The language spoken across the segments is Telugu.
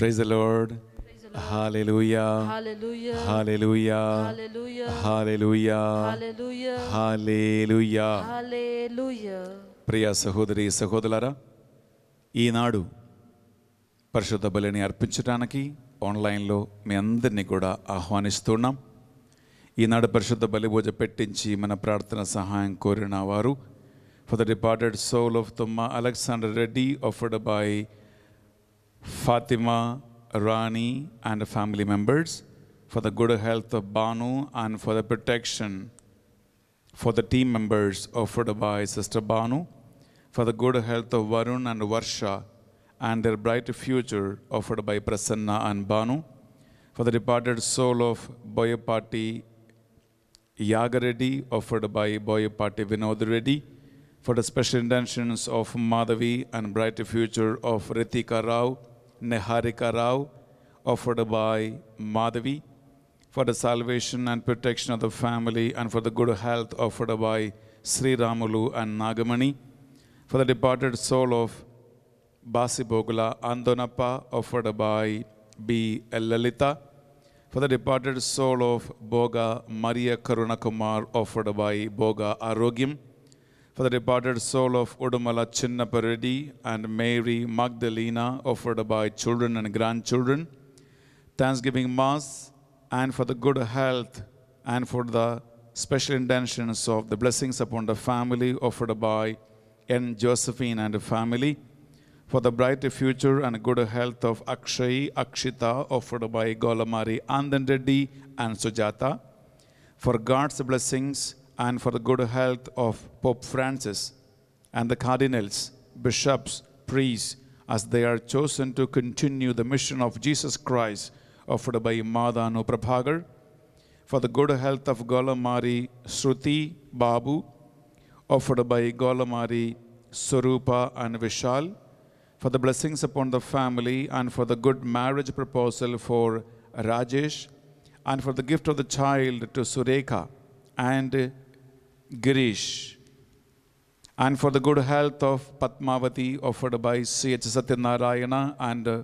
Praise the Lord. Hallelujah. Hallelujah. Hallelujah. Hallelujah. Hallelujah. Hallelujah. Hallelujah. ಪ್ರಿಯ సహోదరి సహోదరులారా ఈనాడు పరిశుద్ధ బలిని అర్పించడానికి ఆన్లైన్లో మీ అందరినీ కూడా ఆహ్వానిస్తున్నాం ఈనాడు పరిశుద్ధ బలిభోజ పెట్టించి మన ప్రార్థన సహాయం కోరిన వారు for the departed soul of Thumma Alexander Reddy offered by Fatima, Rani, and family members, for the good health of Banu, and for the protection for the team members offered by Sister Banu, for the good health of Varun and Varsha, and their bright future offered by Prasanna and Banu, for the departed soul of Boyapati Yagareddy offered by Boyapati Vinod Reddy, for the special intentions of Madhavi and bright future of Ritika Rao, Neharika Rao, offered by Madhavi, for the salvation and protection of the family and for the good health offered by Sri Ramulu and Nagamani, for the departed soul of Basibogla Andonappa offered by B. Lalita, for the departed soul of Boga Maria Karunakumar offered by Boga Arogim, for the departed soul of Udumala Chinnaparedi and Mary Magdalena offered by children and grandchildren, Thanksgiving Mass, and for the good health and for the special intentions of the blessings upon the family offered by N. Josephine and her family, for the bright future and good health of Akshay Akshita offered by Golamari Andan and Sujata, for God's blessings and for the good health of Pope Francis and the cardinals, bishops, priests, as they are chosen to continue the mission of Jesus Christ offered by Madhanu Prabhagar, for the good health of Golamari Sruti Babu, offered by Golamari Surupa and Vishal, for the blessings upon the family and for the good marriage proposal for Rajesh, and for the gift of the child to Surekha and Girish. And for the good health of Patmavati offered by C.H. Satyanarayana and uh,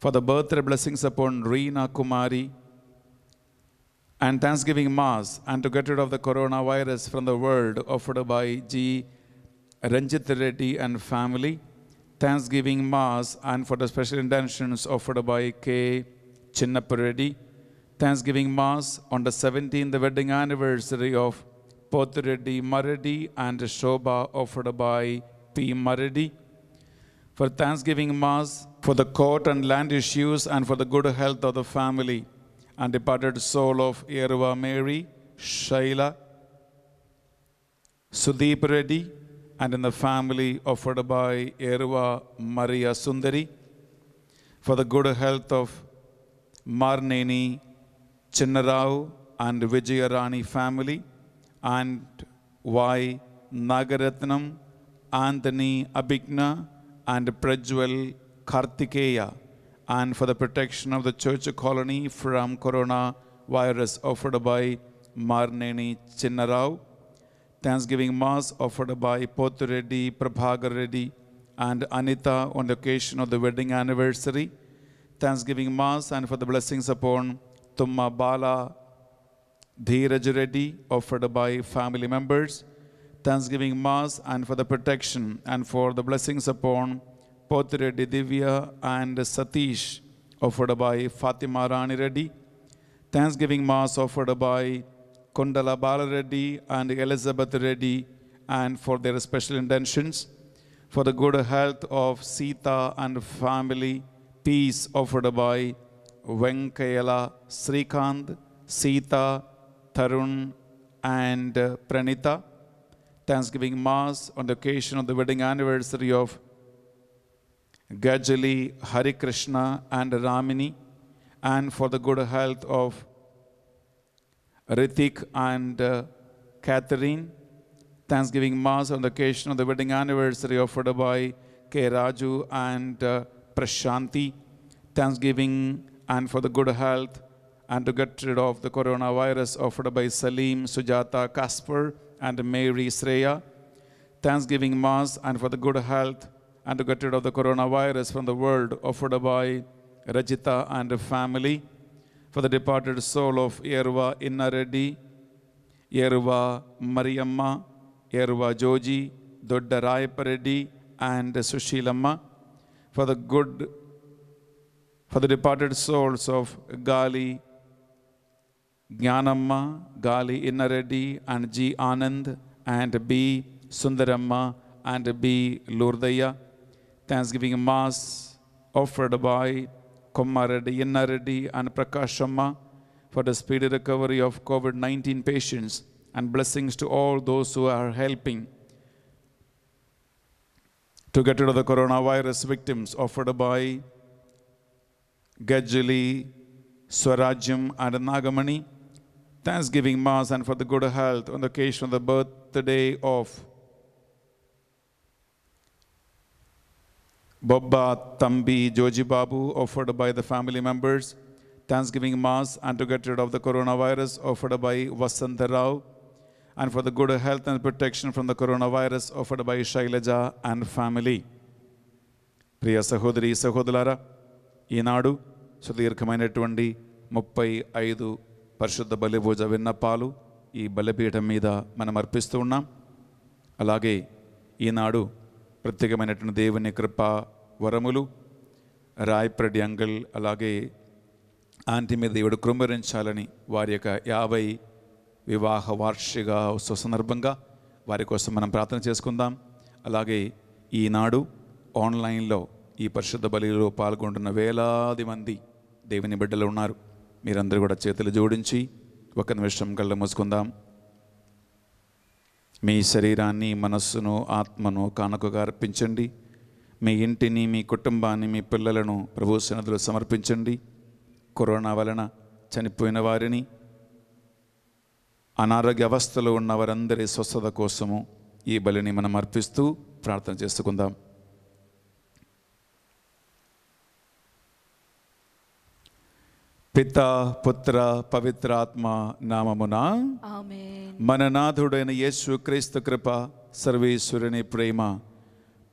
For the birthday blessings upon Reena Kumari. And Thanksgiving Mass and to get rid of the coronavirus from the world offered by G. Ranjit Reddy and family. Thanksgiving Mass and for the special intentions offered by K. Chinnapareddy Thanksgiving Mass on the 17th the wedding anniversary of Pothiredi Maradi and Shobha offered by P. Maradi. For Thanksgiving Mass, for the court and land issues, and for the good health of the family, and departed soul of Yerva Mary, Shaila, Sudeep Reddy, and in the family offered by Yerva Maria Sundari, for the good health of Marneni Chinnarao and Vijayarani family and Y. Nagaratnam, Anthony Abhigna and Prajwal Kartikeya and for the protection of the church colony from corona virus offered by Marneni Chinnarao. Thanksgiving Mass offered by Potu Reddy, Prabhagar Reddy and Anita on the occasion of the wedding anniversary. Thanksgiving Mass and for the blessings upon Tumma Bala, Dheeraj Reddy, offered by family members, Thanksgiving Mass, and for the protection and for the blessings upon Potireddy Divya and Satish, offered by Fatima Rani Reddy, Thanksgiving Mass offered by Kundala Bala Reddy and Elizabeth Reddy, and for their special intentions, for the good health of Sita and family, peace offered by Venkayala, Srikanth, Sita, Tarun, and uh, Pranita. Thanksgiving Mass on the occasion of the wedding anniversary of Gajali, Hari Krishna, and Ramini, and for the good health of Ritik and uh, Catherine. Thanksgiving Mass on the occasion of the wedding anniversary offered by K. Raju and uh, Prashanti. Thanksgiving and for the good health and to get rid of the coronavirus offered by Salim, Sujata, Kasper, and Mary Sreya. Thanksgiving Mass and for the good health and to get rid of the coronavirus from the world offered by Rajita and her family. For the departed soul of Yerva Innareddy, Yerva Mariamma, Yerva Joji, Dodda Rayapareddy, and Sushilamma. For the good for the departed souls of Gali, Gyanamma, Gali Innareddy, and G. Anand, and B. Sundaramma, and B. Lurdaya. Thanksgiving Mass offered by Kumaradi Innareddy, and Prakashamma for the speedy recovery of COVID 19 patients and blessings to all those who are helping to get rid of the coronavirus victims offered by Gajali, Swarajam, and Nagamani. Thanksgiving Mass and for the good health on the occasion of the birthday of Baba Tambi Joji Babu offered by the family members. Thanksgiving Mass and to get rid of the coronavirus offered by Vasanta Rao. And for the good health and protection from the coronavirus offered by Shailaja and family. Priya Sahodri Sahodalara. ఈనాడు సుదీర్ఘమైనటువంటి ముప్పై ఐదు పరిశుద్ధ బలిపూజ విన్నపాలు ఈ బలిపీఠం మీద మనం అర్పిస్తూ ఉన్నాం అలాగే ఈనాడు ప్రత్యేకమైనటువంటి దేవుని కృప వరములు రాయప్రెడ్డి అంగల్ అలాగే ఆంటీ మీద దేవుడు కృంభరించాలని వారి యొక్క యాభై వివాహ వార్షిక ఉత్సవ సందర్భంగా వారి కోసం మనం ప్రార్థన చేసుకుందాం అలాగే ఈనాడు ఆన్లైన్లో ఈ పరిశుద్ధ బలిలో పాల్గొంటున్న వేలాది మంది దేవుని బిడ్డలు ఉన్నారు మీరందరూ కూడా చేతులు జోడించి ఒక నిమిషం కళ్ళ మూసుకుందాం మీ శరీరాన్ని మనస్సును ఆత్మను కానుకగా అర్పించండి మీ ఇంటిని మీ కుటుంబాన్ని మీ పిల్లలను ప్రభు సన్నదులు సమర్పించండి కరోనా వలన చనిపోయిన వారిని అనారోగ్య అవస్థలో ఉన్న వారందరి స్వస్థత కోసము ఈ బలిని మనం అర్పిస్తూ ప్రార్థన చేసుకుందాం పిత పుత్ర పవిత్రాత్మ నామమున మన నాథుడైన యేసు క్రీస్తు కృప సర్వేశ్వరుని ప్రేమ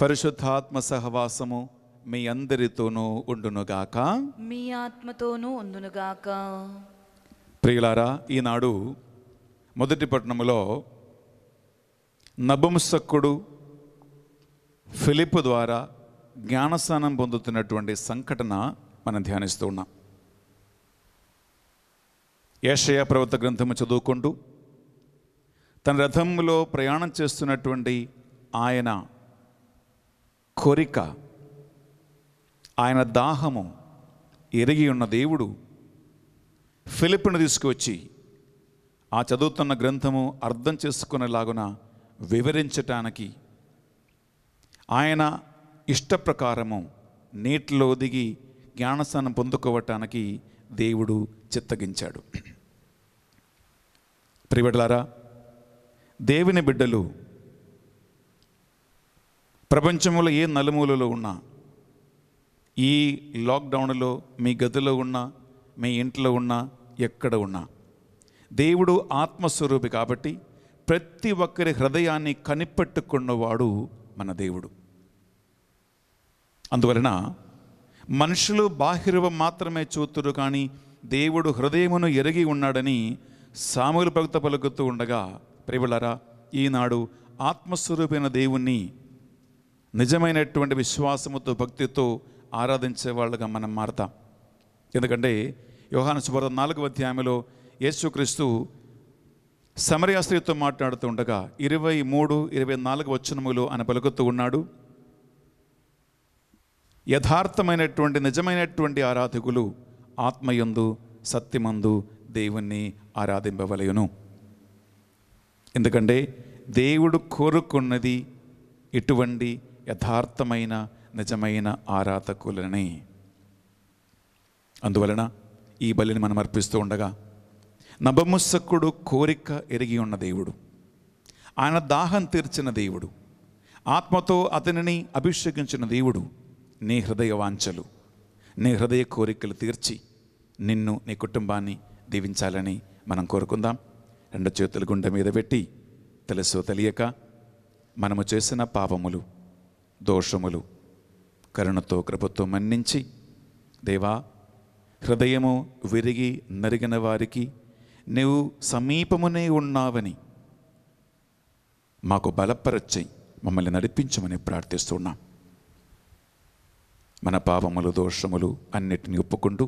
పరిశుద్ధాత్మ సహవాసము మీ అందరితోనూ ఉండునుగాక మీ ఆత్మతోనూ ఉండునుగాక ప్రియులారా ఈనాడు మొదటి పట్టణంలో నబుంసక్కుడు ఫిలిప్ ద్వారా జ్ఞానస్నానం పొందుతున్నటువంటి సంఘటన మనం ధ్యానిస్తూ ఉన్నాం ఏషయ ప్రవర్త గ్రంథము చదువుకుంటూ తన రథంలో ప్రయాణం చేస్తున్నటువంటి ఆయన కోరిక ఆయన దాహము ఎరిగి ఉన్న దేవుడు ఫిలిప్ను తీసుకువచ్చి ఆ చదువుతున్న గ్రంథము అర్థం చేసుకునేలాగున వివరించటానికి ఆయన ఇష్టప్రకారము నీటిలో దిగి జ్ఞానస్థానం పొందుకోవటానికి దేవుడు చిత్తగించాడు ప్రివెడలారా దేవుని బిడ్డలు ప్రపంచంలో ఏ నలుమూలలో ఉన్నా ఈ లాక్డౌన్లో మీ గదిలో ఉన్నా మీ ఇంట్లో ఉన్నా ఎక్కడ ఉన్నా దేవుడు ఆత్మస్వరూపి కాబట్టి ప్రతి ఒక్కరి హృదయాన్ని కనిపెట్టుకున్నవాడు మన దేవుడు అందువలన మనుషులు బాహిరవం మాత్రమే చూతురు కానీ దేవుడు హృదయమును ఎరిగి ఉన్నాడని సామూల భక్త పలుకుతూ ఉండగా ప్రియులరా ఈనాడు ఆత్మస్వరూపైన దేవుణ్ణి నిజమైనటువంటి విశ్వాసముతో భక్తితో ఆరాధించే వాళ్ళుగా మనం మారతాం ఎందుకంటే యోహాన శుభార్త నాలుగవ అధ్యాయంలో యేసుక్రీస్తు సమరయాస్త్రితో మాట్లాడుతూ ఉండగా ఇరవై మూడు ఇరవై నాలుగు వచనములు అని పలుకుతూ ఉన్నాడు యథార్థమైనటువంటి నిజమైనటువంటి ఆరాధకులు ఆత్మయందు సత్యమందు దేవుణ్ణి ఆరాధింపవలయును ఎందుకంటే దేవుడు కోరుకున్నది ఇటువంటి యథార్థమైన నిజమైన ఆరాధకులని అందువలన ఈ బలిని మనం అర్పిస్తూ ఉండగా నభముసక్కుడు కోరిక ఎరిగి ఉన్న దేవుడు ఆయన దాహం తీర్చిన దేవుడు ఆత్మతో అతనిని అభిషేకించిన దేవుడు నీ హృదయ వాంఛలు నీ హృదయ కోరికలు తీర్చి నిన్ను నీ కుటుంబాన్ని దీవించాలని మనం కోరుకుందాం రెండు చేతులు గుండె మీద పెట్టి తెలుసు తెలియక మనము చేసిన పాపములు దోషములు కరుణతో కృపతో మన్నించి దేవా హృదయము విరిగి నరిగిన వారికి నీవు సమీపమునే ఉన్నావని మాకు బలపరచి మమ్మల్ని నడిపించమని ప్రార్థిస్తున్నాం మన పాపములు దోషములు అన్నిటిని ఒప్పుకుంటూ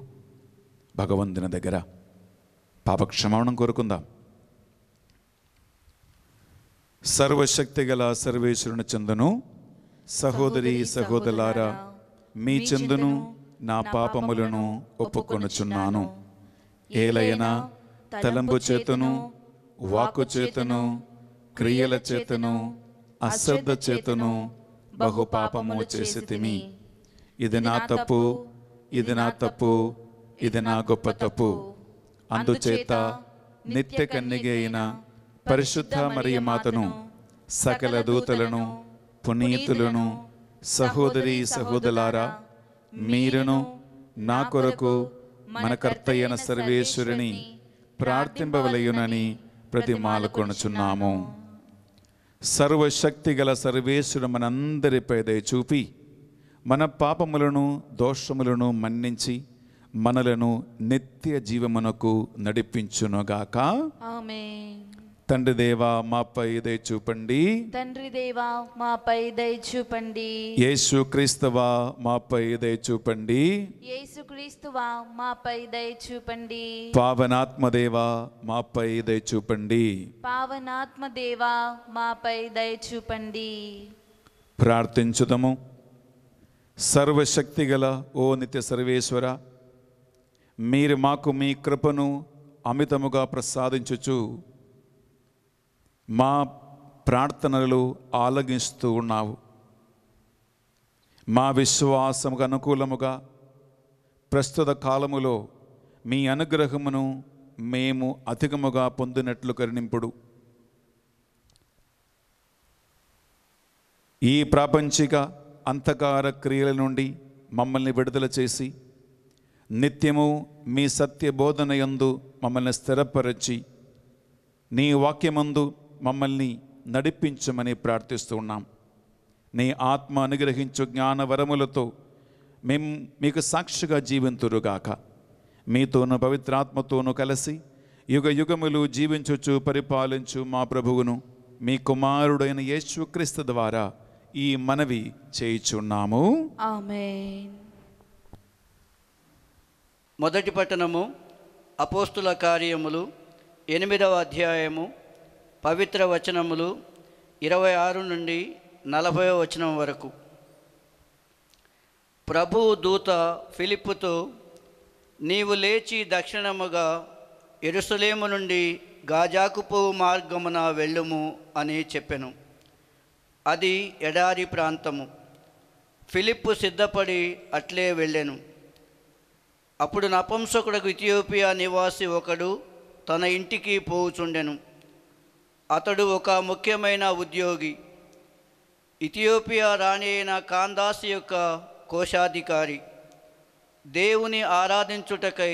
భగవంతుని దగ్గర పాపక్షమాణం కోరుకుందాం సర్వశక్తి గల సర్వేశ్వరుని చెందును సహోదరి సహోదరులారా మీ చెందును నా పాపములను ఒప్పుకొనుచున్నాను ఏలయనా తలంబు చేతను వాకు చేతను క్రియల చేతను అశ్రద్ధ చేతను బహు పాపము చేసి తిమి ఇది నా తప్పు ఇది నా తప్పు ఇది నా గొప్ప తప్పు అందుచేత నిత్య కన్నిగ అయిన పరిశుద్ధ మాతను సకల దూతలను పునీతులను సహోదరి సహోదరారా మీరును నా కొరకు మన కర్తయ్యన సర్వేశ్వరిని ప్రార్థింపవలయునని మాలకొనుచున్నాము సర్వశక్తి గల సర్వేశ్వరుడు మనందరిపై దయచూపి చూపి మన పాపములను దోషములను మన్నించి మనలను నిత్య జీవమునకు నడిపించునుగాక తండ్రి దేవా మాపై దయ చూపండి తండ్రి దేవా మాపై దయ చూపండి యేసు క్రీస్తువా మాపై దయ చూపండి యేసు క్రీస్తువా మాపై దయ చూపండి పావనాత్మ దేవా మాపై దయ చూపండి పావనాత్మ దేవా మాపై దయ చూపండి ప్రార్థించుదము సర్వశక్తిగల ఓ నిత్య సర్వేశ్వర మీరు మాకు మీ కృపను అమితముగా ప్రసాదించచ్చు మా ప్రార్థనలు ఆలగిస్తూ ఉన్నావు మా విశ్వాసముకు అనుకూలముగా ప్రస్తుత కాలములో మీ అనుగ్రహమును మేము అధికముగా పొందినట్లు కరుణింపుడు ఈ ప్రాపంచిక అంతకార క్రియల నుండి మమ్మల్ని విడుదల చేసి నిత్యము మీ సత్యబోధనయందు మమ్మల్ని స్థిరపరచి నీ వాక్యమందు మమ్మల్ని నడిపించమని ప్రార్థిస్తున్నాం నీ ఆత్మ అనుగ్రహించు జ్ఞాన వరములతో మేము మీకు సాక్షిగా జీవింతురుగాక మీతోనూ పవిత్రాత్మతోనూ కలిసి యుగ యుగములు జీవించుచు పరిపాలించు మా ప్రభువును మీ కుమారుడైన యేసుక్రీస్తు ద్వారా ఈ మనవి చేయుచున్నాము ఆమెన్ మొదటి పట్టణము అపోస్తుల కార్యములు ఎనిమిదవ అధ్యాయము పవిత్ర వచనములు ఇరవై ఆరు నుండి నలభై వచనం వరకు ప్రభు దూత ఫిలిప్పుతో నీవు లేచి దక్షిణముగా ఎరుసలేము నుండి గాజాకు మార్గమున వెళ్ళుము అని చెప్పెను అది ఎడారి ప్రాంతము ఫిలిప్పు సిద్ధపడి అట్లే వెళ్ళెను అప్పుడు నపంసకుడకు ఇథియోపియా నివాసి ఒకడు తన ఇంటికి పోవుచుండెను అతడు ఒక ముఖ్యమైన ఉద్యోగి ఇథియోపియా రాణి అయిన కాందాస్ యొక్క కోశాధికారి దేవుని ఆరాధించుటకై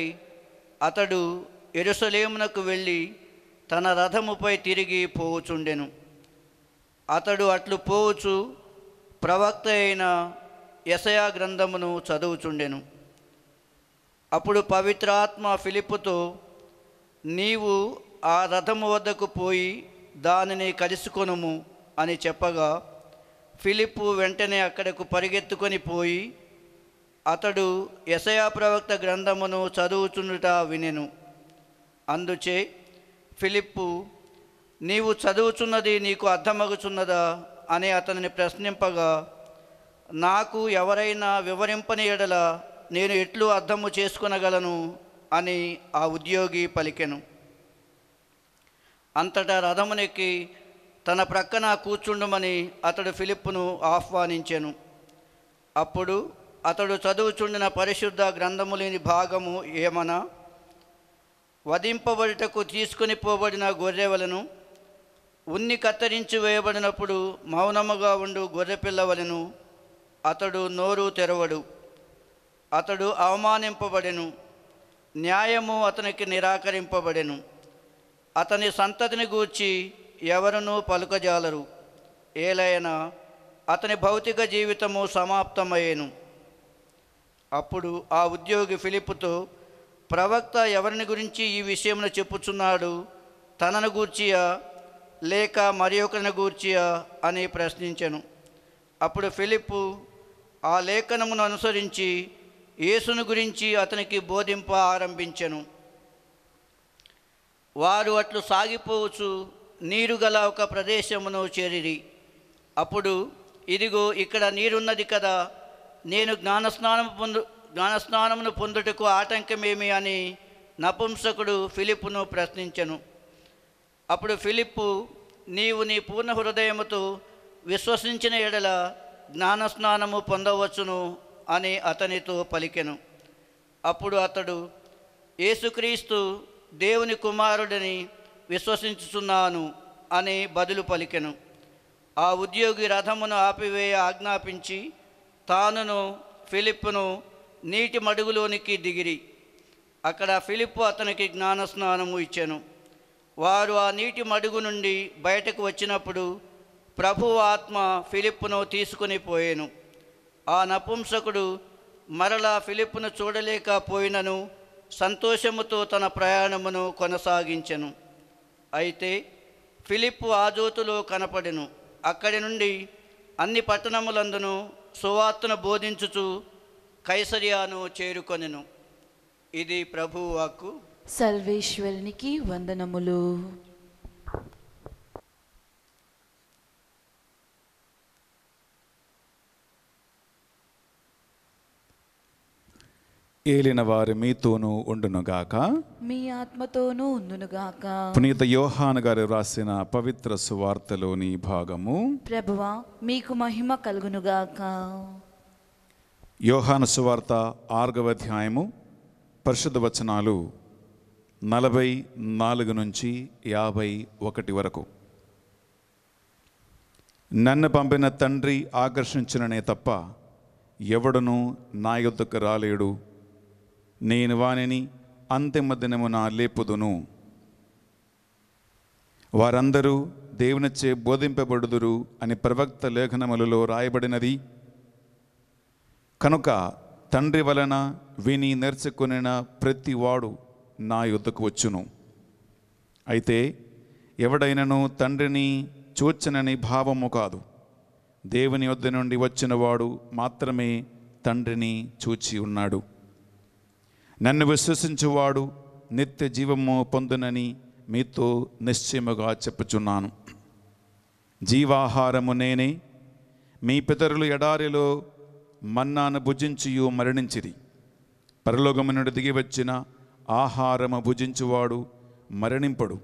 అతడు ఎరుసలేమునకు వెళ్ళి తన రథముపై తిరిగి పోవుచుండెను అతడు అట్లు పోవచ్చు ప్రవక్త అయిన యసయా గ్రంథమును చదువుచుండెను అప్పుడు పవిత్రాత్మ ఫిలిప్పుతో నీవు ఆ రథము వద్దకు పోయి దానిని కలుసుకొనుము అని చెప్పగా ఫిలిప్పు వెంటనే అక్కడకు పరిగెత్తుకొని పోయి అతడు యశయా ప్రవక్త గ్రంథమును చదువుచుండుట వినెను అందుచే ఫిలిప్పు నీవు చదువుచున్నది నీకు అర్థమగుచున్నదా అని అతనిని ప్రశ్నింపగా నాకు ఎవరైనా వివరింపని ఎడల నేను ఎట్లు అర్థము చేసుకునగలను అని ఆ ఉద్యోగి పలికెను అంతటా రథమునెక్కి తన ప్రక్కన కూర్చుండమని అతడు ఫిలిప్పును ఆహ్వానించెను అప్పుడు అతడు చదువుచుండిన పరిశుద్ధ గ్రంథము లేని భాగము ఏమనా వధింపబడుటకు తీసుకుని పోబడిన గొర్రెవలను ఉన్ని కత్తిరించి వేయబడినప్పుడు మౌనముగా ఉండు గొర్రెపిల్లవలను అతడు నోరు తెరవడు అతడు అవమానింపబడెను న్యాయము అతనికి నిరాకరింపబడెను అతని సంతతిని గూర్చి ఎవరునూ పలుకజాలరు ఏలైనా అతని భౌతిక జీవితము సమాప్తమయ్యేను అప్పుడు ఆ ఉద్యోగి ఫిలిప్తో ప్రవక్త ఎవరిని గురించి ఈ విషయమును చెప్పుచున్నాడు తనను గూర్చియా లేక మరి ఒకరిని గూర్చియా అని ప్రశ్నించెను అప్పుడు ఫిలిప్పు ఆ లేఖనమును అనుసరించి యేసును గురించి అతనికి బోధింప ఆరంభించెను వారు అట్లు సాగిపోవచ్చు నీరు గల ఒక ప్రదేశమును చేరిరి అప్పుడు ఇదిగో ఇక్కడ నీరున్నది కదా నేను జ్ఞానస్నానం పొందు జ్ఞానస్నానమును పొందుటకు ఆటంకమేమి అని నపుంసకుడు ఫిలిప్ను ప్రశ్నించను అప్పుడు ఫిలిప్పు నీవు నీ పూర్ణ హృదయముతో విశ్వసించిన ఎడల జ్ఞానస్నానము పొందవచ్చును అని అతనితో పలికెను అప్పుడు అతడు ఏసుక్రీస్తు దేవుని కుమారుడిని విశ్వసించుతున్నాను అని బదులు పలికెను ఆ ఉద్యోగి రథమును ఆపివేయ ఆజ్ఞాపించి తానును ఫిలిప్ను నీటి మడుగులోనికి దిగిరి అక్కడ ఫిలిప్పు అతనికి జ్ఞానస్నానము ఇచ్చాను వారు ఆ నీటి మడుగు నుండి బయటకు వచ్చినప్పుడు ప్రభు ఆత్మ ఫిలిప్పును తీసుకుని పోయాను ఆ నపుంసకుడు మరలా ఫిలిప్ను చూడలేకపోయినను సంతోషముతో తన ప్రయాణమును కొనసాగించెను అయితే ఫిలిప్పు ఆజోతులో కనపడెను అక్కడి నుండి అన్ని పట్టణములందును సువార్తను బోధించుచు కైసరియాను చేరుకొనెను ఇది ప్రభువాకు సర్వేశ్వరునికి వందనములు ఏలిన వారు మీతోనూ ఉండునుగాక మీ ఆత్మతోనూ ఉండునుగాక పునీత యోహాన్ గారు రాసిన పవిత్ర సువార్తలోని భాగము ప్రభువా మీకు మహిమ కలుగునుగాక యోహాను సువార్త ఆర్గవ అధ్యాయము పరిశుద్ధ వచనాలు నలభై నాలుగు నుంచి యాభై ఒకటి వరకు నన్ను పంపిన తండ్రి ఆకర్షించిననే తప్ప ఎవడనూ నా యుద్ధకు రాలేడు నేను వానిని అంతిమ దినమున లేపుదును వారందరూ దేవునిచే బోధింపబడుదురు అని ప్రవక్త లేఖనములలో రాయబడినది కనుక తండ్రి వలన విని నేర్చుకునిన వాడు నా యుద్ధకు వచ్చును అయితే ఎవడైనను తండ్రిని చూచనని భావము కాదు దేవుని వద్ద నుండి వచ్చినవాడు మాత్రమే తండ్రిని చూచి ఉన్నాడు నన్ను విశ్వసించువాడు నిత్య జీవము పొందునని మీతో నిశ్చయముగా చెప్పుచున్నాను జీవాహారము నేనే మీ పితరులు ఎడారిలో మన్నాను భుజించియు మరణించిరి పరలోకమునుడు దిగి వచ్చిన ఆహారము భుజించువాడు మరణింపడు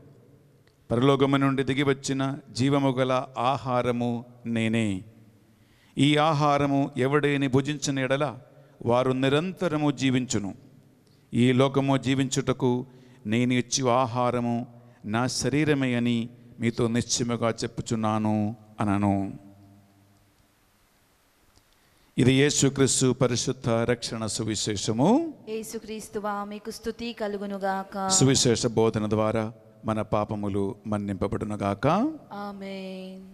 పరలోకము నుండి దిగి వచ్చిన జీవము గల ఆహారము నేనే ఈ ఆహారము ఎవడేని భుజించిన ఎడల వారు నిరంతరము జీవించును ఈ లోకము జీవించుటకు నేను ఇచ్చి ఆహారము నా శరీరమే అని మీతో నిశ్చయముగా చెప్పుచున్నాను అనను ఇది యేసుక్రీస్తు పరిశుద్ధ రక్షణ సువిశేషము యేసుక్రీస్తు మీకు స్థుతి కలుగునుగాక సువిశేష బోధన ద్వారా మన పాపములు మన్నింపబడునుగాక amen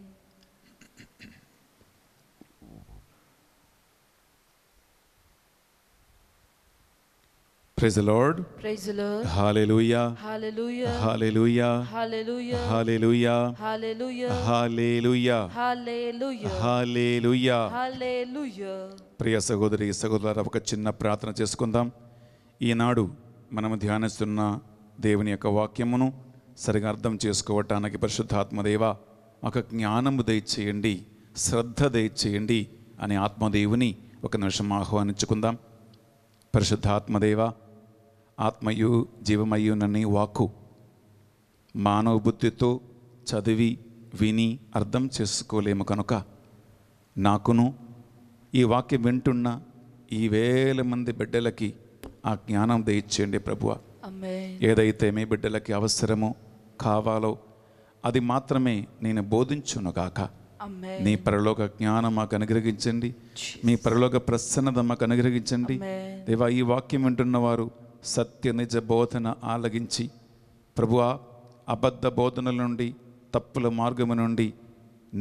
praise Lord praise lord hallelujah hallelujah hallelujah hallelujah hallelujah hallelujah hallelujah hallelujah hallelujah hallelujah ప్రియ సహోదరి సహోదరులారా ఒక చిన్న ప్రార్థన చేసుకుందాం ఈనాడు మనము ధ్యానిస్తున్న దేవుని యొక్క వాక్యమును సరిగా అర్థం చేసుకోవటానికి పరిశుద్ధాత్మదేవ ఒక జ్ఞానము దయచేయండి శ్రద్ధ దయచేయండి అని ఆత్మదేవుని ఒక నిమిషం ఆహ్వానించుకుందాం పరిశుద్ధాత్మదేవా ఆత్మయు జీవమయ్యునని వాక్కు మానవ బుద్ధితో చదివి విని అర్థం చేసుకోలేము కనుక నాకును ఈ వాక్యం వింటున్న ఈ వేల మంది బిడ్డలకి ఆ జ్ఞానం దయచేయండి ప్రభువ ఏదైతే మీ బిడ్డలకి అవసరమో కావాలో అది మాత్రమే నేను బోధించునుగాక నీ పరలోక జ్ఞానం మాకు అనుగ్రహించండి మీ పరలోక ప్రసన్నత మాకు అనుగ్రహించండి దేవా ఈ వాక్యం వింటున్నవారు సత్య నిజ బోధన ఆలగించి ప్రభువా అబద్ధ బోధనల నుండి తప్పుల మార్గము నుండి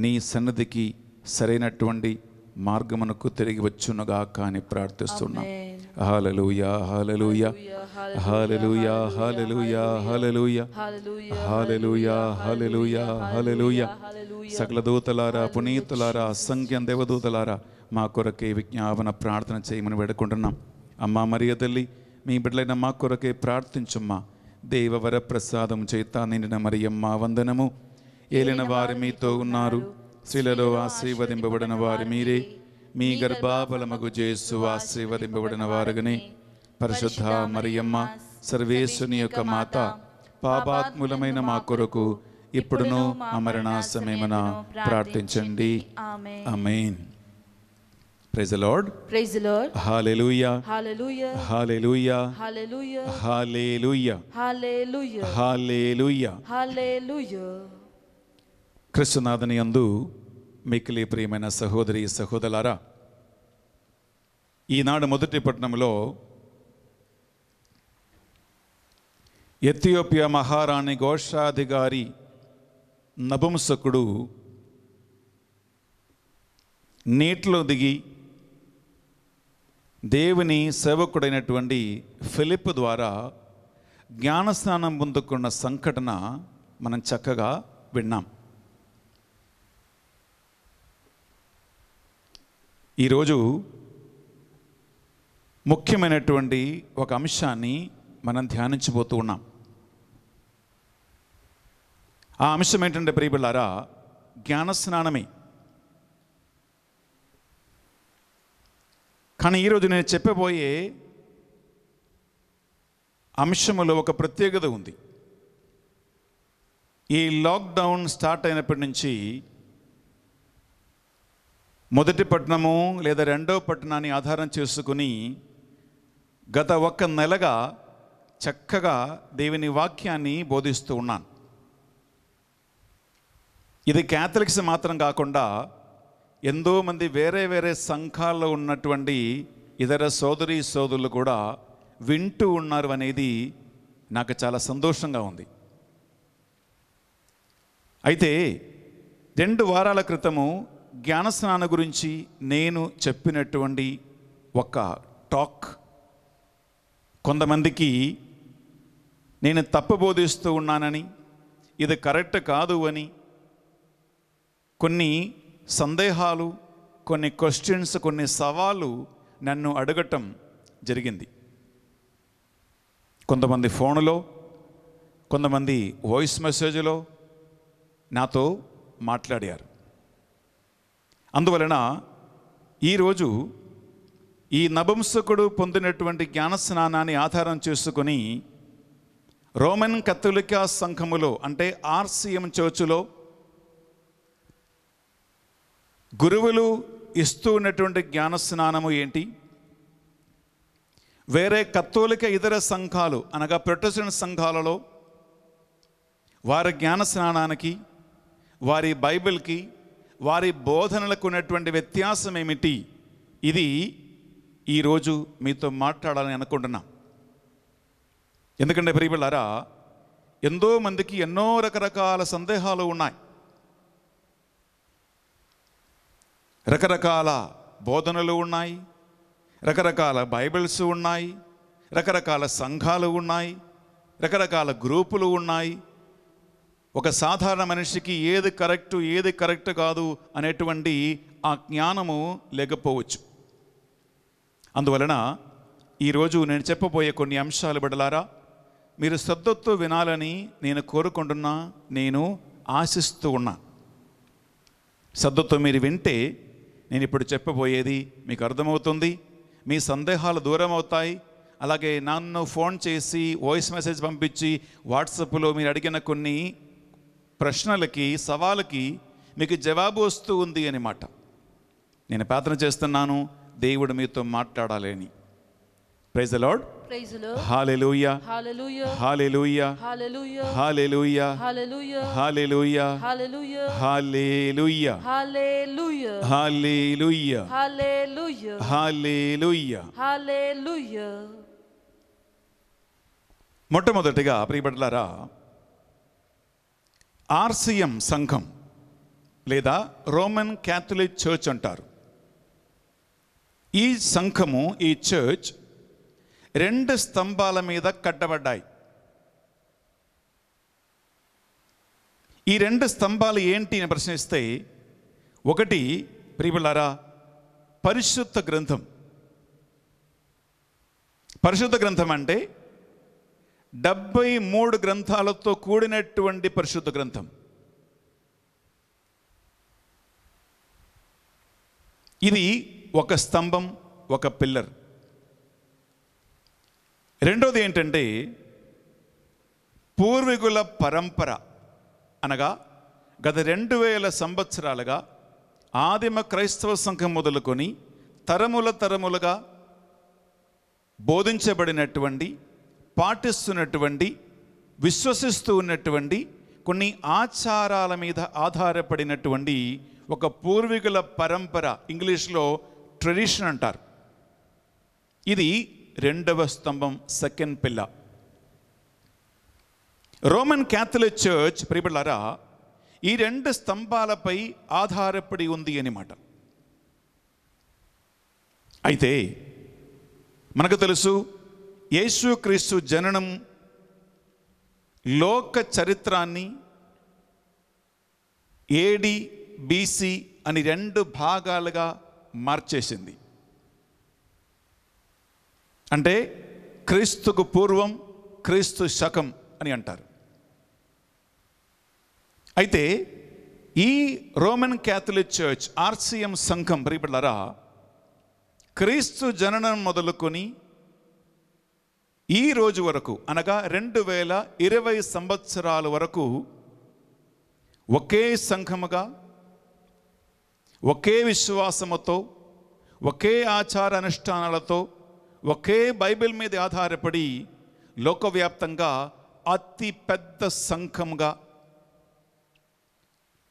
నీ సన్నిధికి సరైనటువంటి మార్గమునకు తిరిగి వచ్చునుగా కానీ ప్రార్థిస్తున్నాం hallelujah hallelujah hallelujah hallelujah hallelujah hallelujah hallelujah hallelujah సకల దూతలారా పునీతులారా అసంఖ్యం దేవదూతలారా మా కొరకే విజ్ఞాపన ప్రార్థన చేయమని వేడుకుంటున్నాం అమ్మ మరియ తల్లి మీ బిడ్డలైన మా కొరకే ప్రార్థించమ్మా దేవవర ప్రసాదం చేత నిండిన మరియమ్మ వందనము ఏలిన వారు మీతో ఉన్నారు శిలలో ఆశీర్వదింపబడిన వారు మీరే మీ గర్భాబలమగు చేసు ఆశీర్వదింపబడిన వారుగని పరిశుద్ధ మరియమ్మ సర్వేశ్వని యొక్క మాత పాపాత్ములమైన మా కొరకు ఇప్పుడును అమరణ సమయమున ప్రార్థించండి అమెయిన్ Praise the Lord. Praise the Lord. Hallelujah. Hallelujah. Hallelujah. Hallelujah. Hallelujah. Hallelujah. Hallelujah. Hallelujah. andu sahodri మిక్కిలి ప్రియమైన సహోదరి సహోదరులారా ఈనాడు Ethiopia maharani ఎథియోపియా మహారాణి nabum నపుంసకుడు నీటిలో digi. దేవుని సేవకుడైనటువంటి ఫిలిప్ ద్వారా జ్ఞానస్నానం పొందుకున్న సంఘటన మనం చక్కగా విన్నాం ఈరోజు ముఖ్యమైనటువంటి ఒక అంశాన్ని మనం ధ్యానించిపోతూ ఉన్నాం ఆ అంశం ఏంటంటే ప్రియబిళ్ళారా జ్ఞానస్నానమే కానీ ఈరోజు నేను చెప్పబోయే అంశంలో ఒక ప్రత్యేకత ఉంది ఈ లాక్డౌన్ స్టార్ట్ అయినప్పటి నుంచి మొదటి పట్టణము లేదా రెండవ పట్టణాన్ని ఆధారం చేసుకుని గత ఒక్క నెలగా చక్కగా దేవుని వాక్యాన్ని బోధిస్తూ ఉన్నాను ఇది క్యాథలిక్స్ మాత్రం కాకుండా ఎంతోమంది వేరే వేరే సంఘాల్లో ఉన్నటువంటి ఇతర సోదరి సోదరులు కూడా వింటూ ఉన్నారు అనేది నాకు చాలా సంతోషంగా ఉంది అయితే రెండు వారాల క్రితము జ్ఞానస్నాన గురించి నేను చెప్పినటువంటి ఒక టాక్ కొంతమందికి నేను తప్పు బోధిస్తూ ఉన్నానని ఇది కరెక్ట్ కాదు అని కొన్ని సందేహాలు కొన్ని క్వశ్చన్స్ కొన్ని సవాళ్ళు నన్ను అడగటం జరిగింది కొంతమంది ఫోన్లో కొంతమంది వాయిస్ మెసేజ్లో నాతో మాట్లాడారు అందువలన ఈరోజు ఈ నభంసకుడు పొందినటువంటి జ్ఞాన స్నానాన్ని ఆధారం చేసుకొని రోమన్ కథలికా సంఘములో అంటే ఆర్సిఎం చర్చిలో గురువులు ఇస్తూ ఉన్నటువంటి జ్ఞాన స్నానము ఏంటి వేరే కత్తోలిక ఇతర సంఘాలు అనగా ప్రొటెస్టెంట్ సంఘాలలో వారి జ్ఞాన స్నానానికి వారి బైబిల్కి వారి బోధనలకు ఉన్నటువంటి వ్యత్యాసం ఏమిటి ఇది ఈరోజు మీతో మాట్లాడాలని అనుకుంటున్నా ఎందుకంటే ప్రియపిల్లారా ఎంతో మందికి ఎన్నో రకరకాల సందేహాలు ఉన్నాయి రకరకాల బోధనలు ఉన్నాయి రకరకాల బైబిల్స్ ఉన్నాయి రకరకాల సంఘాలు ఉన్నాయి రకరకాల గ్రూపులు ఉన్నాయి ఒక సాధారణ మనిషికి ఏది కరెక్టు ఏది కరెక్ట్ కాదు అనేటువంటి ఆ జ్ఞానము లేకపోవచ్చు అందువలన ఈరోజు నేను చెప్పబోయే కొన్ని అంశాలు పెడలారా మీరు శ్రద్ధతో వినాలని నేను కోరుకుంటున్నా నేను ఆశిస్తూ ఉన్నా శ్రద్ధతో మీరు వింటే నేను ఇప్పుడు చెప్పబోయేది మీకు అర్థమవుతుంది మీ సందేహాలు దూరం అవుతాయి అలాగే నన్ను ఫోన్ చేసి వాయిస్ మెసేజ్ పంపించి వాట్సాప్లో మీరు అడిగిన కొన్ని ప్రశ్నలకి సవాలుకి మీకు జవాబు వస్తూ ఉంది అనమాట నేను ప్రార్థన చేస్తున్నాను దేవుడు మీతో అని ప్రైజ్ లార్డ్ ప్రైజ్ లో హల్లెలూయా hallelujah hallelujah hallelujah hallelujah hallelujah hallelujah హల్లెలూయా మొట్టమొదటిగా ప్రియపడలారా ఆర్సిఎం సంఘం లేదా రోమన్ క్యాథలిక్ చర్చ్ అంటారు ఈ సంఘము ఈ చర్చ్ రెండు స్తంభాల మీద కట్టబడ్డాయి ఈ రెండు స్తంభాలు ఏంటి అని ప్రశ్నిస్తే ఒకటి ప్రియులారా పరిశుద్ధ గ్రంథం పరిశుద్ధ గ్రంథం అంటే డెబ్బై మూడు గ్రంథాలతో కూడినటువంటి పరిశుద్ధ గ్రంథం ఇది ఒక స్తంభం ఒక పిల్లర్ రెండోది ఏంటంటే పూర్వీకుల పరంపర అనగా గత రెండు వేల సంవత్సరాలుగా ఆదిమ క్రైస్తవ సంఘం మొదలుకొని తరముల తరములుగా బోధించబడినటువంటి పాటిస్తున్నటువంటి విశ్వసిస్తూ ఉన్నటువంటి కొన్ని ఆచారాల మీద ఆధారపడినటువంటి ఒక పూర్వీకుల పరంపర ఇంగ్లీష్లో ట్రెడిషన్ అంటారు ఇది రెండవ స్తంభం సెకండ్ పిల్ల రోమన్ క్యాథలిక్ చర్చ్ ప్రిబిళ్ళారా ఈ రెండు స్తంభాలపై ఆధారపడి ఉంది అనమాట అయితే మనకు తెలుసు యేసుక్రీస్తు జననం లోక చరిత్రాన్ని ఏడి బీసీ అని రెండు భాగాలుగా మార్చేసింది అంటే క్రీస్తుకు పూర్వం క్రీస్తు శకం అని అంటారు అయితే ఈ రోమన్ క్యాథలిక్ చర్చ్ ఆర్సిఎం సంఘం ప్రియబిళ్ళరా క్రీస్తు జననం మొదలుకొని ఈ రోజు వరకు అనగా రెండు వేల ఇరవై సంవత్సరాల వరకు ఒకే సంఘముగా ఒకే విశ్వాసముతో ఒకే ఆచార అనుష్ఠానాలతో ఒకే బైబిల్ మీద ఆధారపడి లోకవ్యాప్తంగా అతి పెద్ద సంఘంగా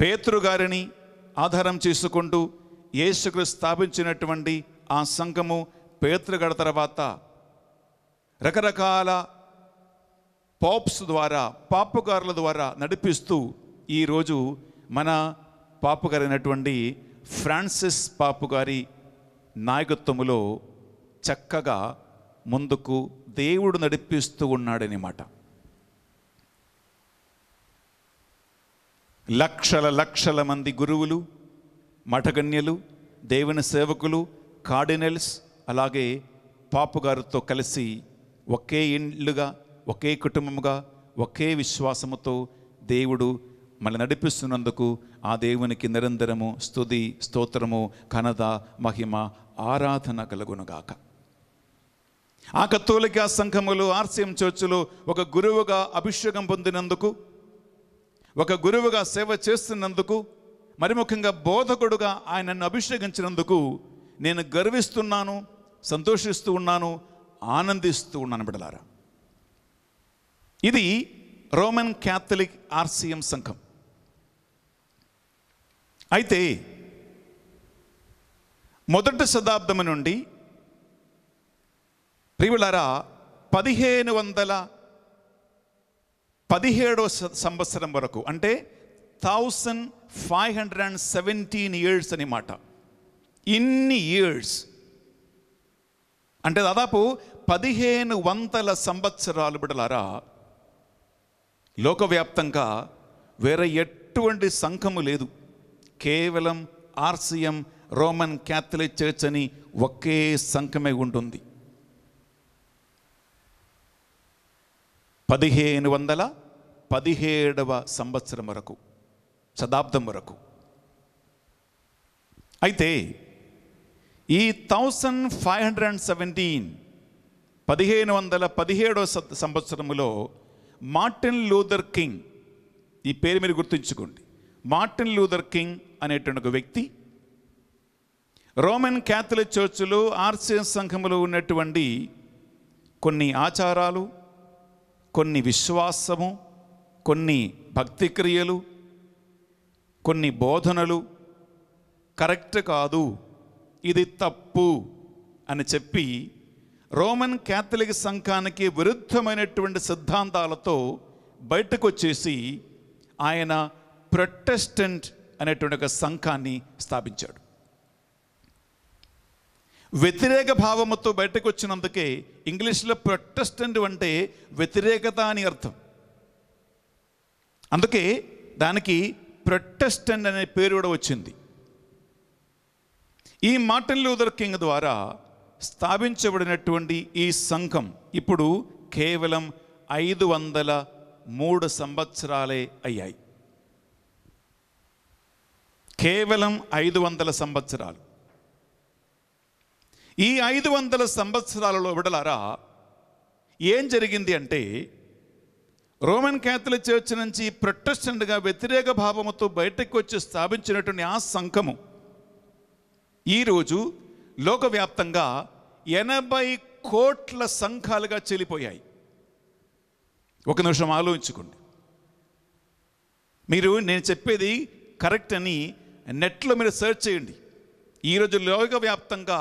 పేతృగారిని ఆధారం చేసుకుంటూ యేసుకులు స్థాపించినటువంటి ఆ సంఘము పేతృగడ తర్వాత రకరకాల పాప్స్ ద్వారా పాపుగారుల ద్వారా నడిపిస్తూ ఈరోజు మన పాపగారైనటువంటి ఫ్రాన్సిస్ పాపు గారి నాయకత్వములో చక్కగా ముందుకు దేవుడు నడిపిస్తూ ఉన్నాడనమాట లక్షల లక్షల మంది గురువులు మఠగణ్యులు దేవుని సేవకులు కార్డినల్స్ అలాగే పాపుగారితో కలిసి ఒకే ఇండ్లుగా ఒకే కుటుంబముగా ఒకే విశ్వాసముతో దేవుడు మన నడిపిస్తున్నందుకు ఆ దేవునికి నిరంతరము స్తుతి స్తోత్రము కనద మహిమ ఆరాధన కలుగునుగాక ఆ కత్తోలిక సంఘములు ఆర్సీఎం చర్చిలు ఒక గురువుగా అభిషేకం పొందినందుకు ఒక గురువుగా సేవ చేస్తున్నందుకు మరి ముఖ్యంగా బోధకుడుగా ఆయన నన్ను అభిషేకించినందుకు నేను గర్విస్తున్నాను సంతోషిస్తూ ఉన్నాను ఆనందిస్తూ ఉన్నాను బిడలారా ఇది రోమన్ క్యాథలిక్ ఆర్సీఎం సంఘం అయితే మొదటి శతాబ్దం నుండి ప్రియులరా పదిహేను వందల పదిహేడో సంవత్సరం వరకు అంటే thousand five hundred and seventeen years అనమాట ఇన్ని ఇయర్స్ అంటే దాదాపు పదిహేను వందల సంవత్సరాలు బిడలారా లోకవ్యాప్తంగా వేరే ఎటువంటి సంఘము లేదు కేవలం ఆర్సిఎం రోమన్ క్యాథలిక్ చర్చ్ అని ఒకే సంఘమే ఉంటుంది పదిహేను వందల పదిహేడవ సంవత్సరం వరకు శతాబ్దం వరకు అయితే ఈ thousand five hundred and seventeen పదిహేను వందల పదిహేడవ సంవత్సరములో మార్టిన్ లూథర్ కింగ్ ఈ పేరు మీరు గుర్తుంచుకోండి మార్టిన్ లూథర్ కింగ్ అనేటువంటి ఒక వ్యక్తి రోమన్ క్యాథలిక్ చర్చ్లో ఆర్సిఎస్ సంఘములు ఉన్నటువంటి కొన్ని ఆచారాలు కొన్ని విశ్వాసము కొన్ని భక్తి క్రియలు కొన్ని బోధనలు కరెక్ట్ కాదు ఇది తప్పు అని చెప్పి రోమన్ క్యాథలిక్ సంఘానికి విరుద్ధమైనటువంటి సిద్ధాంతాలతో బయటకు వచ్చేసి ఆయన ప్రొటెస్టెంట్ అనేటువంటి ఒక సంఘాన్ని స్థాపించాడు వ్యతిరేక భావముతో బయటకు వచ్చినందుకే ఇంగ్లీష్లో ప్రొటెస్టెంట్ అంటే వ్యతిరేకత అని అర్థం అందుకే దానికి ప్రొటెస్టెంట్ అనే పేరు కూడా వచ్చింది ఈ మార్టిన్ లూథర్ కింగ్ ద్వారా స్థాపించబడినటువంటి ఈ సంఘం ఇప్పుడు కేవలం ఐదు వందల మూడు సంవత్సరాలే అయ్యాయి కేవలం ఐదు వందల సంవత్సరాలు ఈ ఐదు వందల సంవత్సరాలలో విడలారా ఏం జరిగింది అంటే రోమన్ క్యాథలిక్ చర్చ్ నుంచి ప్రొటెస్టెంట్గా వ్యతిరేక భావముతో బయటకు వచ్చి స్థాపించినటువంటి ఆ సంఘము ఈరోజు లోకవ్యాప్తంగా ఎనభై కోట్ల సంఘాలుగా చెలిపోయాయి ఒక నిమిషం ఆలోచించుకోండి మీరు నేను చెప్పేది కరెక్ట్ అని నెట్లో మీరు సెర్చ్ చేయండి ఈరోజు వ్యాప్తంగా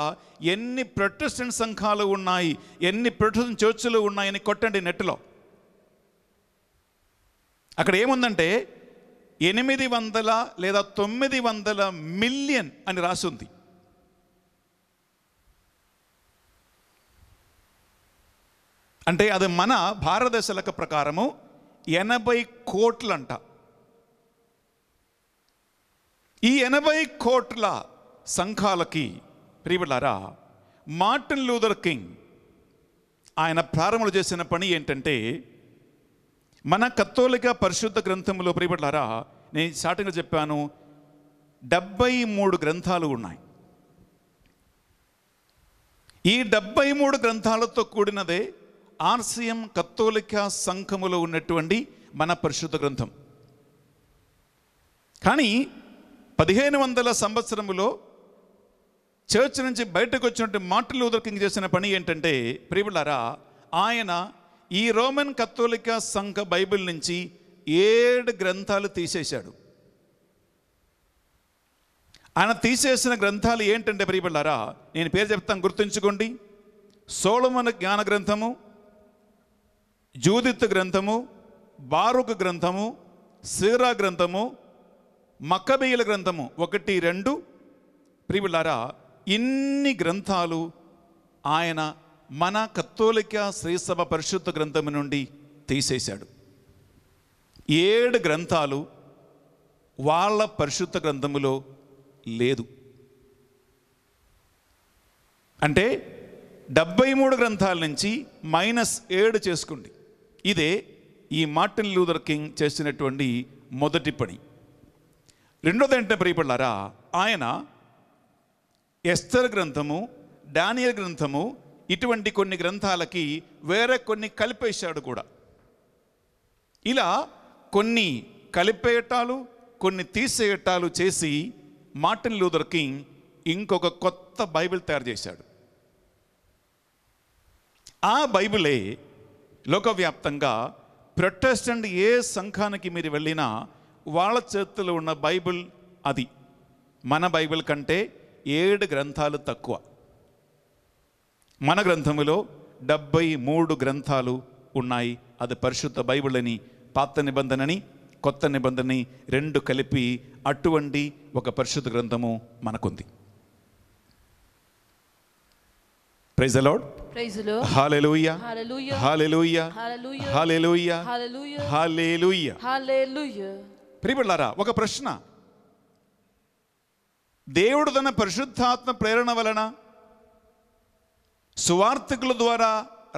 ఎన్ని ప్రొటెస్టెంట్ సంఘాలు ఉన్నాయి ఎన్ని ప్రొటెస్టెంట్ చర్చిలు ఉన్నాయని కొట్టండి నెట్లో అక్కడ ఏముందంటే ఎనిమిది వందల లేదా తొమ్మిది వందల మిలియన్ అని రాసింది అంటే అది మన భారతదేశ లెక్క ప్రకారము ఎనభై కోట్లంట ఈ ఎనభై కోట్ల సంఘాలకి ప్రియులారా మార్టిన్ లూథర్ కింగ్ ఆయన ప్రారంభలు చేసిన పని ఏంటంటే మన కత్తోలిక పరిశుద్ధ గ్రంథంలో ప్రియబడ్డారా నేను స్టార్టింగ్లో చెప్పాను డెబ్బై మూడు గ్రంథాలు ఉన్నాయి ఈ డెబ్బై మూడు గ్రంథాలతో కూడినదే ఆర్సిఎం కత్తోలిక సంఘములో ఉన్నటువంటి మన పరిశుద్ధ గ్రంథం కానీ పదిహేను వందల సంవత్సరములో చర్చ్ నుంచి బయటకు వచ్చినట్టు మార్టిన్ లూథర్ కింగ్ చేసిన పని ఏంటంటే ప్రియులారా ఆయన ఈ రోమన్ కథోలిక సంఘ బైబిల్ నుంచి ఏడు గ్రంథాలు తీసేశాడు ఆయన తీసేసిన గ్రంథాలు ఏంటంటే ప్రియబిళ్ళారా నేను పేరు చెప్తాను గుర్తుంచుకోండి సోళమన జ్ఞాన గ్రంథము జూదిత్ గ్రంథము బారుక గ్రంథము సీరా గ్రంథము మక్కబీయుల గ్రంథము ఒకటి రెండు ప్రియులారా ఇన్ని గ్రంథాలు ఆయన మన కత్తోలిక శ్రీసభ పరిశుద్ధ గ్రంథం నుండి తీసేశాడు ఏడు గ్రంథాలు వాళ్ళ పరిశుద్ధ గ్రంథములో లేదు అంటే డెబ్బై మూడు గ్రంథాల నుంచి మైనస్ ఏడు చేసుకోండి ఇదే ఈ మార్టిన్ లూథర్ కింగ్ చేసినటువంటి మొదటి పని రెండోది ఏంటంటే ప్రియపడ్డారా ఆయన ఎస్తర్ గ్రంథము డానియల్ గ్రంథము ఇటువంటి కొన్ని గ్రంథాలకి వేరే కొన్ని కలిపేశాడు కూడా ఇలా కొన్ని కలిపేయటాలు కొన్ని తీసేయటాలు చేసి మార్టిన్ లూథర్ కింగ్ ఇంకొక కొత్త బైబిల్ తయారు చేశాడు ఆ బైబిలే లోకవ్యాప్తంగా ప్రొటెస్టెంట్ ఏ సంఘానికి మీరు వెళ్ళినా వాళ్ళ చేతిలో ఉన్న బైబిల్ అది మన బైబిల్ కంటే ఏడు గ్రంథాలు తక్కువ మన గ్రంథములో డెబ్బై మూడు గ్రంథాలు ఉన్నాయి అది పరిశుద్ధ బైబిల్ అని పాత నిబంధనని కొత్త నిబంధనని రెండు కలిపి అటువంటి ఒక పరిశుద్ధ గ్రంథము మనకుంది ప్రైజ్ అలాడ్ హాలెలూయా ఒక ప్రశ్న దేవుడు తన పరిశుద్ధాత్మ ప్రేరణ వలన సువార్థకుల ద్వారా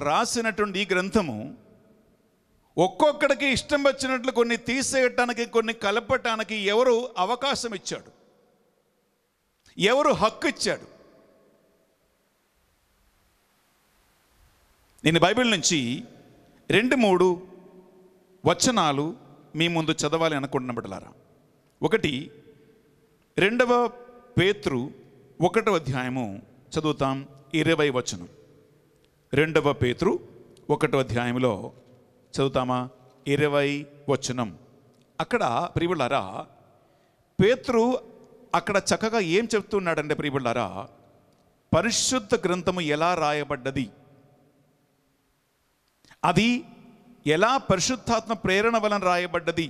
రాసినటువంటి ఈ గ్రంథము ఒక్కొక్కడికి ఇష్టం వచ్చినట్లు కొన్ని తీసేయటానికి కొన్ని కలపటానికి ఎవరు అవకాశం ఇచ్చాడు ఎవరు హక్కు ఇచ్చాడు నేను బైబిల్ నుంచి రెండు మూడు వచనాలు మీ ముందు చదవాలి అనుకుంటున్నప్పటిలారా ఒకటి రెండవ పేతృ ఒకటవ అధ్యాయము చదువుతాం ఇరవై వచనం రెండవ పేతృ ఒకటవ అధ్యాయంలో చదువుతామా ఇరవై వచనం అక్కడ ప్రియుళ్ళారా పేతృ అక్కడ చక్కగా ఏం చెప్తున్నాడంటే ప్రియుళ్ళారా పరిశుద్ధ గ్రంథము ఎలా రాయబడ్డది అది ఎలా పరిశుద్ధాత్మ ప్రేరణ వలన రాయబడ్డది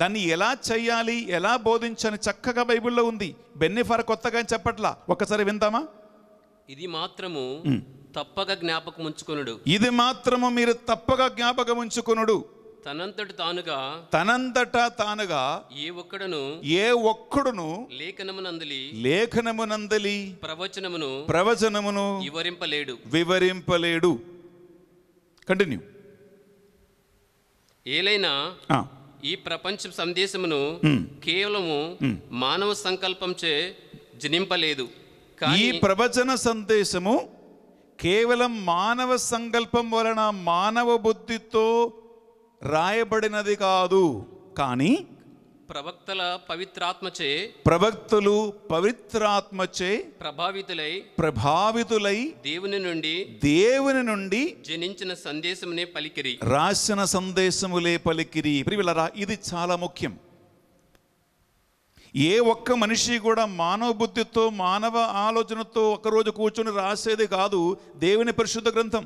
దాన్ని ఎలా చేయాలి ఎలా బోధించని చక్కగా బైబిల్లో ఉంది బెన్నిఫర్ కొత్తగా చెప్పట్లా ఒకసారి విందామా ఇది మాత్రము తప్పక జ్ఞాపకం ఉంచుకొనుడు ఇది మాత్రము మీరు తప్పక జ్ఞాపకం ఉంచుకొనుడు తనంతట తానుగా తనంతట తానుగా ఏ ఒక్కడును ఏ ఒక్కడును లేఖనమునందలి లేఖనమునందలి ప్రవచనమును ప్రవచనమును వివరింపలేడు వివరింపలేడు కంటిన్యూ ఏలైనా ఈ ప్రపంచ సందేశమును hmm. కేవలము hmm. మానవ సంకల్పం చే జనింపలేదు ఈ ప్రవచన సందేశము కేవలం మానవ సంకల్పం వలన మానవ బుద్ధితో రాయబడినది కాదు కానీ ప్రవక్తల పవిత్రాత్మచే ప్రవక్తలు పవిత్రాత్మచే ప్రభావితులై ప్రభావితులై దేవుని నుండి దేవుని నుండి జనించిన సందేశమునే పలికిరి రాసిన సందేశములే పలికిరి ప్రియులరా ఇది చాలా ముఖ్యం ఏ ఒక్క మనిషి కూడా మానవ బుద్ధితో మానవ ఆలోచనతో ఒకరోజు కూర్చొని రాసేది కాదు దేవుని పరిశుద్ధ గ్రంథం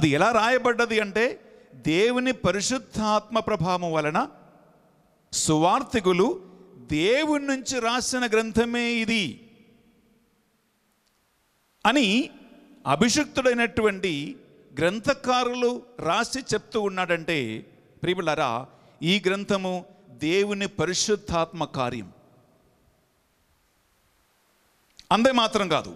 అది ఎలా రాయబడ్డది అంటే దేవుని పరిశుద్ధాత్మ ప్రభావం వలన సువార్థికులు దేవుడి నుంచి రాసిన గ్రంథమే ఇది అని అభిషక్తుడైనటువంటి గ్రంథకారులు రాసి చెప్తూ ఉన్నాడంటే ప్రియులరా ఈ గ్రంథము దేవుని పరిశుద్ధాత్మ కార్యం అందే మాత్రం కాదు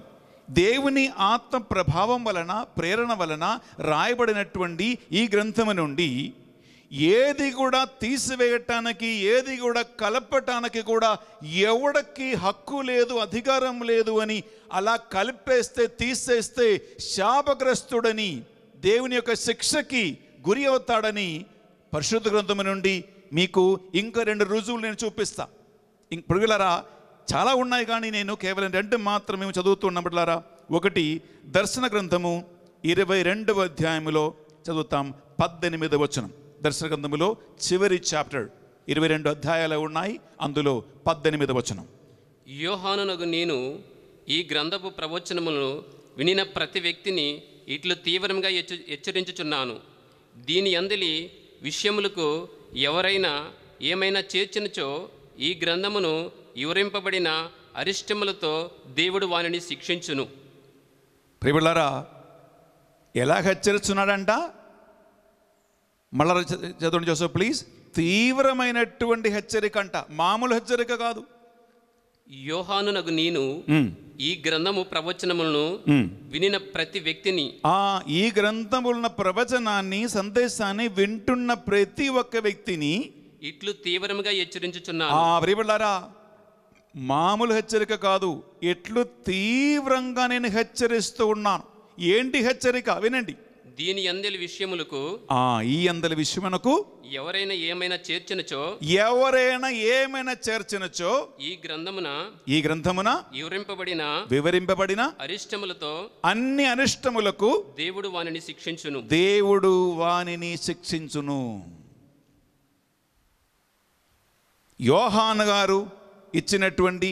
దేవుని ఆత్మ ప్రభావం వలన ప్రేరణ వలన రాయబడినటువంటి ఈ గ్రంథము నుండి ఏది కూడా తీసివేయటానికి ఏది కూడా కలపటానికి కూడా ఎవడకి హక్కు లేదు అధికారం లేదు అని అలా కలిపేస్తే తీసేస్తే శాపగ్రస్తుడని దేవుని యొక్క శిక్షకి గురి అవుతాడని పరిశుద్ధ గ్రంథము నుండి మీకు ఇంకా రెండు రుజువులు నేను చూపిస్తా ఇంక చాలా ఉన్నాయి కానీ నేను కేవలం రెండు మాత్రమే చదువుతున్నప్పట్లారా ఒకటి దర్శన గ్రంథము ఇరవై రెండవ అధ్యాయములో చదువుతాం పద్దెనిమిదవ వచనం దర్శన గ్రంథములో చివరి చాప్టర్ ఇరవై రెండు అధ్యాయాలు ఉన్నాయి అందులో పద్దెనిమిదవ వచనం యోహానునకు నేను ఈ గ్రంథపు ప్రవచనములను వినిన ప్రతి వ్యక్తిని ఇట్లు తీవ్రంగా హెచ్చరించుచున్నాను దీని అందలి విషయములకు ఎవరైనా ఏమైనా చేర్చినచో ఈ గ్రంథమును వివరింపబడిన అరిష్టములతో దేవుడు వానిని శిక్షించును ప్రిబులరా ఎలా హెచ్చరిస్తున్నాడంట మళ్ళా చదవండి చూసా ప్లీజ్ తీవ్రమైనటువంటి హెచ్చరిక అంట మామూలు హెచ్చరిక కాదు యోహానునకు నేను ఈ గ్రంథము ప్రవచనములను వినిన ప్రతి వ్యక్తిని ఆ ఈ గ్రంథములను ప్రవచనాన్ని సందేశాన్ని వింటున్న ప్రతి ఒక్క వ్యక్తిని ఇట్లు తీవ్రంగా హెచ్చరించుచున్నాను ఆ మామూలు హెచ్చరిక కాదు ఎట్లు తీవ్రంగా నేను హెచ్చరిస్తూ ఉన్నాను ఏంటి హెచ్చరిక వినండి దీని అందలి విషయములకు ఆ ఈ అందలి విషయమునకు ఎవరైనా ఏమైనా చేర్చినచో ఎవరైనా ఏమైనా చేర్చినచో ఈ గ్రంథమున ఈ గ్రంథమున వివరింపబడిన వివరింపబడిన అరిష్టములతో అన్ని అనిష్టములకు దేవుడు వానిని శిక్షించును దేవుడు వానిని శిక్షించును యోహాన్ గారు ఇచ్చినటువంటి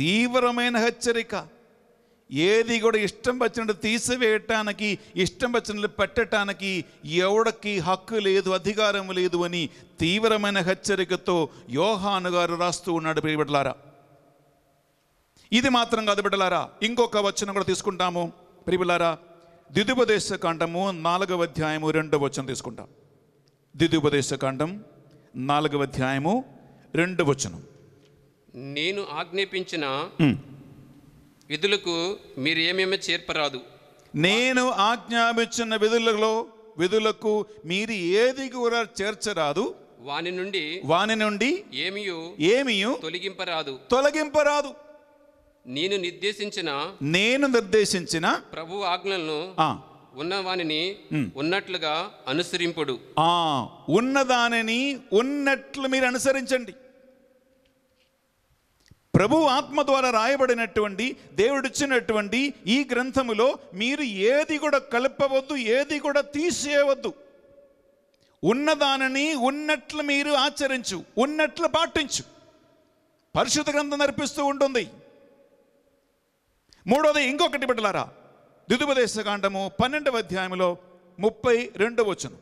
తీవ్రమైన హెచ్చరిక ఏది కూడా ఇష్టం వచ్చినట్టు తీసివేయటానికి ఇష్టం వచ్చినట్లు పెట్టడానికి ఎవడకి హక్కు లేదు అధికారం లేదు అని తీవ్రమైన హెచ్చరికతో యోహాను గారు రాస్తూ ఉన్నాడు ప్రియబిడ్డలారా ఇది మాత్రం కాదు బిడ్డలారా ఇంకొక వచనం కూడా తీసుకుంటాము ప్రియబిడ్డలారా దిదుపదేశ కాండము నాలుగవ అధ్యాయము రెండవ వచనం తీసుకుంటాం దిదుపదేశ కాండం నాలుగవ అధ్యాయము రెండు వచనం నేను ఆజ్ఞాపించిన విధులకు మీరు ఏమేమి చేర్పరాదు నేను ఆజ్ఞాపించిన విధులలో విధులకు మీరు ఏది కూడా చేర్చరాదు వాని నుండి వాని నుండి ఏమియు ఏమియు తొలగింపరాదు తొలగింపరాదు నేను నిర్దేశించిన నేను నిర్దేశించిన ప్రభు ఆజ్ఞలను ఉన్న వానిని ఉన్నట్లుగా అనుసరింపుడు ఆ ఉన్నదానిని ఉన్నట్లు మీరు అనుసరించండి ప్రభు ఆత్మ ద్వారా రాయబడినటువంటి దేవుడిచ్చినటువంటి ఈ గ్రంథములో మీరు ఏది కూడా కలపవద్దు ఏది కూడా తీసేయవద్దు ఉన్నదానని ఉన్నట్లు మీరు ఆచరించు ఉన్నట్లు పాటించు పరిశుద్ధ గ్రంథం నర్పిస్తూ ఉంటుంది మూడోది ఇంకొకటి బిడ్డలారా కాండము పన్నెండవ అధ్యాయంలో ముప్పై రెండవ వచ్చును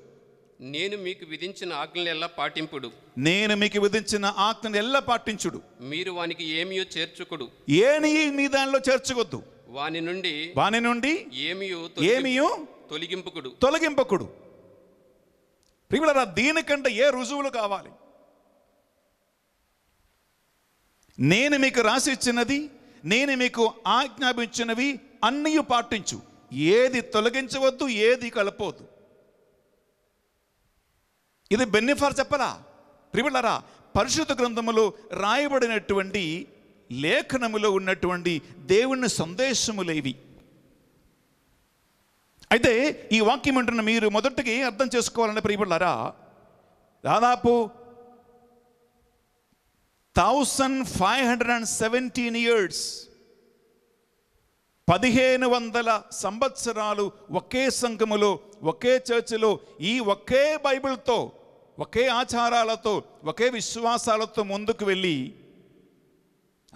నేను మీకు విధించిన ఆజ్ఞలు ఎలా పాటింపుడు నేను మీకు విధించిన ఆజ్ఞలు ఎలా పాటించుడు మీరు వానికి ఏమియో చేర్చుకుడు ఏని మీ దానిలో చేర్చుకోద్దు వాని నుండి వాని నుండి ఏమియో ఏమియో తొలగింపుకుడు తొలగింపకుడు ప్రియులరా దీనికంటే ఏ రుజువులు కావాలి నేను మీకు రాసి ఇచ్చినది నేను మీకు ఆజ్ఞాపించినవి అన్నీ పాటించు ఏది తొలగించవద్దు ఏది కలపవద్దు ఇది బెన్నిఫార్ చెప్పలా త్రివిళ్ళరా పరిశుద్ధ గ్రంథములో రాయబడినటువంటి లేఖనములో ఉన్నటువంటి దేవుని సందేశములేవి అయితే ఈ వాక్యం అంటున్న మీరు మొదటికి అర్థం చేసుకోవాలనే ప్రియపడ్డారా దాదాపు thousand five hundred and seventeen years పదిహేను వందల సంవత్సరాలు ఒకే సంఘములో ఒకే చర్చిలో ఈ ఒకే బైబిల్తో ఒకే ఆచారాలతో ఒకే విశ్వాసాలతో ముందుకు వెళ్ళి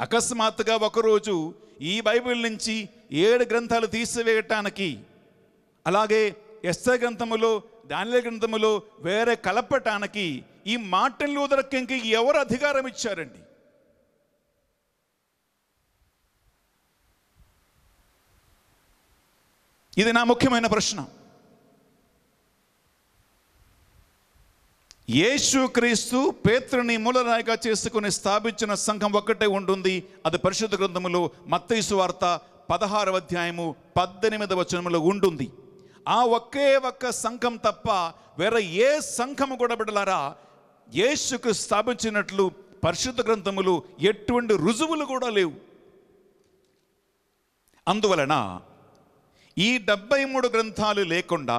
అకస్మాత్తుగా ఒకరోజు ఈ బైబిల్ నుంచి ఏడు గ్రంథాలు తీసివేయటానికి అలాగే ఎస్త గ్రంథములో దానిల గ్రంథములో వేరే కలపటానికి ఈ మార్టిన్ లూథర్ ఎవరు అధికారం ఇచ్చారండి ఇది నా ముఖ్యమైన ప్రశ్న యేసుక్రీస్తు పేత్రుని మూలనాయిగా చేసుకుని స్థాపించిన సంఘం ఒక్కటే ఉంటుంది అది పరిశుద్ధ గ్రంథములో మత్తైసు వార్త పదహారవ అధ్యాయము పద్దెనిమిదవ వచనములో ఉంటుంది ఆ ఒకే ఒక్క సంఘం తప్ప వేరే ఏ సంఘము కూడా బిడలారా యేసుకు స్థాపించినట్లు పరిశుద్ధ గ్రంథములు ఎటువంటి రుజువులు కూడా లేవు అందువలన ఈ డెబ్బై మూడు గ్రంథాలు లేకుండా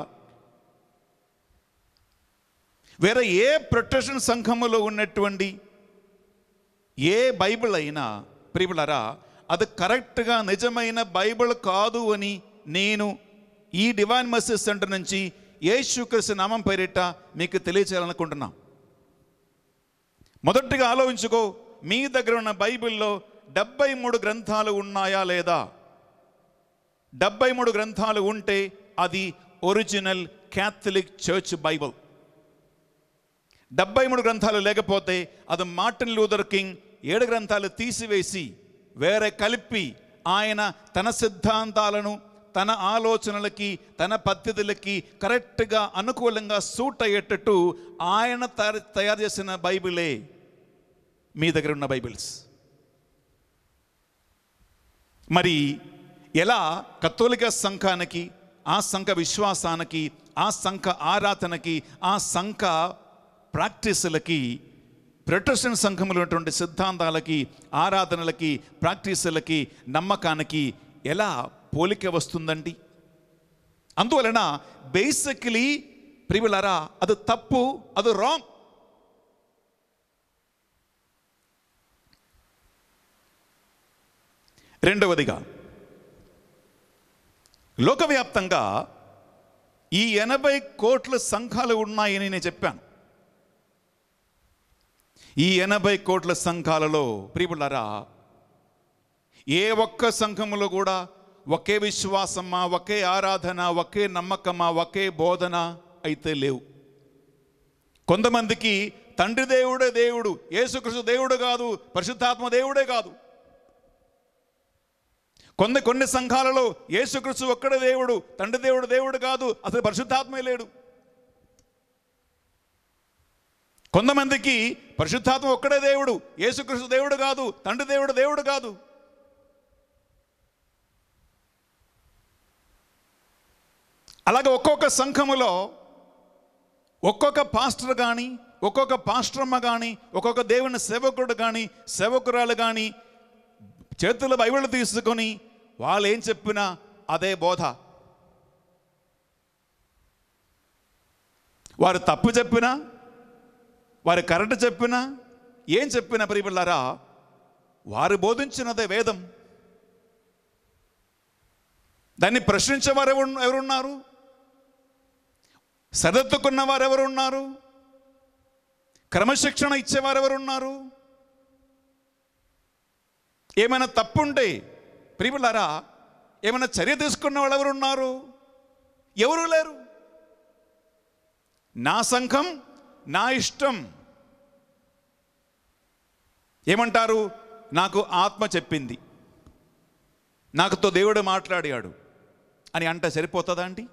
వేరే ఏ ప్రొటెషన్ సంఘములో ఉన్నటువంటి ఏ బైబిల్ అయినా ప్రిబులరా అది కరెక్ట్గా నిజమైన బైబిల్ కాదు అని నేను ఈ డివైన్ మెసేజ్ సెంటర్ నుంచి యేసుక్రీస్తు నామం పేరిట మీకు తెలియచేయాలనుకుంటున్నా మొదటిగా ఆలోచించుకో మీ దగ్గర ఉన్న బైబిల్లో డెబ్బై మూడు గ్రంథాలు ఉన్నాయా లేదా డెబ్బై మూడు గ్రంథాలు ఉంటే అది ఒరిజినల్ క్యాథలిక్ చర్చ్ బైబిల్ డెబ్బై మూడు గ్రంథాలు లేకపోతే అది మార్టిన్ లూథర్ కింగ్ ఏడు గ్రంథాలు తీసివేసి వేరే కలిపి ఆయన తన సిద్ధాంతాలను తన ఆలోచనలకి తన పద్ధతులకి కరెక్ట్గా అనుకూలంగా సూట్ అయ్యేటట్టు ఆయన తయారు చేసిన బైబిలే మీ దగ్గర ఉన్న బైబిల్స్ మరి ఎలా కത്തോలిక సంఘానికి ఆ సంఘ విశ్వాసానికి ఆ సంఘ ఆరాధనకి ఆ సంఘ ప్రాక్టీసులకి ప్రొటెషన్ సంఘంలో ఉన్నటువంటి సిద్ధాంతాలకి ఆరాధనలకి ప్రాక్టీసులకి నమ్మకానికి ఎలా పోలిక వస్తుందండి అందువలన బేసిక్లీ ప్రియులరా అది తప్పు అది రాంగ్ రెండవదిగా లోకవ్యాప్తంగా ఈ ఎనభై కోట్ల సంఘాలు ఉన్నాయని నేను చెప్పాను ఈ ఎనభై కోట్ల సంఘాలలో ప్రియులరా ఏ ఒక్క సంఘములో కూడా ఒకే విశ్వాసమా ఒకే ఆరాధన ఒకే నమ్మకమా ఒకే బోధన అయితే లేవు కొంతమందికి తండ్రి దేవుడే దేవుడు యేసుకృష్ణ దేవుడు కాదు పరిశుద్ధాత్మ దేవుడే కాదు కొన్ని కొన్ని సంఘాలలో యేసుకృష్ణ ఒక్కడే దేవుడు తండ్రి దేవుడు దేవుడు కాదు అసలు పరిశుద్ధాత్మే లేడు కొంతమందికి పరిశుద్ధాత్మ ఒక్కడే దేవుడు యేసుకృష్ణ దేవుడు కాదు తండ్రి దేవుడు దేవుడు కాదు అలాగే ఒక్కొక్క సంఘములో ఒక్కొక్క పాస్టర్ కానీ ఒక్కొక్క పాస్టర్మ్మ కానీ ఒక్కొక్క దేవుని సేవకుడు కానీ సేవకురాలు కానీ చేతుల బైబిల్ తీసుకొని వాళ్ళు ఏం చెప్పినా అదే బోధ వారు తప్పు చెప్పినా వారు కరెక్ట్ చెప్పినా ఏం చెప్పిన ప్రియపిల్లారా వారు బోధించినదే వేదం దాన్ని ప్రశ్నించేవారు ఎవరు ఎవరున్నారు సరిదత్తుకున్న వారు ఎవరున్నారు క్రమశిక్షణ ఇచ్చేవారు ఎవరున్నారు ఏమైనా తప్పుంటే ప్రియులారా ఏమైనా చర్య తీసుకున్న వాళ్ళు ఎవరున్నారు ఎవరు లేరు నా సంఘం నా ఇష్టం ఏమంటారు నాకు ఆత్మ చెప్పింది నాకుతో దేవుడు మాట్లాడాడు అని అంట సరిపోతుందా అండి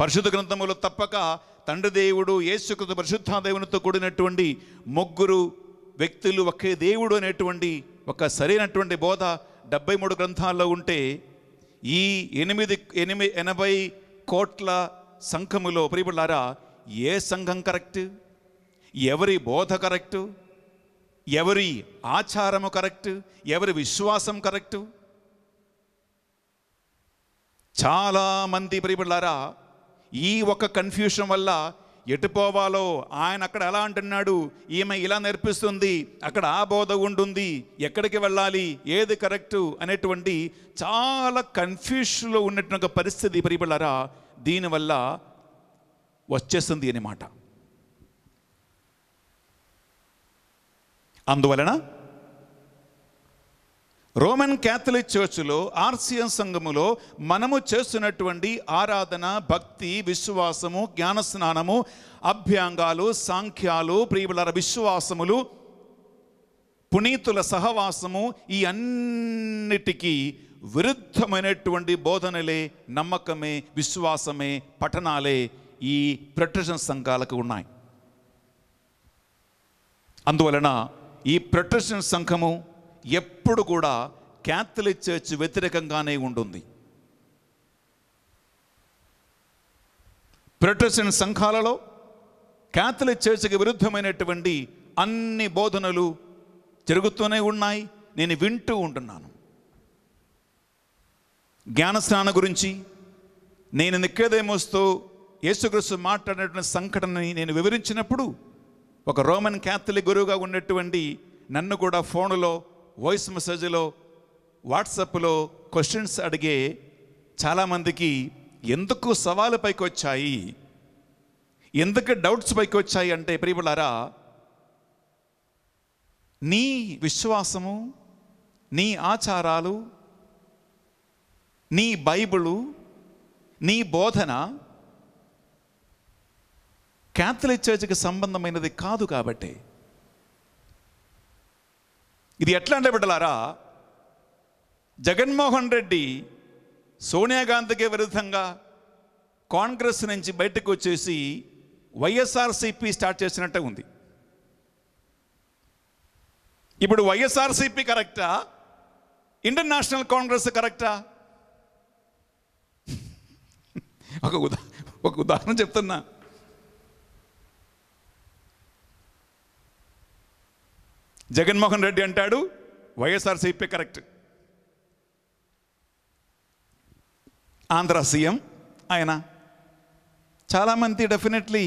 పరిశుద్ధ గ్రంథములు తప్పక తండ్రి దేవుడు యేసుకృత పరిశుద్ధ దేవునితో కూడినటువంటి ముగ్గురు వ్యక్తులు ఒకే దేవుడు అనేటువంటి ఒక సరైనటువంటి బోధ డెబ్బై మూడు గ్రంథాల్లో ఉంటే ఈ ఎనిమిది ఎనిమిది ఎనభై కోట్ల సంఖములో ప్రియబులారా ఏ సంఘం కరెక్ట్ ఎవరి బోధ కరెక్టు ఎవరి ఆచారము కరెక్ట్ ఎవరి విశ్వాసం కరెక్టు చాలామంది ప్రియబిళ్ళారా ఈ ఒక కన్ఫ్యూషన్ వల్ల ఎటు పోవాలో ఆయన అక్కడ ఎలా అంటున్నాడు ఈమె ఇలా నేర్పిస్తుంది అక్కడ ఆ బోధ ఉంటుంది ఎక్కడికి వెళ్ళాలి ఏది కరెక్టు అనేటువంటి చాలా కన్ఫ్యూషన్లో ఉన్నటువంటి పరిస్థితి పరిబళ్ళారా దీనివల్ల వచ్చేసింది అని మాట అందువలన రోమన్ క్యాథలిక్ చర్చిలో ఆర్సియన్ సంఘములో మనము చేస్తున్నటువంటి ఆరాధన భక్తి విశ్వాసము జ్ఞాన స్నానము అభ్యాంగాలు సాంఖ్యాలు ప్రియుల విశ్వాసములు పునీతుల సహవాసము ఈ అన్నిటికీ విరుద్ధమైనటువంటి బోధనలే నమ్మకమే విశ్వాసమే పఠనాలే ఈ ప్రొటెషన్ సంఘాలకు ఉన్నాయి అందువలన ఈ ప్రొటెషన్ సంఘము ఎప్పుడు కూడా క్యాథలిక్ చర్చ్ వ్యతిరేకంగానే ఉంటుంది ప్రొటెషన్ సంఘాలలో క్యాథలిక్ చర్చ్కి విరుద్ధమైనటువంటి అన్ని బోధనలు జరుగుతూనే ఉన్నాయి నేను వింటూ ఉంటున్నాను జ్ఞానస్నాన గురించి నేను నిక్కేదేమోస్తూ యేసుగ్రస్సు మాట్లాడిన సంఘటనని నేను వివరించినప్పుడు ఒక రోమన్ క్యాథలిక్ గురువుగా ఉన్నటువంటి నన్ను కూడా ఫోన్లో వాయిస్ మెసేజ్లో వాట్సాప్లో క్వశ్చన్స్ అడిగే చాలామందికి ఎందుకు సవాలు పైకి వచ్చాయి ఎందుకు డౌట్స్ పైకి వచ్చాయి అంటే ప్రియబులారా నీ విశ్వాసము నీ ఆచారాలు నీ బైబిలు నీ బోధన క్యాథలిక్ చర్చ్కి సంబంధమైనది కాదు కాబట్టి ఇది ఎట్లా అంటే బిడ్డలారా జగన్మోహన్ రెడ్డి సోనియా గాంధీకి విరుద్ధంగా కాంగ్రెస్ నుంచి బయటకు వచ్చేసి వైఎస్ఆర్సీపీ స్టార్ట్ చేసినట్టే ఉంది ఇప్పుడు వైఎస్ఆర్సీపీ కరెక్టా ఇంటర్నేషనల్ కాంగ్రెస్ కరెక్టా ఒక ఉదా ఒక ఉదాహరణ చెప్తున్నా జగన్మోహన్ రెడ్డి అంటాడు వైఎస్ఆర్సీపీ కరెక్ట్ ఆంధ్ర సీఎం ఆయన చాలామంది డెఫినెట్లీ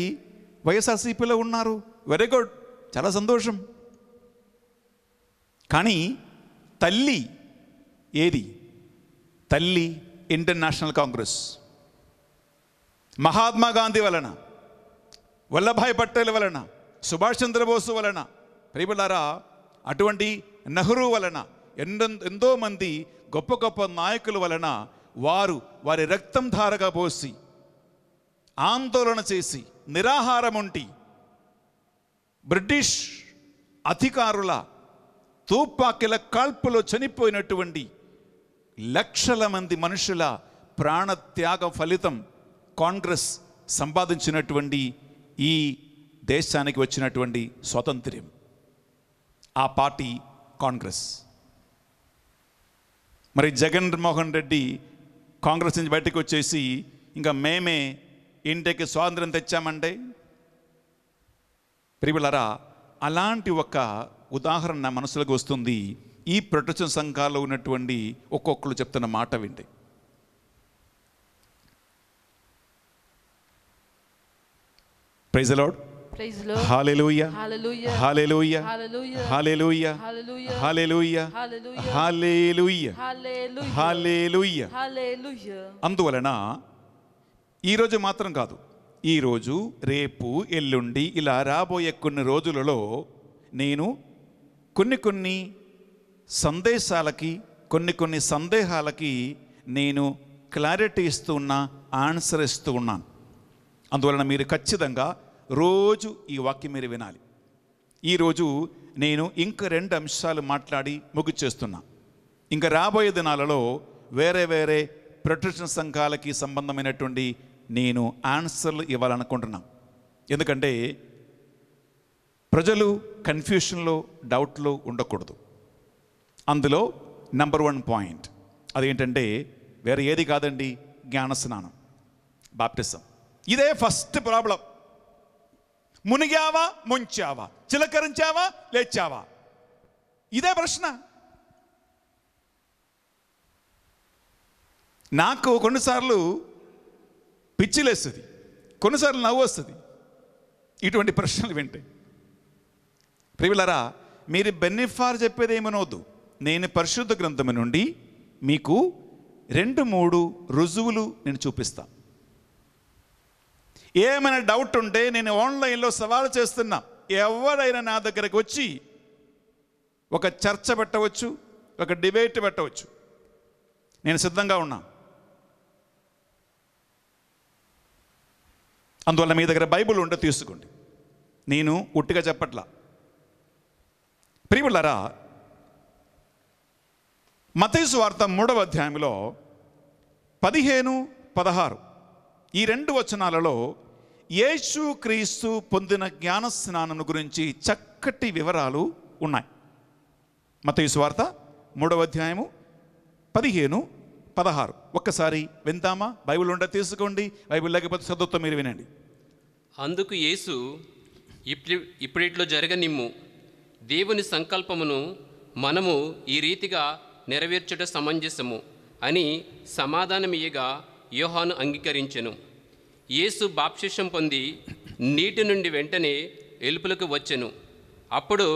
వైఎస్ఆర్సీపీలో ఉన్నారు వెరీ గుడ్ చాలా సంతోషం కానీ తల్లి ఏది తల్లి ఇంటర్నేషనల్ కాంగ్రెస్ మహాత్మా గాంధీ వలన వల్లభాయ్ పటేల్ వలన సుభాష్ చంద్రబోసు వలన ప్రియులారా అటువంటి నెహ్రూ వలన ఎంతో ఎంతోమంది గొప్ప గొప్ప నాయకుల వలన వారు వారి రక్తం ధారగా పోసి ఆందోళన చేసి నిరాహారం ఉంటి బ్రిటిష్ అధికారుల తూపాకిల కాల్పులో చనిపోయినటువంటి లక్షల మంది మనుషుల ప్రాణత్యాగ ఫలితం కాంగ్రెస్ సంపాదించినటువంటి ఈ దేశానికి వచ్చినటువంటి స్వాతంత్ర్యం ఆ పార్టీ కాంగ్రెస్ మరి జగన్ మోహన్ రెడ్డి కాంగ్రెస్ నుంచి బయటకు వచ్చేసి ఇంకా మేమే ఇంటికి స్వాతంత్రం తెచ్చామంటే ప్రిబులరా అలాంటి ఒక ఉదాహరణ మనసులోకి వస్తుంది ఈ ప్రొటెక్షన్ సంఘాల్లో ఉన్నటువంటి ఒక్కొక్కరు చెప్తున్న మాట వింటే praise the lord hallelujah hallelujah hallelujah hallelujah hallelujah hallelujah అందువలన ఈరోజు మాత్రం కాదు ఈరోజు రేపు ఎల్లుండి ఇలా రాబోయే కొన్ని రోజులలో నేను కొన్ని కొన్ని సందేశాలకి కొన్ని కొన్ని సందేహాలకి నేను క్లారిటీ ఇస్తూ ఉన్నా ఆన్సర్ ఇస్తూ ఉన్నాను అందువలన మీరు ఖచ్చితంగా రోజు ఈ వాక్యం మీరు వినాలి ఈరోజు నేను ఇంక రెండు అంశాలు మాట్లాడి ముగ్గు చేస్తున్నా ఇంకా రాబోయే దినాలలో వేరే వేరే ప్రొటెక్షన్ సంఘాలకి సంబంధమైనటువంటి నేను ఆన్సర్లు ఇవ్వాలనుకుంటున్నాను ఎందుకంటే ప్రజలు కన్ఫ్యూషన్లో డౌట్లో ఉండకూడదు అందులో నెంబర్ వన్ పాయింట్ అదేంటంటే వేరే ఏది కాదండి జ్ఞాన స్నానం బాప్టిజం ఇదే ఫస్ట్ ప్రాబ్లం మునిగావా ముంచావా చిలకరించావా లేచావా ఇదే ప్రశ్న నాకు కొన్నిసార్లు పిచ్చిలేస్తుంది కొన్నిసార్లు నవ్వు వస్తుంది ఇటువంటి ప్రశ్నలు వింటే ప్రియులరా మీరు బెన్నిఫార్ చెప్పేది ఏమనోదు నేను పరిశుద్ధ గ్రంథం నుండి మీకు రెండు మూడు రుజువులు నేను చూపిస్తాను ఏమైనా డౌట్ ఉంటే నేను ఆన్లైన్లో సవాలు చేస్తున్నా ఎవరైనా నా దగ్గరకు వచ్చి ఒక చర్చ పెట్టవచ్చు ఒక డిబేట్ పెట్టవచ్చు నేను సిద్ధంగా ఉన్నా అందువల్ల మీ దగ్గర బైబుల్ ఉంటే తీసుకోండి నేను ఉట్టిగా చెప్పట్లా ప్రియులరా మతేసు వార్త మూడవ అధ్యాయంలో పదిహేను పదహారు ఈ రెండు వచనాలలో యేసు క్రీస్తు పొందిన జ్ఞాన స్నానం గురించి చక్కటి వివరాలు ఉన్నాయి మతయుసు వార్త మూడవ అధ్యాయము పదిహేను పదహారు ఒక్కసారి విందామా బైబిల్ ఉండ తీసుకోండి బైబిల్ లేకపోతే చదువుతో మీరు వినండి అందుకు యేసు ఇప్పుడు ఇప్పుడిట్లో జరగనిమ్ము దేవుని సంకల్పమును మనము ఈ రీతిగా నెరవేర్చుట సమంజసము అని సమాధానమియగా యోహాను అంగీకరించెను యేసు బాప్శిష్యం పొంది నీటి నుండి వెంటనే ఎలుపులకు వచ్చెను అప్పుడు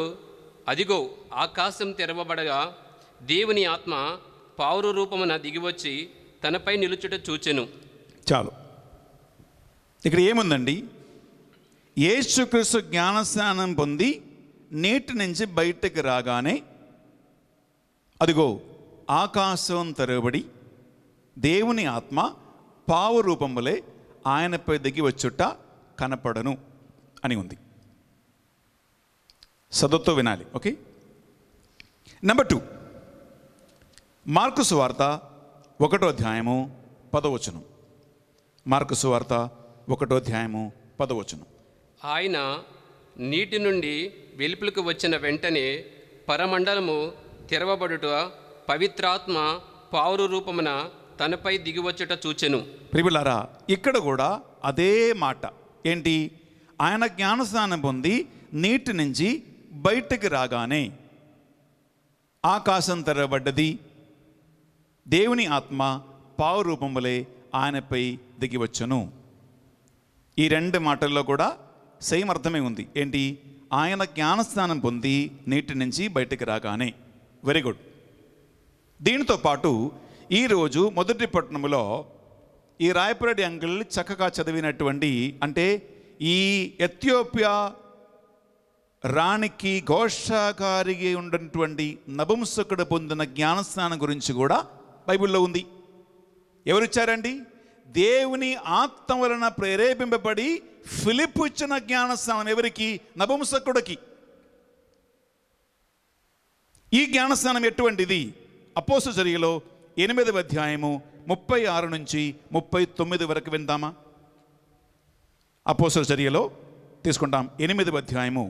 అదిగో ఆకాశం తెరవబడగా దేవుని ఆత్మ పావురు రూపమున దిగివచ్చి తనపై నిలుచుట చూచెను చాలు ఇక్కడ ఏముందండి యేసుక్రీస్తు జ్ఞానస్నానం పొంది నేటి నుంచి బయటకు రాగానే అదిగో ఆకాశం తెరవబడి దేవుని ఆత్మ పావు రూపములే ఆయనపై దిగి వచ్చుట కనపడను అని ఉంది చదువుతో వినాలి ఓకే నెంబర్ టూ మార్కుసు వార్త ఒకటో అధ్యాయము పదవచనం మార్కుసు వార్త ఒకటో అధ్యాయము పదవచనం ఆయన నీటి నుండి వెలుపులకు వచ్చిన వెంటనే పరమండలము తెరవబడుట పవిత్రాత్మ పావురు రూపమున తనపై దిగివచ్చుట చూచెను ప్రిబులారా ఇక్కడ కూడా అదే మాట ఏంటి ఆయన జ్ఞానస్నానం పొంది నీటి నుంచి బయటకు రాగానే ఆకాశం తెరబడ్డది దేవుని ఆత్మ పావు రూపములే ఆయనపై దిగివచ్చును ఈ రెండు మాటల్లో కూడా సేమ్ అర్థమే ఉంది ఏంటి ఆయన జ్ఞానస్నానం పొంది నీటి నుంచి బయటకు రాగానే వెరీ గుడ్ దీనితో పాటు ఈరోజు మొదటి పట్టణంలో ఈ రాయపురడి అంకుల్ చక్కగా చదివినటువంటి అంటే ఈ ఎథియోపియా రాణికి ఘోషకారిగి ఉన్నటువంటి నపుంసకుడు పొందిన జ్ఞానస్నానం గురించి కూడా బైబిల్లో ఉంది ఎవరిచ్చారండి దేవుని ఆత్మ వలన ప్రేరేపింపబడి ఫిలిప్ ఇచ్చిన జ్ఞానస్నానం ఎవరికి నభంసకుడికి ఈ జ్ఞానస్నానం ఎటువంటిది అపోస జరిగిలో ఎనిమిదవ అధ్యాయము ముప్పై ఆరు నుంచి ముప్పై తొమ్మిది వరకు విందామా అపోసల చర్యలో తీసుకుంటాం ఎనిమిదవ అధ్యాయము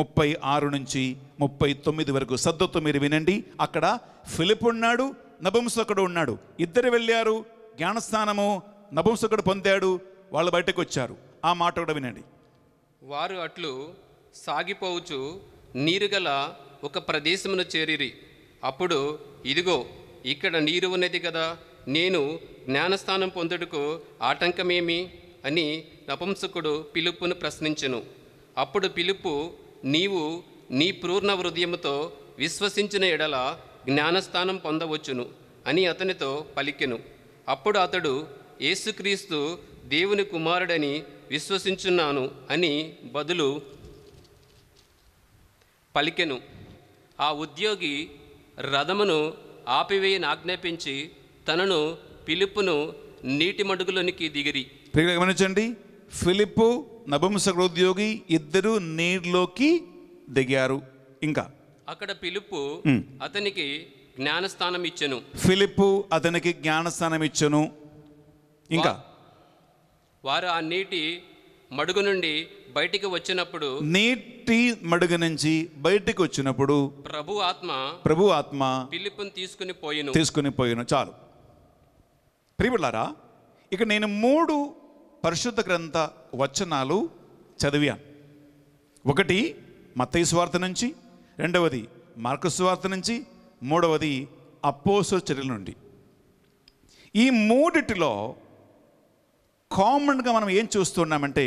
ముప్పై ఆరు నుంచి ముప్పై తొమ్మిది వరకు సద్దతో మీరు వినండి అక్కడ ఫిలిప్ ఉన్నాడు నభంసకుడు ఉన్నాడు ఇద్దరు వెళ్ళారు జ్ఞానస్థానము నభంసకుడు పొందాడు వాళ్ళు బయటకు వచ్చారు ఆ మాట కూడా వినండి వారు అట్లు సాగిపోవచ్చు గల ఒక ప్రదేశమును చేరిరి అప్పుడు ఇదిగో ఇక్కడ నీరు ఉన్నది కదా నేను జ్ఞానస్థానం పొందుటకు ఆటంకమేమి అని నపంసకుడు పిలుపును ప్రశ్నించెను అప్పుడు పిలుపు నీవు నీ పూర్ణ హృదయముతో విశ్వసించిన ఎడల జ్ఞానస్థానం పొందవచ్చును అని అతనితో పలికెను అప్పుడు అతడు యేసుక్రీస్తు దేవుని కుమారుడని విశ్వసించున్నాను అని బదులు పలికెను ఆ ఉద్యోగి రథమును ఆపివేయని ఆజ్ఞాపించి తనను పిలుపును నీటి మడుగులోనికి దిగిరి గమనించండి ఫిలిప్పు నపుంసకోద్యోగి ఇద్దరు నీటిలోకి దిగారు ఇంకా అక్కడ పిలుపు అతనికి జ్ఞానస్థానం ఇచ్చను ఫిలిప్పు అతనికి జ్ఞానస్థానం ఇచ్చను ఇంకా వారు ఆ నీటి మడుగు నుండి బయటికి వచ్చినప్పుడు నీటి మడుగు నుంచి బయటికి వచ్చినప్పుడు ప్రభు ఆత్మ ప్రభు ఆత్మ పిలుపుని తీసుకుని పోయిను తీసుకుని పోయిను చాలు ప్రియులారా ఇక నేను మూడు పరిశుద్ధ గ్రంథ వచనాలు చదివాను ఒకటి మత్తయి స్వార్థ నుంచి రెండవది మార్కు స్వార్థ నుంచి మూడవది అప్పోసో చర్యల నుండి ఈ మూడిటిలో కామన్గా మనం ఏం చూస్తున్నామంటే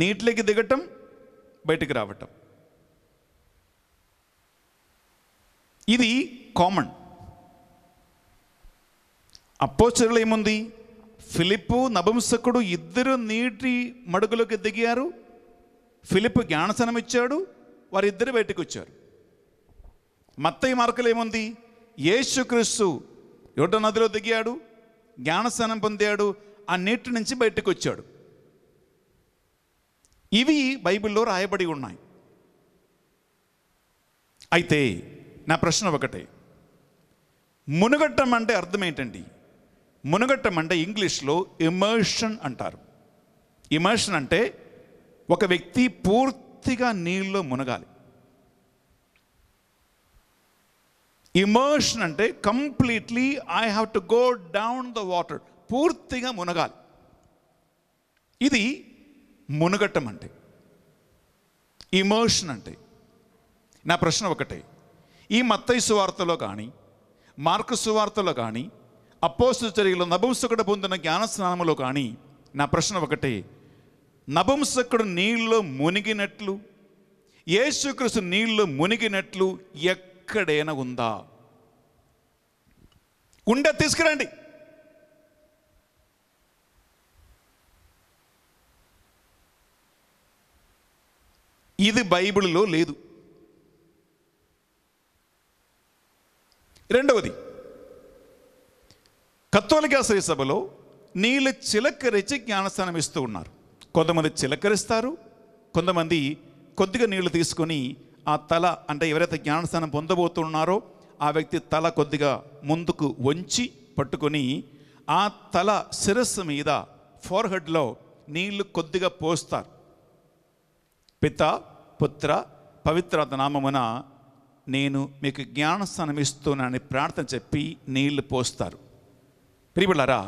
నీటిలోకి దిగటం బయటికి రావటం ఇది కామన్ అప్పోచరులు ఏముంది ఫిలిప్పు నభంసకుడు ఇద్దరు నీటి మడుగులోకి దిగారు ఫిలిప్ జ్ఞానసనం ఇచ్చాడు వారిద్దరు బయటకు వచ్చారు మత్తయ్య మార్కులు ఏముంది యేసుక్రీస్తు యొడ్డ నదిలో దిగాడు జ్ఞానస్నానం పొందాడు ఆ నీటి నుంచి బయటకు వచ్చాడు ఇవి బైబిల్లో రాయబడి ఉన్నాయి అయితే నా ప్రశ్న ఒకటే మునుగట్టం అంటే అర్థం ఏంటండి మునుగట్టం అంటే ఇంగ్లీష్లో ఇమర్షన్ అంటారు ఇమర్షన్ అంటే ఒక వ్యక్తి పూర్తిగా నీళ్ళలో మునగాలి ఇమర్షన్ అంటే completely I have to go down the water పూర్తిగా మునగాలి ఇది మునగటం అంటే ఇమోషన్ అంటే నా ప్రశ్న ఒకటే ఈ మత్తైసు వార్తలో కానీ మార్కు వార్తలో కానీ అపోసు చర్యలు నభంసకుడు పొందిన జ్ఞానస్నానంలో కానీ నా ప్రశ్న ఒకటే నభంసకుడు నీళ్ళలో మునిగినట్లు యేసుక్రీస్తు నీళ్ళు మునిగినట్లు ఎక్కడైనా ఉందా ఉండే తీసుకురండి ఇది బైబిల్లో లేదు రెండవది కత్తోలికా సభలో నీళ్ళు చిలకరించి జ్ఞానస్థానం ఇస్తూ ఉన్నారు కొంతమంది చిలకరిస్తారు కొంతమంది కొద్దిగా నీళ్లు తీసుకొని ఆ తల అంటే ఎవరైతే జ్ఞానస్థానం పొందబోతున్నారో ఆ వ్యక్తి తల కొద్దిగా ముందుకు వంచి పట్టుకొని ఆ తల శిరస్సు మీద ఫోర్హెడ్లో నీళ్లు కొద్దిగా పోస్తారు పిత్త పుత్ర పవిత్రత నామమున నేను మీకు జ్ఞానస్థానం ఇస్తున్నానని ప్రార్థన చెప్పి నీళ్లు పోస్తారు ప్రియులరా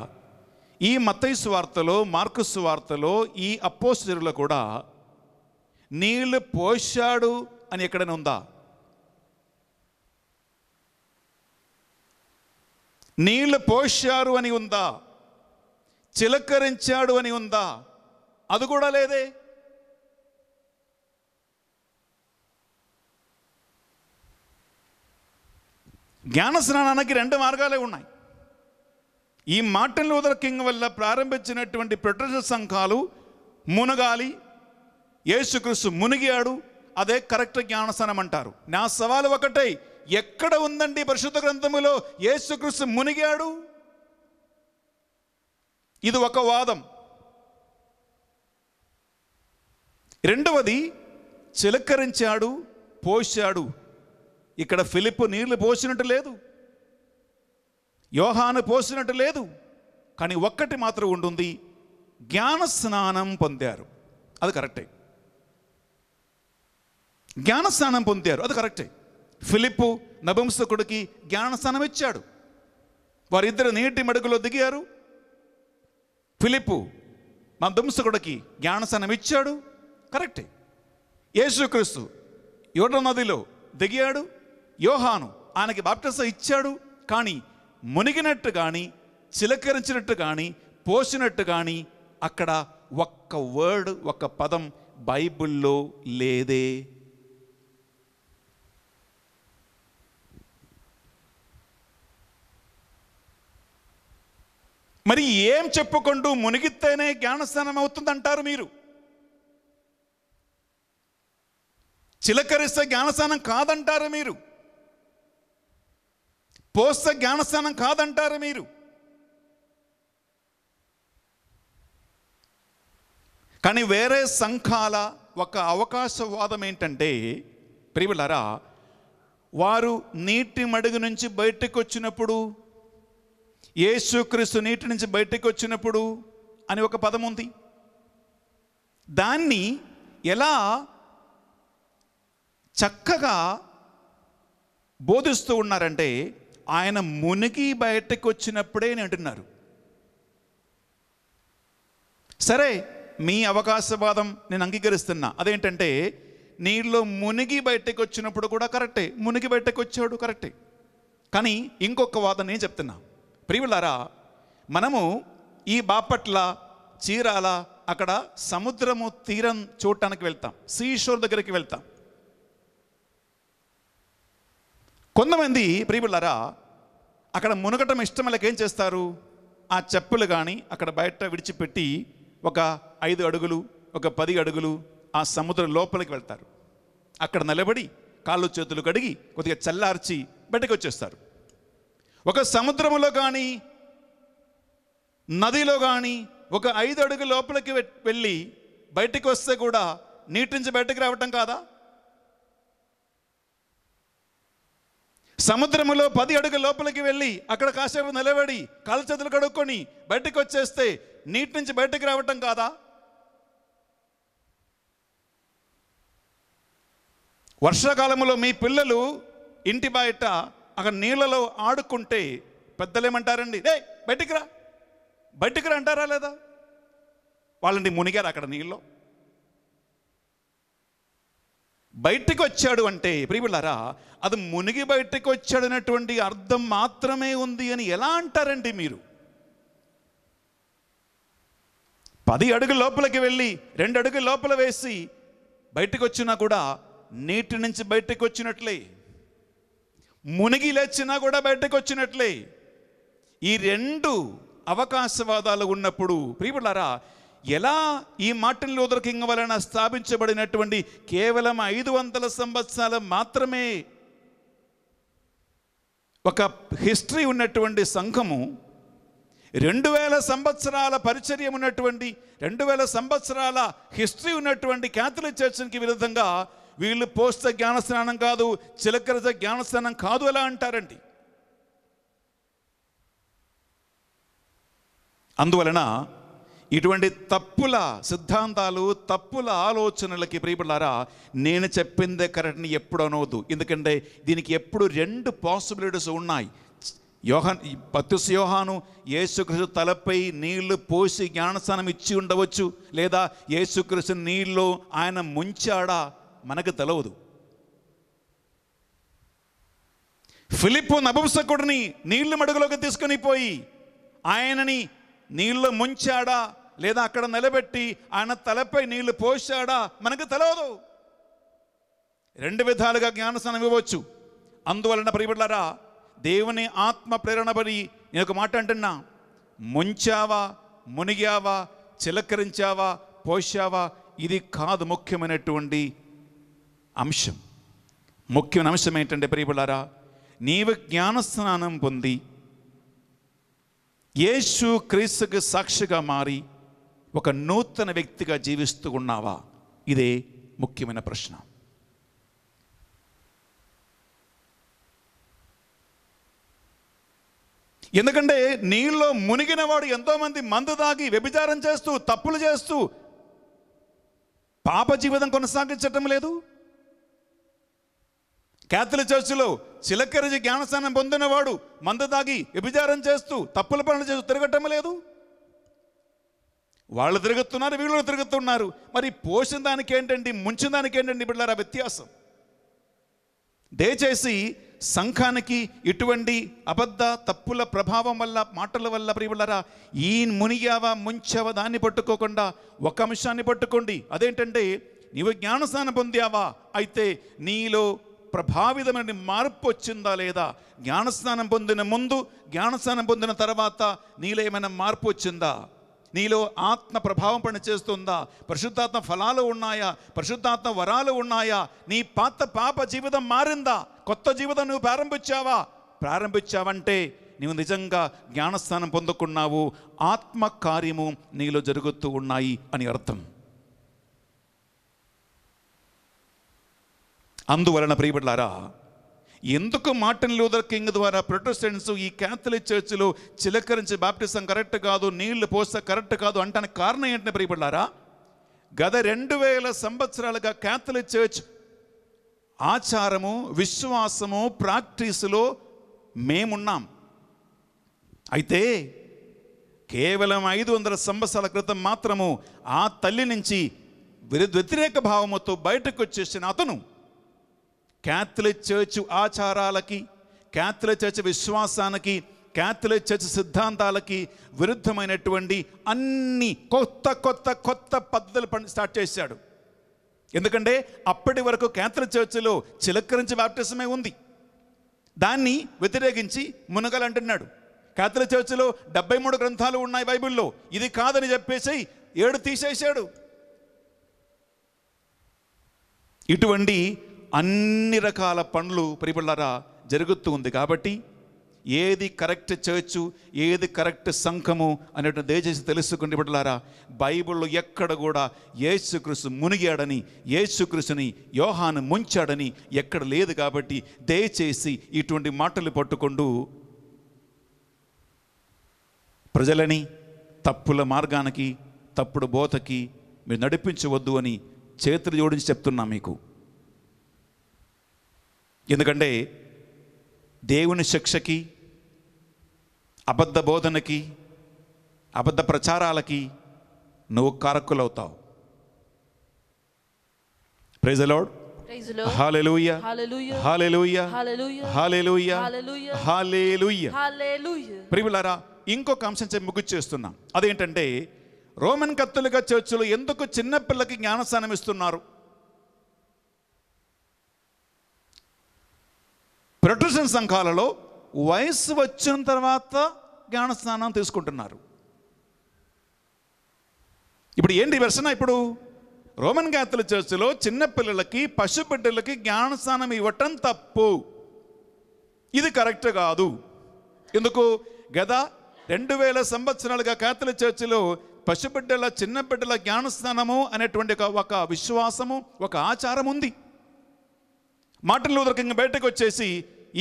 ఈ మతైసు వార్తలో మార్కుసు వార్తలో ఈ అపోసరులో కూడా నీళ్లు పోశాడు అని ఎక్కడైనా ఉందా నీళ్లు పోశారు అని ఉందా చిలకరించాడు అని ఉందా అది కూడా లేదే జ్ఞానస్నానానికి రెండు మార్గాలే ఉన్నాయి ఈ మార్టిన్ లూథర్ కింగ్ వల్ల ప్రారంభించినటువంటి ప్రొటెస్ట్ సంఘాలు మునగాలి యేసుక్రీస్తు మునిగాడు అదే కరెక్ట్ జ్ఞానస్నానం అంటారు నా సవాలు ఒకటే ఎక్కడ ఉందండి పరిశుద్ధ గ్రంథములో యేసుక్రీస్తు మునిగాడు ఇది ఒక వాదం రెండవది చిలకరించాడు పోశాడు ఇక్కడ ఫిలిప్ నీళ్లు పోసినట్టు లేదు యోహాను పోసినట్టు లేదు కానీ ఒక్కటి మాత్రం ఉంటుంది జ్ఞాన స్నానం పొందారు అది కరెక్టే జ్ఞాన స్నానం పొందారు అది కరెక్టే ఫిలిప్పు నభంసకుడికి జ్ఞాన స్నానం ఇచ్చాడు వారిద్దరు నీటి మడుగులో దిగారు ఫిలిప్పు నభంసకుడికి జ్ఞాన స్నానం ఇచ్చాడు కరెక్టే యేసుక్రీస్తు యోడ నదిలో దిగాడు యోహాను ఆయనకి బాప్టిసం ఇచ్చాడు కానీ మునిగినట్టు కానీ చిలకరించినట్టు కానీ పోసినట్టు కానీ అక్కడ ఒక్క వర్డ్ ఒక్క పదం బైబిల్లో లేదే మరి ఏం చెప్పుకుంటూ మునిగితేనే జ్ఞానస్నానం అవుతుందంటారు మీరు చిలకరిస్తే జ్ఞానస్నానం కాదంటారు మీరు పోస్త జ్ఞానస్నానం కాదంటారు మీరు కానీ వేరే సంఘాల ఒక అవకాశవాదం ఏంటంటే ప్రియులరా వారు నీటి మడుగు నుంచి బయటకు వచ్చినప్పుడు యేసుక్రీస్తు నీటి నుంచి బయటకు వచ్చినప్పుడు అని ఒక పదం ఉంది దాన్ని ఎలా చక్కగా బోధిస్తూ ఉన్నారంటే ఆయన మునిగి బయటకు వచ్చినప్పుడే నేను అంటున్నారు సరే మీ అవకాశవాదం నేను అంగీకరిస్తున్నా అదేంటంటే నీళ్ళు మునిగి బయటకు వచ్చినప్పుడు కూడా కరెక్టే మునిగి బయటకు వచ్చాడు కరెక్టే కానీ ఇంకొక వాదన నేను చెప్తున్నా ప్రియులారా మనము ఈ బాపట్ల చీరాల అక్కడ సముద్రము తీరం చూడటానికి వెళ్తాం సీషోర్ దగ్గరికి వెళ్తాం కొంతమంది ప్రియులారా అక్కడ మునగటం ఇష్టం ఏం చేస్తారు ఆ చెప్పులు కానీ అక్కడ బయట విడిచిపెట్టి ఒక ఐదు అడుగులు ఒక పది అడుగులు ఆ సముద్రం లోపలికి వెళ్తారు అక్కడ నిలబడి కాళ్ళు చేతులు కడిగి కొద్దిగా చల్లార్చి బయటకు వచ్చేస్తారు ఒక సముద్రంలో కానీ నదిలో కానీ ఒక ఐదు అడుగు లోపలికి వెళ్ళి బయటికి వస్తే కూడా నీటి నుంచి బయటకు రావటం కాదా సముద్రములో పది అడుగు లోపలికి వెళ్ళి అక్కడ కాసేపు నిలబడి కాళ్ళ చేతులు కడుక్కొని బయటకు వచ్చేస్తే నీటి నుంచి బయటకు రావటం కాదా వర్షాకాలంలో మీ పిల్లలు ఇంటి బయట అక్కడ నీళ్ళలో ఆడుకుంటే పెద్దలు ఏమంటారండి రే బయటికి రా బయటికి రా అంటారా లేదా వాళ్ళని మునిగారు అక్కడ నీళ్ళు బయటికి వచ్చాడు అంటే ప్రియులారా అది మునిగి బయటికి వచ్చాడు అనేటువంటి అర్థం మాత్రమే ఉంది అని ఎలా అంటారండి మీరు పది అడుగు లోపలికి వెళ్ళి రెండు అడుగు లోపల వేసి బయటకు వచ్చినా కూడా నీటి నుంచి బయటకు వచ్చినట్లే మునిగి లేచినా కూడా బయటకు వచ్చినట్లే ఈ రెండు అవకాశవాదాలు ఉన్నప్పుడు ప్రియులారా ఎలా ఈ మార్టిన్ లూథర్ కింగ్ వలన స్థాపించబడినటువంటి కేవలం ఐదు వందల సంవత్సరాలు మాత్రమే ఒక హిస్టరీ ఉన్నటువంటి సంఘము రెండు వేల సంవత్సరాల పరిచర్యం ఉన్నటువంటి రెండు వేల సంవత్సరాల హిస్టరీ ఉన్నటువంటి క్యాథలిక్ చర్చ్కి విరుద్ధంగా వీళ్ళు పోస్త జ్ఞానస్నానం కాదు చిలకరజ జ్ఞానస్నానం కాదు ఎలా అంటారండి అందువలన ఇటువంటి తప్పుల సిద్ధాంతాలు తప్పుల ఆలోచనలకి ప్రియపడారా నేను చెప్పిందే కరెక్ట్ని ఎప్పుడు అనవద్దు ఎందుకంటే దీనికి ఎప్పుడు రెండు పాసిబిలిటీస్ ఉన్నాయి యోహన్ పత్యుస్ యోహాను యేసుక్రీస్తు తలపై నీళ్లు పోసి జ్ఞానస్థానం ఇచ్చి ఉండవచ్చు లేదా యేసుక్రీస్తు నీళ్ళు ఆయన ముంచాడా మనకు తెలవదు ఫిలిప్పు నభంసకుడిని నీళ్లు మడుగులోకి తీసుకుని పోయి ఆయనని నీళ్ళు ముంచాడా లేదా అక్కడ నిలబెట్టి ఆయన తలపై నీళ్లు పోశాడా మనకు తెలియదు రెండు విధాలుగా స్నానం ఇవ్వచ్చు అందువలన ప్రియబడ్డారా దేవుని ఆత్మ ప్రేరణబడి నేను ఒక మాట అంటున్నా ముంచావా మునిగావా చిలకరించావా పోషావా ఇది కాదు ముఖ్యమైనటువంటి అంశం ముఖ్యమైన అంశం ఏంటంటే ప్రియబులారా నీవు జ్ఞానస్నానం పొంది యేసు క్రీస్తుకు సాక్షిగా మారి ఒక నూతన వ్యక్తిగా జీవిస్తూ ఉన్నావా ఇదే ముఖ్యమైన ప్రశ్న ఎందుకంటే నీళ్ళలో మునిగిన వాడు ఎంతోమంది మందు తాగి వ్యభిచారం చేస్తూ తప్పులు చేస్తూ పాప జీవితం కొనసాగించటం లేదు క్యాథలిక్ చర్చిలో చిలకరిజి జ్ఞానస్థానం పొందినవాడు మందు తాగి వ్యభిచారం చేస్తూ తప్పుల పనులు చేస్తూ తిరగటం లేదు వాళ్ళు తిరుగుతున్నారు వీళ్ళు తిరుగుతున్నారు మరి పోసిన దానికి ఏంటండి ముంచిన దానికి ఏంటండి బిడ్డారా వ్యత్యాసం దయచేసి సంఘానికి ఇటువంటి అబద్ధ తప్పుల ప్రభావం వల్ల మాటల వల్ల ప్రియులరా ఈ మునియావా ముంచవ దాన్ని పట్టుకోకుండా ఒక అంశాన్ని పట్టుకోండి అదేంటంటే నీవు జ్ఞానస్థానం పొందావా అయితే నీలో ప్రభావితమైన మార్పు వచ్చిందా లేదా జ్ఞానస్నానం పొందిన ముందు జ్ఞానస్నానం పొందిన తర్వాత నీలో ఏమైనా మార్పు వచ్చిందా నీలో ఆత్మ ప్రభావం పనిచేస్తుందా పరిశుద్ధాత్మ ఫలాలు ఉన్నాయా పరిశుద్ధాత్మ వరాలు ఉన్నాయా నీ పాత పాప జీవితం మారిందా కొత్త జీవితం నువ్వు ప్రారంభించావా ప్రారంభించావంటే నీవు నిజంగా జ్ఞానస్థానం పొందుకున్నావు ఆత్మ కార్యము నీలో జరుగుతూ ఉన్నాయి అని అర్థం అందువలన ప్రియపడలారా ఎందుకు మార్టిన్ లూథర్ కింగ్ ద్వారా ప్రొటెస్టెంట్స్ ఈ క్యాథలిక్ చర్చిలో చిలకరించి బాప్టిజం కరెక్ట్ కాదు నీళ్లు పోస్తే కరెక్ట్ కాదు అంటానికి కారణం ఏంటనే ప్రియపడ్డారా గత రెండు వేల సంవత్సరాలుగా క్యాథలిక్ చర్చ్ ఆచారము విశ్వాసము ప్రాక్టీసులో మేమున్నాం అయితే కేవలం ఐదు వందల సంవత్సరాల క్రితం మాత్రము ఆ తల్లి నుంచి వ్యతిరేక భావముతో బయటకు వచ్చేసిన అతను క్యాథలిక్ చర్చ్ ఆచారాలకి క్యాథలిక్ చర్చ్ విశ్వాసానికి క్యాథలిక్ చర్చ్ సిద్ధాంతాలకి విరుద్ధమైనటువంటి అన్ని కొత్త కొత్త కొత్త పద్ధతులు పని స్టార్ట్ చేశాడు ఎందుకంటే అప్పటి వరకు క్యాథలిక్ చర్చిలో చిలకరించి బ్యాప్టిజమే ఉంది దాన్ని వ్యతిరేకించి మునగలంటున్నాడు క్యాథలిక్ చర్చిలో డెబ్బై మూడు గ్రంథాలు ఉన్నాయి బైబిల్లో ఇది కాదని చెప్పేసి ఏడు తీసేశాడు ఇటువంటి అన్ని రకాల పనులు ప్రియపళ్ళారా జరుగుతూ ఉంది కాబట్టి ఏది కరెక్ట్ చర్చు ఏది కరెక్ట్ సంఘము అనేటువంటి దయచేసి తెలుసుకుని పడలారా బైబిల్లో ఎక్కడ కూడా యేసుక్రీస్తు మునిగాడని ఏసుకృష్ణని యోహాను ముంచాడని ఎక్కడ లేదు కాబట్టి దయచేసి ఇటువంటి మాటలు పట్టుకుంటూ ప్రజలని తప్పుల మార్గానికి తప్పుడు బోతకి మీరు నడిపించవద్దు అని చేతులు జోడించి చెప్తున్నా మీకు ఎందుకంటే దేవుని శిక్షకి అబద్ధ బోధనకి అబద్ధ ప్రచారాలకి నువ్వు కారకులవుతావు ప్రైజలోడ్ ప్రియులారా ఇంకొక అంశం చెప్పి ముగ్గు చేస్తున్నాం అదేంటంటే రోమన్ కత్తులుగా చర్చలు ఎందుకు చిన్నపిల్లకి జ్ఞానస్థానం ఇస్తున్నారు ప్రొటెషన్ సంఘాలలో వయసు వచ్చిన తర్వాత జ్ఞానస్నానం తీసుకుంటున్నారు ఇప్పుడు ఏంటి వెర్సన ఇప్పుడు రోమన్ క్యాథలిక్ చర్చిలో చిన్నపిల్లలకి పసిబిడ్డలకి జ్ఞానస్నానం ఇవ్వటం తప్పు ఇది కరెక్ట్ కాదు ఎందుకు గదా రెండు వేల సంవత్సరాలుగా క్యాథలిక్ చర్చిలో పసిబిడ్డల చిన్నబిడ్డల జ్ఞానస్నానము అనేటువంటి ఒక విశ్వాసము ఒక ఆచారం ఉంది మాటలు ఉదరకంగా బయటకు వచ్చేసి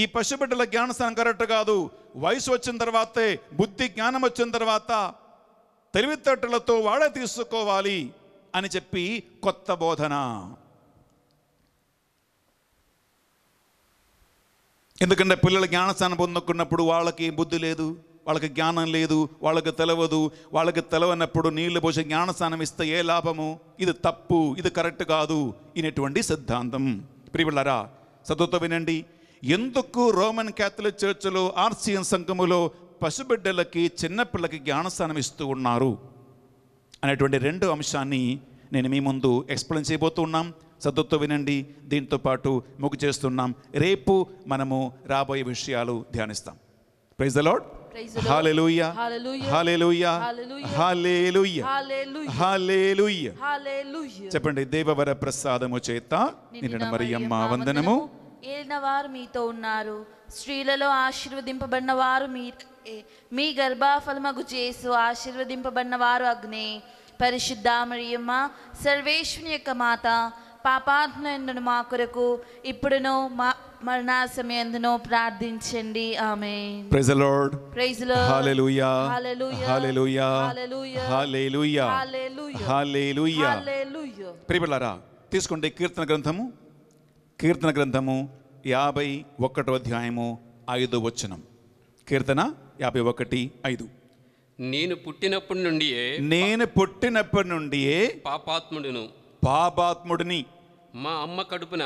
ఈ పసిబిడ్డల జ్ఞానస్థానం కరెక్ట్ కాదు వయసు వచ్చిన తర్వాతే బుద్ధి జ్ఞానం వచ్చిన తర్వాత తెలివితేటలతో వాడే తీసుకోవాలి అని చెప్పి కొత్త బోధన ఎందుకంటే పిల్లల జ్ఞానస్థానం పొందుకున్నప్పుడు వాళ్ళకి బుద్ధి లేదు వాళ్ళకి జ్ఞానం లేదు వాళ్ళకి తెలవదు వాళ్ళకి తెలవనప్పుడు నీళ్లు పోసి జ్ఞానస్థానం ఇస్తే ఏ లాభము ఇది తప్పు ఇది కరెక్ట్ కాదు ఇనేటువంటి సిద్ధాంతం ప్రియులారా చదువుతో వినండి ఎందుకు రోమన్ క్యాథలిక్ చర్చిలో ఆర్సియన్ సంఘములో పసిబిడ్డలకి చిన్నపిల్లకి జ్ఞానస్థానం ఇస్తూ ఉన్నారు అనేటువంటి రెండు అంశాన్ని నేను మీ ముందు ఎక్స్ప్లెయిన్ చేయబోతున్నాం సద్దుతో వినండి దీంతో పాటు ముగ్గు చేస్తున్నాం రేపు మనము రాబోయే విషయాలు ధ్యానిస్తాం praise the lord Hallelujah. Hallelujah. Hallelujah. Hallelujah. చెప్పండి దేవవర ప్రసాదము చేత నిన్న మరియమ్మ వందనము ఏలిన వారు మీతో ఉన్నారు స్త్రీలలో ఆశీర్వదింపబడిన వారు మీ మీ గర్భాఫలమగు చేసు ఆశీర్వదింపబడిన వారు అగ్ని పరిశుద్ధ మరియమ్మ సర్వేశ్వని యొక్క మాత పాపాత్మను మా కొరకు ఇప్పుడును మా మరణ సమయందును ప్రార్థించండి ఆమె praise the lord praise lord hallelujah hallelujah hallelujah hallelujah hallelujah hallelujah ప్రియలారా తీసుకుంటే కీర్తన గ్రంథము కీర్తన గ్రంథము యాభై ఒకటో అధ్యాయము ఐదో వచనం కీర్తన యాభై ఒకటి ఐదు నేను పుట్టినప్పటి నుండియే నేను పుట్టినప్పటి నుండియే పాపాత్ముడును పాపాత్ముడిని మా అమ్మ కడుపున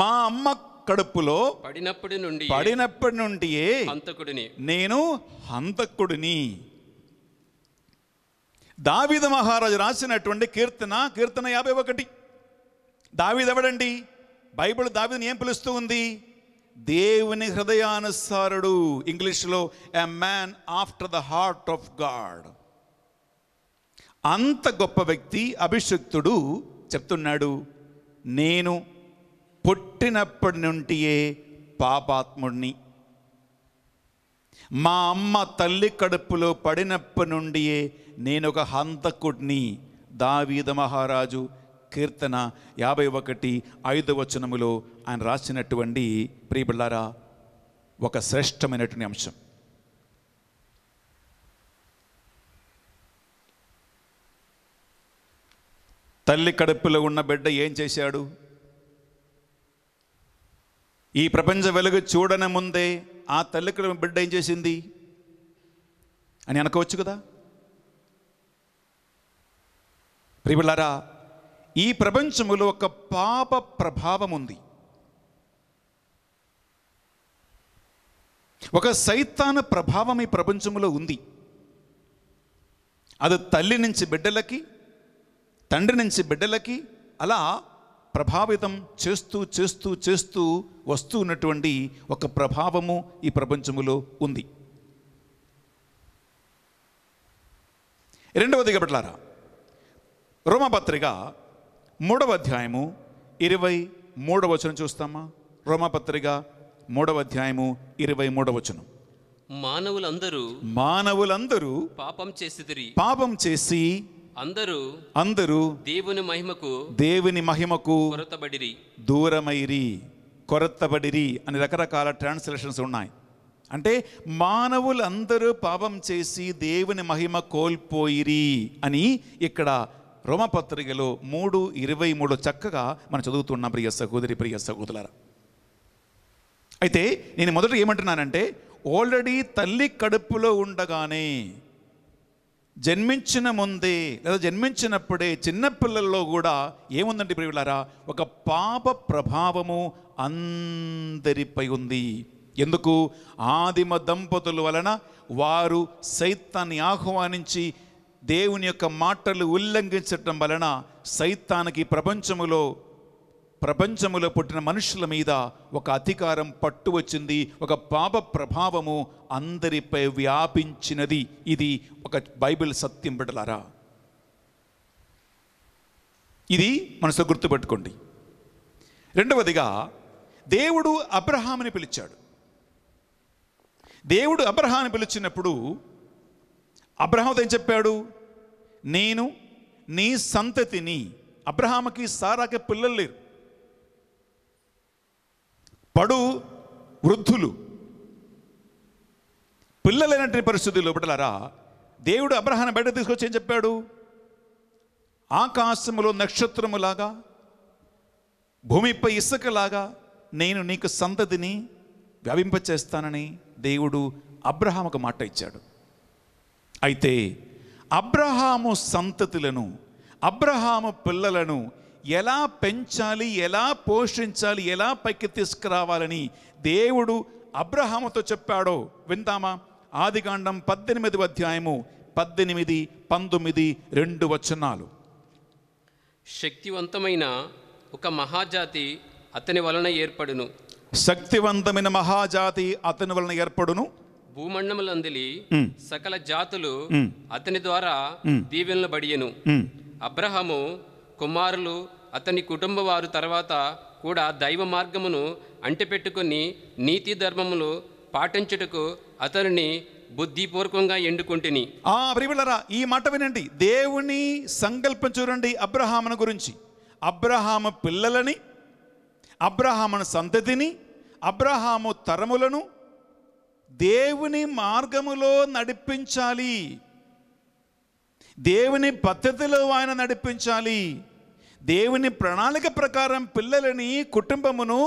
మా అమ్మ కడుపులో పడినప్పటి నుండి పడినప్పటి నుండి హంతకుడిని నేను హంతకుడిని దావిద మహారాజు రాసినటువంటి కీర్తన కీర్తన యాభై ఒకటి దావిదెవడండి బైబిల్ దావిదని ఏం పిలుస్తూ ఉంది దేవుని హృదయానుసారుడు ఇంగ్లీష్లో a man after the heart of God అంత గొప్ప వ్యక్తి అభిషక్తుడు చెప్తున్నాడు నేను పుట్టినప్పటి నుండియే పాపాత్ముడిని మా అమ్మ తల్లి కడుపులో పడినప్పటి నుండియే నేను ఒక హంతకుడిని దావీద మహారాజు కీర్తన యాభై ఒకటి ఐదు వచనములో ఆయన రాసినటువంటి ప్రియబిళ్ళారా ఒక శ్రేష్టమైనటువంటి అంశం తల్లి కడుపులో ఉన్న బిడ్డ ఏం చేశాడు ఈ ప్రపంచ వెలుగు చూడని ముందే ఆ తల్లి కడుపు బిడ్డ ఏం చేసింది అని అనుకోవచ్చు కదా ప్రియులారా ఈ ప్రపంచములో ఒక పాప ప్రభావం ఉంది ఒక సైతాన ప్రభావం ఈ ప్రపంచంలో ఉంది అది తల్లి నుంచి బిడ్డలకి తండ్రి నుంచి బిడ్డలకి అలా ప్రభావితం చేస్తూ చేస్తూ చేస్తూ వస్తూ ఉన్నటువంటి ఒక ప్రభావము ఈ ప్రపంచములో ఉంది రెండవది గబట్లారా రోమపత్రిక మూడవ అధ్యాయము ఇరవై మూడవ వచనం చూస్తామా రోమపత్రిక మూడవ అధ్యాయము ఇరవై మూడవ వచనం మానవులందరూ మానవులందరూ పాపం చేసి పాపం చేసి అందరూ అందరూ దేవుని మహిమకు దేవుని మహిమకు కొరతబడిరి దూరమైరి కొరతబడిరి అని రకరకాల ట్రాన్స్లేషన్స్ ఉన్నాయి అంటే మానవులందరూ పాపం చేసి దేవుని మహిమ కోల్పోయిరి అని ఇక్కడ రోమపత్రికలో మూడు ఇరవై మూడు చక్కగా మనం చదువుతున్నాం ప్రియ సహోదరి ప్రియ సహోదరులారా అయితే నేను మొదట ఏమంటున్నానంటే ఆల్రెడీ తల్లి కడుపులో ఉండగానే జన్మించిన ముందే లేదా జన్మించినప్పుడే చిన్నపిల్లల్లో కూడా ఏముందండి ప్రియులారా ఒక పాప ప్రభావము అందరిపై ఉంది ఎందుకు ఆదిమ దంపతుల వలన వారు సైతాన్ని ఆహ్వానించి దేవుని యొక్క మాటలు ఉల్లంఘించటం వలన సైతానికి ప్రపంచములో ప్రపంచములో పుట్టిన మనుషుల మీద ఒక అధికారం పట్టు వచ్చింది ఒక పాప ప్రభావము అందరిపై వ్యాపించినది ఇది ఒక బైబిల్ సత్యం పెడలారా ఇది మనసు గుర్తుపెట్టుకోండి రెండవదిగా దేవుడు అబ్రహాముని పిలిచాడు దేవుడు అబ్రహాన్ని పిలిచినప్పుడు అబ్రహాంతో ఏం చెప్పాడు నేను నీ సంతతిని అబ్రహాముకి సారాకి పిల్లలు లేరు బడు వృద్ధులు పిల్లలైనటువంటి పరిస్థితుల్లో బిడ్డలారా దేవుడు అబ్రహాన్ని బయట తీసుకొచ్చి ఏం చెప్పాడు ఆకాశములో నక్షత్రములాగా భూమిపై ఇసుకలాగా నేను నీకు సంతతిని వ్యాపింపచేస్తానని దేవుడు అబ్రహాం ఒక మాట ఇచ్చాడు అయితే అబ్రహాము సంతతులను అబ్రహాము పిల్లలను ఎలా పెంచాలి ఎలా పోషించాలి ఎలా పైకి తీసుకురావాలని దేవుడు అబ్రహాముతో చెప్పాడో విందామా ఆదికాండం పద్దెనిమిది అధ్యాయము పద్దెనిమిది పంతొమ్మిది రెండు వచనాలు శక్తివంతమైన ఒక మహాజాతి అతని వలన ఏర్పడును శక్తివంతమైన మహాజాతి అతని వలన ఏర్పడును భూమండలందలి సకల జాతులు అతని ద్వారా దీవెనలు బడియను అబ్రహము కుమారులు అతని కుటుంబ వారు తర్వాత కూడా దైవ మార్గమును అంటిపెట్టుకుని నీతి ధర్మములు పాటించుటకు అతనిని బుద్ధిపూర్వకంగా ఎండుకుంటుని ఆ ప్రియులరా ఈ మాట వినండి దేవుని చూడండి అబ్రహామును గురించి అబ్రహామ పిల్లలని అబ్రహామను సంతతిని అబ్రహాము తరములను దేవుని మార్గములో నడిపించాలి దేవుని పద్ధతిలో ఆయన నడిపించాలి దేవుని ప్రణాళిక ప్రకారం పిల్లలని కుటుంబమును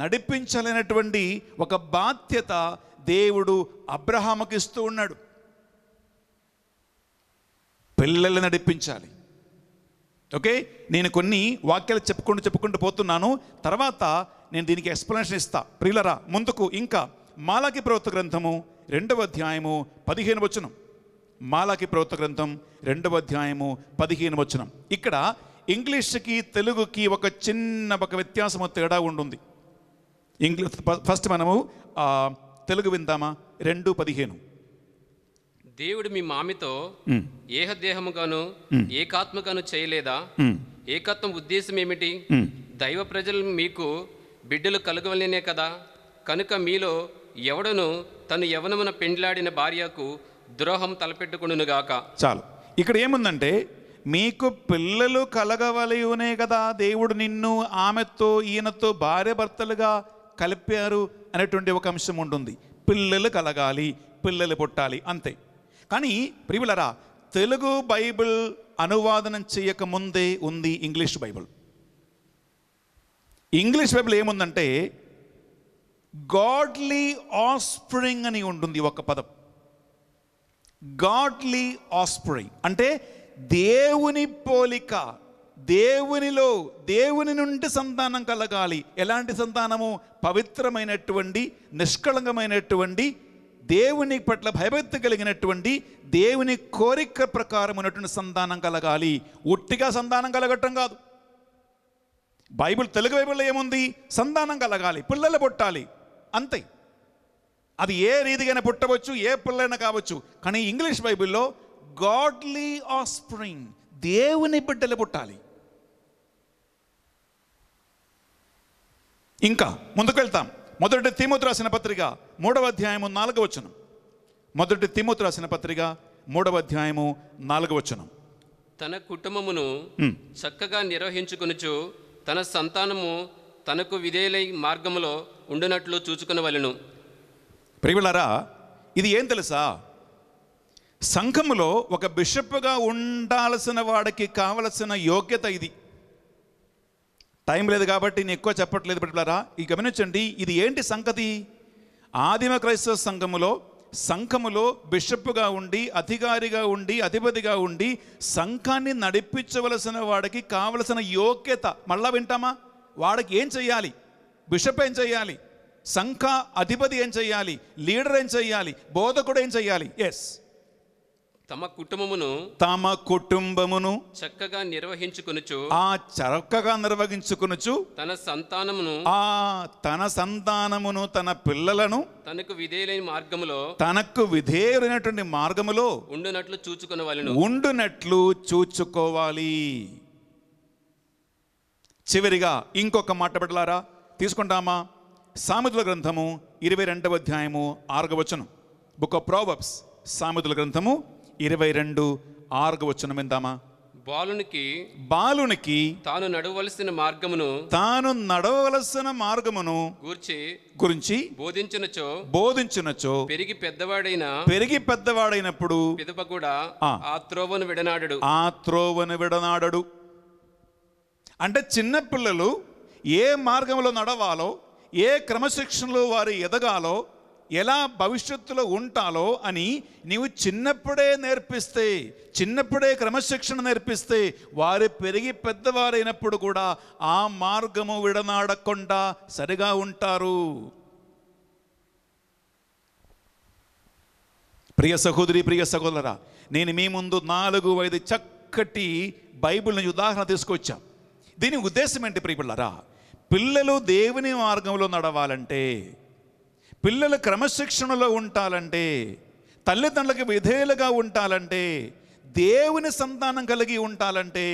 నడిపించలేనటువంటి ఒక బాధ్యత దేవుడు అబ్రహాముకి ఇస్తూ ఉన్నాడు పిల్లల్ని నడిపించాలి ఓకే నేను కొన్ని వాక్యాలు చెప్పుకుంటూ చెప్పుకుంటూ పోతున్నాను తర్వాత నేను దీనికి ఎక్స్ప్లెనేషన్ ఇస్తా ప్రియులరా ముందుకు ఇంకా మాలాకి ప్రవర్త గ్రంథము రెండవ అధ్యాయము పదిహేను వచనం మాలాకి ప్రవర్త గ్రంథం రెండవ అధ్యాయము పదిహేను వచనం ఇక్కడ ఇంగ్లీష్కి తెలుగుకి ఒక చిన్న ఒక వ్యత్యాసం తేడా ఉంటుంది ఇంగ్లీష్ ఫస్ట్ మనము తెలుగు విందామా రెండు పదిహేను దేవుడు మీ మామితో ఏహదేహముగాను ఏకాత్మగాను చేయలేదా ఏకత్వం ఉద్దేశం ఏమిటి దైవ ప్రజలు మీకు బిడ్డలు కలగవలనే కదా కనుక మీలో ఎవడను తను యవనమున పెండ్లాడిన భార్యకు ద్రోహం తలపెట్టుకునుగాక చాలు ఇక్కడ ఏముందంటే మీకు పిల్లలు కలగవలయునే కదా దేవుడు నిన్ను ఆమెతో ఈయనతో భార్య భర్తలుగా కలిపారు అనేటువంటి ఒక అంశం ఉంటుంది పిల్లలు కలగాలి పిల్లలు పుట్టాలి అంతే కానీ ప్రియులరా తెలుగు బైబిల్ అనువాదనం చేయక ముందే ఉంది ఇంగ్లీష్ బైబిల్ ఇంగ్లీష్ బైబిల్ ఏముందంటే గాడ్లీ ఆస్ప్రింగ్ అని ఉంటుంది ఒక పదం గాడ్లీ ఆస్ప్రింగ్ అంటే దేవుని పోలిక దేవునిలో దేవుని నుండి సంతానం కలగాలి ఎలాంటి సంతానము పవిత్రమైనటువంటి నిష్కళంకమైనటువంటి దేవుని పట్ల భయభక్తి కలిగినటువంటి దేవుని కోరిక ప్రకారమైనటువంటి సంతానం కలగాలి ఒట్టిగా సంతానం కలగటం కాదు బైబిల్ తెలుగు బైబిల్లో ఏముంది సంతానం కలగాలి పిల్లలు పుట్టాలి అంతే అది ఏ రీతిగానే పుట్టవచ్చు ఏ పిల్లైనా కావచ్చు కానీ ఇంగ్లీష్ బైబిల్లో గాడ్లీ ఆస్ప్రింగ్ దేవుని బిడ్డలు పుట్టాలి ఇంకా ముందుకు వెళ్తాం మొదటి తిమోతి రాసిన పత్రిక మూడవ అధ్యాయము నాలుగవ వచనం మొదటి తిమోతి రాసిన పత్రిక మూడవ అధ్యాయము నాలుగవ వచనం తన కుటుంబమును చక్కగా నిర్వహించుకొనుచు తన సంతానము తనకు విధేయులై మార్గములో ఉండునట్లు చూచుకునవలను ప్రియులారా ఇది ఏం తెలుసా సంఘములో ఒక బిషప్గా ఉండాల్సిన వాడికి కావలసిన యోగ్యత ఇది టైం లేదు కాబట్టి నేను ఎక్కువ చెప్పట్లేదు పెట్టారా ఈ గమనించండి ఇది ఏంటి సంగతి ఆదిమ క్రైస్తవ సంఘములో సంఘములో బిషప్గా ఉండి అధికారిగా ఉండి అధిపతిగా ఉండి సంఘాన్ని నడిపించవలసిన వాడికి కావలసిన యోగ్యత మళ్ళా వింటామా వాడికి ఏం చెయ్యాలి బిషప్ ఏం చేయాలి సంఘ అధిపతి ఏం చెయ్యాలి లీడర్ ఏం చెయ్యాలి బోధకుడు ఏం చెయ్యాలి ఎస్ తమ కుటుంబమును తమ కుటుంబమును చక్కగా నిర్వహించుకొనుచు ఆ చక్కగా నిర్వహించుకొనుచు తన సంతానమును ఆ తన సంతానమును తన పిల్లలను తనకు విధేయులైన మార్గములో తనకు విధేయులైనటువంటి మార్గములో ఉండునట్లు వాళ్ళను ఉండునట్లు చూచుకోవాలి చివరిగా ఇంకొక మాట పెట్టలారా తీసుకుంటామా సామెతుల గ్రంథము ఇరవై రెండవ అధ్యాయము ఆరుగవచనం బుక్ ఆఫ్ ప్రావబ్స్ సామెతుల గ్రంథము ఇరవై రెండు ఆరు వచ్చిన విందామా బాలునికి బాలునికి తాను నడవలసిన మార్గమును తాను నడవలసిన మార్గమును గురించి గురించి బోధించినచో బోధించినచో పెరిగి పెద్దవాడైన పెరిగి పెద్దవాడైనప్పుడు పిదప కూడా ఆ త్రోవను విడనాడు ఆ త్రోవను విడనాడడు అంటే చిన్నపిల్లలు ఏ మార్గంలో నడవాలో ఏ క్రమశిక్షణలో వారు ఎదగాలో ఎలా భవిష్యత్తులో ఉంటాలో అని నీవు చిన్నప్పుడే నేర్పిస్తే చిన్నప్పుడే క్రమశిక్షణ నేర్పిస్తే వారు పెరిగి పెద్దవారైనప్పుడు కూడా ఆ మార్గము విడనాడకుండా సరిగా ఉంటారు ప్రియ సహోదరి ప్రియ సహోదరా నేను మీ ముందు నాలుగు ఐదు చక్కటి బైబిల్ని ఉదాహరణ తీసుకొచ్చా దీని ఉద్దేశం ఏంటి ప్రియపిల్లరా పిల్లలు దేవుని మార్గంలో నడవాలంటే పిల్లలు క్రమశిక్షణలో ఉంటాలంటే తల్లిదండ్రులకు విధేయులుగా ఉంటాలంటే దేవుని సంతానం కలిగి ఉంటాలంటే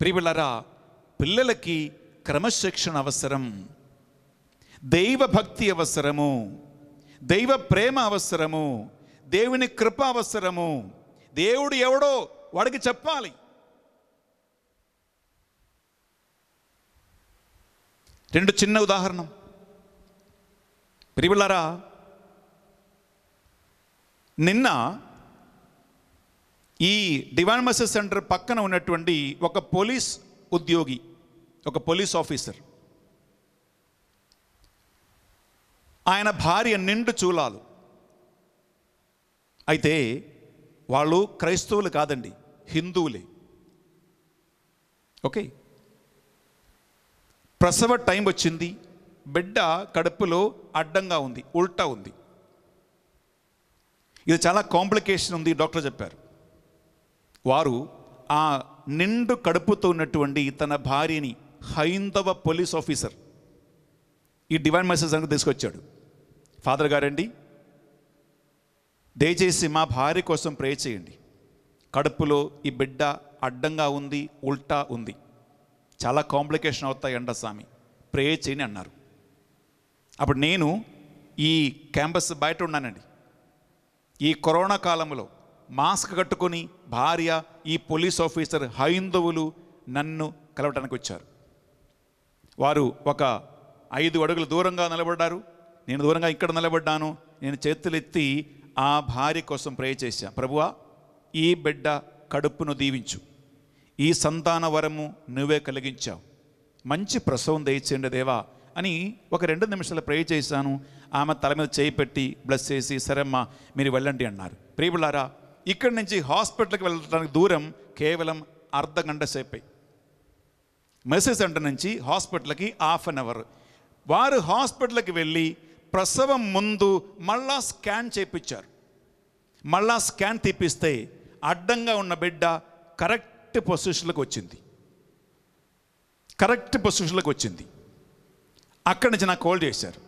ప్రియులరా పిల్లలకి క్రమశిక్షణ అవసరం దైవభక్తి అవసరము దైవ ప్రేమ అవసరము దేవుని కృప అవసరము దేవుడు ఎవడో వాడికి చెప్పాలి రెండు చిన్న ఉదాహరణం ప్రియులారా నిన్న ఈ డివైన్ మెసేజ్ సెంటర్ పక్కన ఉన్నటువంటి ఒక పోలీస్ ఉద్యోగి ఒక పోలీస్ ఆఫీసర్ ఆయన భార్య నిండు చూలాలు అయితే వాళ్ళు క్రైస్తవులు కాదండి హిందువులే ఓకే ప్రసవ టైం వచ్చింది బిడ్డ కడుపులో అడ్డంగా ఉంది ఉల్టా ఉంది ఇది చాలా కాంప్లికేషన్ ఉంది డాక్టర్ చెప్పారు వారు ఆ నిండు కడుపుతో ఉన్నటువంటి తన భార్యని హైందవ పోలీస్ ఆఫీసర్ ఈ డివైన్ మెసేజ్ అనేది తీసుకొచ్చాడు ఫాదర్ గారండి దయచేసి మా భార్య కోసం ప్రే చేయండి కడుపులో ఈ బిడ్డ అడ్డంగా ఉంది ఉల్టా ఉంది చాలా కాంప్లికేషన్ అవుతాయి అండ స్వామి ప్రే చేయని అన్నారు అప్పుడు నేను ఈ క్యాంపస్ బయట ఉన్నానండి ఈ కరోనా కాలంలో మాస్క్ కట్టుకొని భార్య ఈ పోలీస్ ఆఫీసర్ హైందవులు నన్ను కలవటానికి వచ్చారు వారు ఒక ఐదు అడుగులు దూరంగా నిలబడ్డారు నేను దూరంగా ఇక్కడ నిలబడ్డాను నేను చేతులు ఎత్తి ఆ భార్య కోసం ప్రే చేశాను ప్రభువా ఈ బిడ్డ కడుపును దీవించు ఈ సంతాన వరము నువ్వే కలిగించావు మంచి ప్రసవం దయచేయండి దేవా అని ఒక రెండు నిమిషాలు ప్రే చేశాను ఆమె తల మీద చేయి పెట్టి బ్లస్ చేసి సరేమ్మా మీరు వెళ్ళండి అన్నారు ప్రియులారా ఇక్కడి నుంచి హాస్పిటల్కి వెళ్ళడానికి దూరం కేవలం అర్ధ గంట సేపే మెసేజ్ సెంటర్ నుంచి హాస్పిటల్కి హాఫ్ అన్ అవర్ వారు హాస్పిటల్కి వెళ్ళి ప్రసవం ముందు మళ్ళా స్కాన్ చేయించారు మళ్ళా స్కాన్ తీపిస్తే అడ్డంగా ఉన్న బిడ్డ కరెక్ట్ పొజిషన్లకు వచ్చింది కరెక్ట్ పొజిషన్లకు వచ్చింది అక్కడి నుంచి నాకు కాల్ చేశారు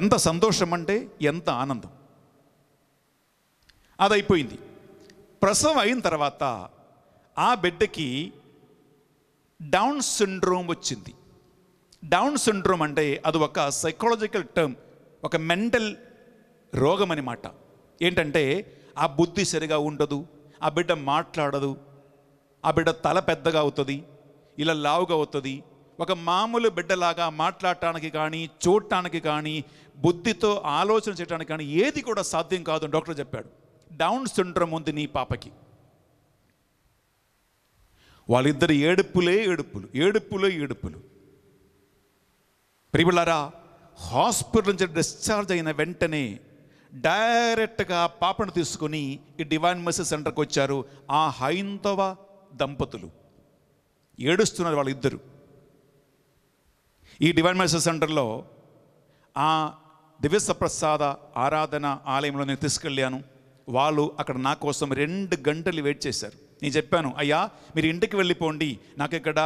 ఎంత సంతోషం అంటే ఎంత ఆనందం అది అయిపోయింది ప్రసవం అయిన తర్వాత ఆ బిడ్డకి డౌన్ సిండ్రోమ్ వచ్చింది డౌన్ సిండ్రోమ్ అంటే అది ఒక సైకలాజికల్ టర్మ్ ఒక మెంటల్ రోగం అనమాట ఏంటంటే ఆ బుద్ధి సరిగా ఉండదు ఆ బిడ్డ మాట్లాడదు ఆ బిడ్డ తల పెద్దగా అవుతుంది ఇలా లావుగా అవుతుంది ఒక మామూలు బిడ్డలాగా మాట్లాడటానికి కానీ చూడటానికి కానీ బుద్ధితో ఆలోచన చేయడానికి కానీ ఏది కూడా సాధ్యం కాదు డాక్టర్ చెప్పాడు డౌన్ సిండ్రోమ్ ఉంది నీ పాపకి వాళ్ళిద్దరు ఏడుపులే ఏడుపులు ఏడుపులే ఏడుపులు ప్రియులారా హాస్పిటల్ నుంచి డిశ్చార్జ్ అయిన వెంటనే డైరెక్ట్గా పాపను తీసుకుని ఈ డివైన్ మెసేజ్ సెంటర్కి వచ్చారు ఆ హైందవ దంపతులు ఏడుస్తున్నారు వాళ్ళిద్దరు ఈ డివైన్ మెసేజ్ సెంటర్లో ఆ దివ్యసప్రసాద ఆరాధన ఆలయంలో నేను తీసుకెళ్ళాను వాళ్ళు అక్కడ నా కోసం రెండు గంటలు వెయిట్ చేశారు నేను చెప్పాను అయ్యా మీరు ఇంటికి వెళ్ళిపోండి నాకు ఇక్కడ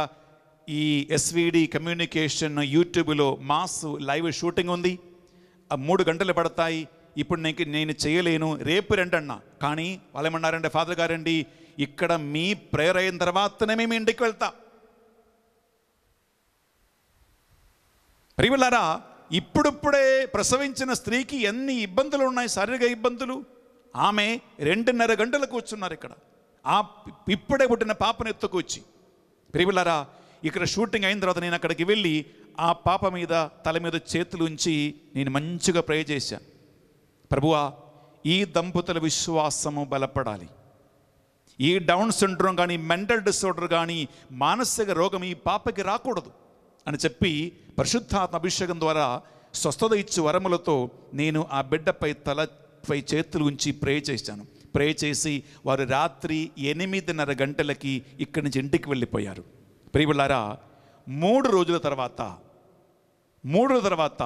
ఈ ఎస్విడి కమ్యూనికేషన్ యూట్యూబ్లో మాస్ లైవ్ షూటింగ్ ఉంది మూడు గంటలు పడతాయి ఇప్పుడు నేను నేను చేయలేను రేపు రండి అన్న కానీ వాళ్ళు ఏమన్నారంటే ఫాదర్ గారండి ఇక్కడ మీ ప్రేయర్ అయిన తర్వాతనే మేము ఇంటికి వెళ్తాం ప్రియులారా ఇప్పుడిప్పుడే ప్రసవించిన స్త్రీకి ఎన్ని ఇబ్బందులు ఉన్నాయి శారీరక ఇబ్బందులు ఆమె రెండున్నర గంటలు కూర్చున్నారు ఇక్కడ ఆ ఇప్పుడే పుట్టిన పాపను ఎత్తుకొచ్చి ప్రియులారా ఇక్కడ షూటింగ్ అయిన తర్వాత నేను అక్కడికి వెళ్ళి ఆ పాప మీద తల మీద చేతులు ఉంచి నేను మంచిగా ప్రే చేశాను ప్రభువా ఈ దంపతుల విశ్వాసము బలపడాలి ఈ డౌన్ సిండ్రోమ్ కానీ మెంటల్ డిసార్డర్ కానీ మానసిక రోగం ఈ పాపకి రాకూడదు అని చెప్పి పరిశుద్ధాత్మ అభిషేకం ద్వారా స్వస్థత ఇచ్చే వరములతో నేను ఆ బిడ్డపై తలపై చేతులు ఉంచి ప్రే చేశాను ప్రే చేసి వారు రాత్రి ఎనిమిదిన్నర గంటలకి ఇక్కడి నుంచి ఇంటికి వెళ్ళిపోయారు ప్రియులారా మూడు రోజుల తర్వాత మూడు రోజుల తర్వాత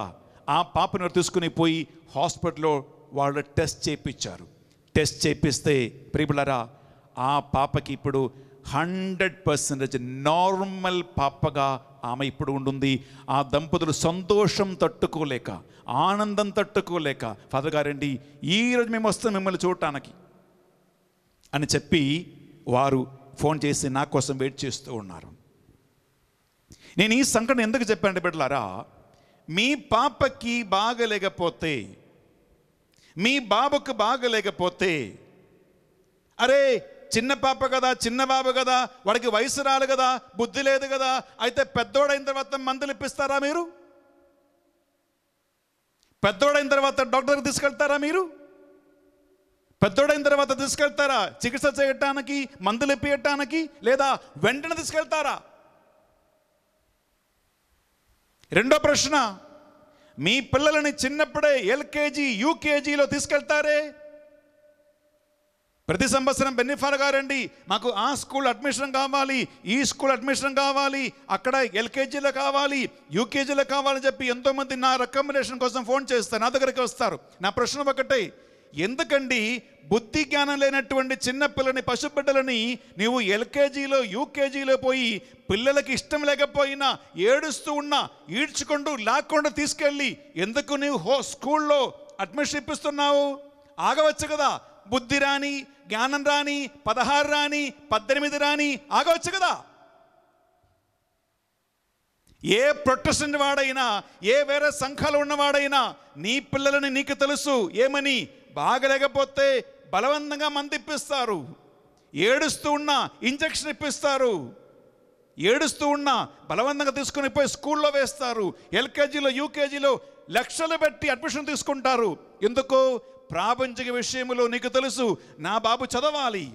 ఆ పాపను తీసుకుని పోయి హాస్పిటల్లో వాళ్ళు టెస్ట్ చేయించారు టెస్ట్ చేపిస్తే ప్రియులారా ఆ పాపకి ఇప్పుడు హండ్రెడ్ పర్సెంటేజ్ నార్మల్ పాపగా ఆమె ఇప్పుడు ఉంటుంది ఆ దంపతులు సంతోషం తట్టుకోలేక ఆనందం తట్టుకోలేక ఫాదర్ గారండి ఈరోజు మేము వస్తాం మిమ్మల్ని చూడటానికి అని చెప్పి వారు ఫోన్ చేసి నా కోసం వెయిట్ చేస్తూ ఉన్నారు నేను ఈ సంకటం ఎందుకు చెప్పానంటే బిడ్డలారా మీ పాపకి బాగలేకపోతే మీ బాబుకు బాగలేకపోతే అరే చిన్న పాప కదా చిన్న బాబు కదా వాడికి వయసు రాలు కదా బుద్ధి లేదు కదా అయితే పెద్దోడైన తర్వాత మందులు ఇప్పిస్తారా మీరు పెద్దోడైన తర్వాత డాక్టర్కి తీసుకెళ్తారా మీరు పెద్దోడైన తర్వాత తీసుకెళ్తారా చికిత్స చేయటానికి మందులు ఇప్పియటానికి లేదా వెంటనే తీసుకెళ్తారా రెండో ప్రశ్న మీ పిల్లలని చిన్నప్పుడే ఎల్కేజీ యూకేజీలో తీసుకెళ్తారే ప్రతి సంవత్సరం బెన్నిఫార్ అండి మాకు ఆ స్కూల్ అడ్మిషన్ కావాలి ఈ స్కూల్ అడ్మిషన్ కావాలి అక్కడ ఎల్కేజీలో కావాలి యూకేజీలో కావాలని చెప్పి ఎంతోమంది నా రికమెండేషన్ కోసం ఫోన్ చేస్తారు నా దగ్గరికి వస్తారు నా ప్రశ్న ఒకటే ఎందుకండి బుద్ధి జ్ఞానం లేనటువంటి చిన్న పిల్లని పసిబిడ్డలని నీవు ఎల్కేజీలో యూకేజీలో పోయి పిల్లలకి ఇష్టం లేకపోయినా ఏడుస్తూ ఉన్నా ఈడ్చుకుంటూ లాక్కుండా తీసుకెళ్ళి ఎందుకు నీవు హో స్కూల్లో అడ్మిషన్ ఇప్పిస్తున్నావు ఆగవచ్చు కదా బుద్ధి రాని జ్ఞానం రాని పదహారు రాని పద్దెనిమిది రాని ఆగవచ్చు కదా ఏ ప్రొటెస్టెంట్ వాడైనా ఏ వేరే సంఘాలు ఉన్నవాడైనా నీ పిల్లలని నీకు తెలుసు ఏమని బాగలేకపోతే బలవంతంగా మందిప్పిస్తారు ఏడుస్తూ ఉన్నా ఇంజక్షన్ ఇప్పిస్తారు ఏడుస్తూ ఉన్నా బలవంతంగా తీసుకుని పోయి స్కూల్లో వేస్తారు ఎల్కేజీలో యూకేజీలో లక్షలు పెట్టి అడ్మిషన్ తీసుకుంటారు ఎందుకు ప్రాపంచిక విషయంలో నీకు తెలుసు నా బాబు చదవాలి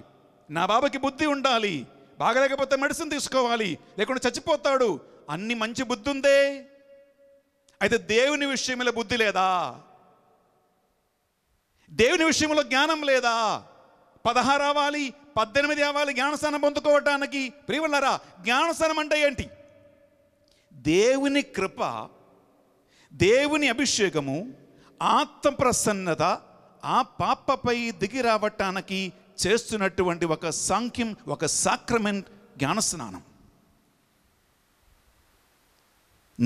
నా బాబుకి బుద్ధి ఉండాలి బాగలేకపోతే మెడిసిన్ తీసుకోవాలి లేకుంటే చచ్చిపోతాడు అన్ని మంచి బుద్ధి ఉందే అయితే దేవుని విషయంలో బుద్ధి లేదా దేవుని విషయంలో జ్ఞానం లేదా పదహారు అవ్వాలి పద్దెనిమిది అవ్వాలి జ్ఞానస్థానం పొందుకోవటానికి ప్రియమన్నారా జ్ఞానస్థానం అంటే ఏంటి దేవుని కృప దేవుని అభిషేకము ఆత్మ ప్రసన్నత ఆ పాపపై దిగి రావటానికి చేస్తున్నటువంటి ఒక సాంఖ్యం ఒక సాక్రమెంట్ జ్ఞానస్నానం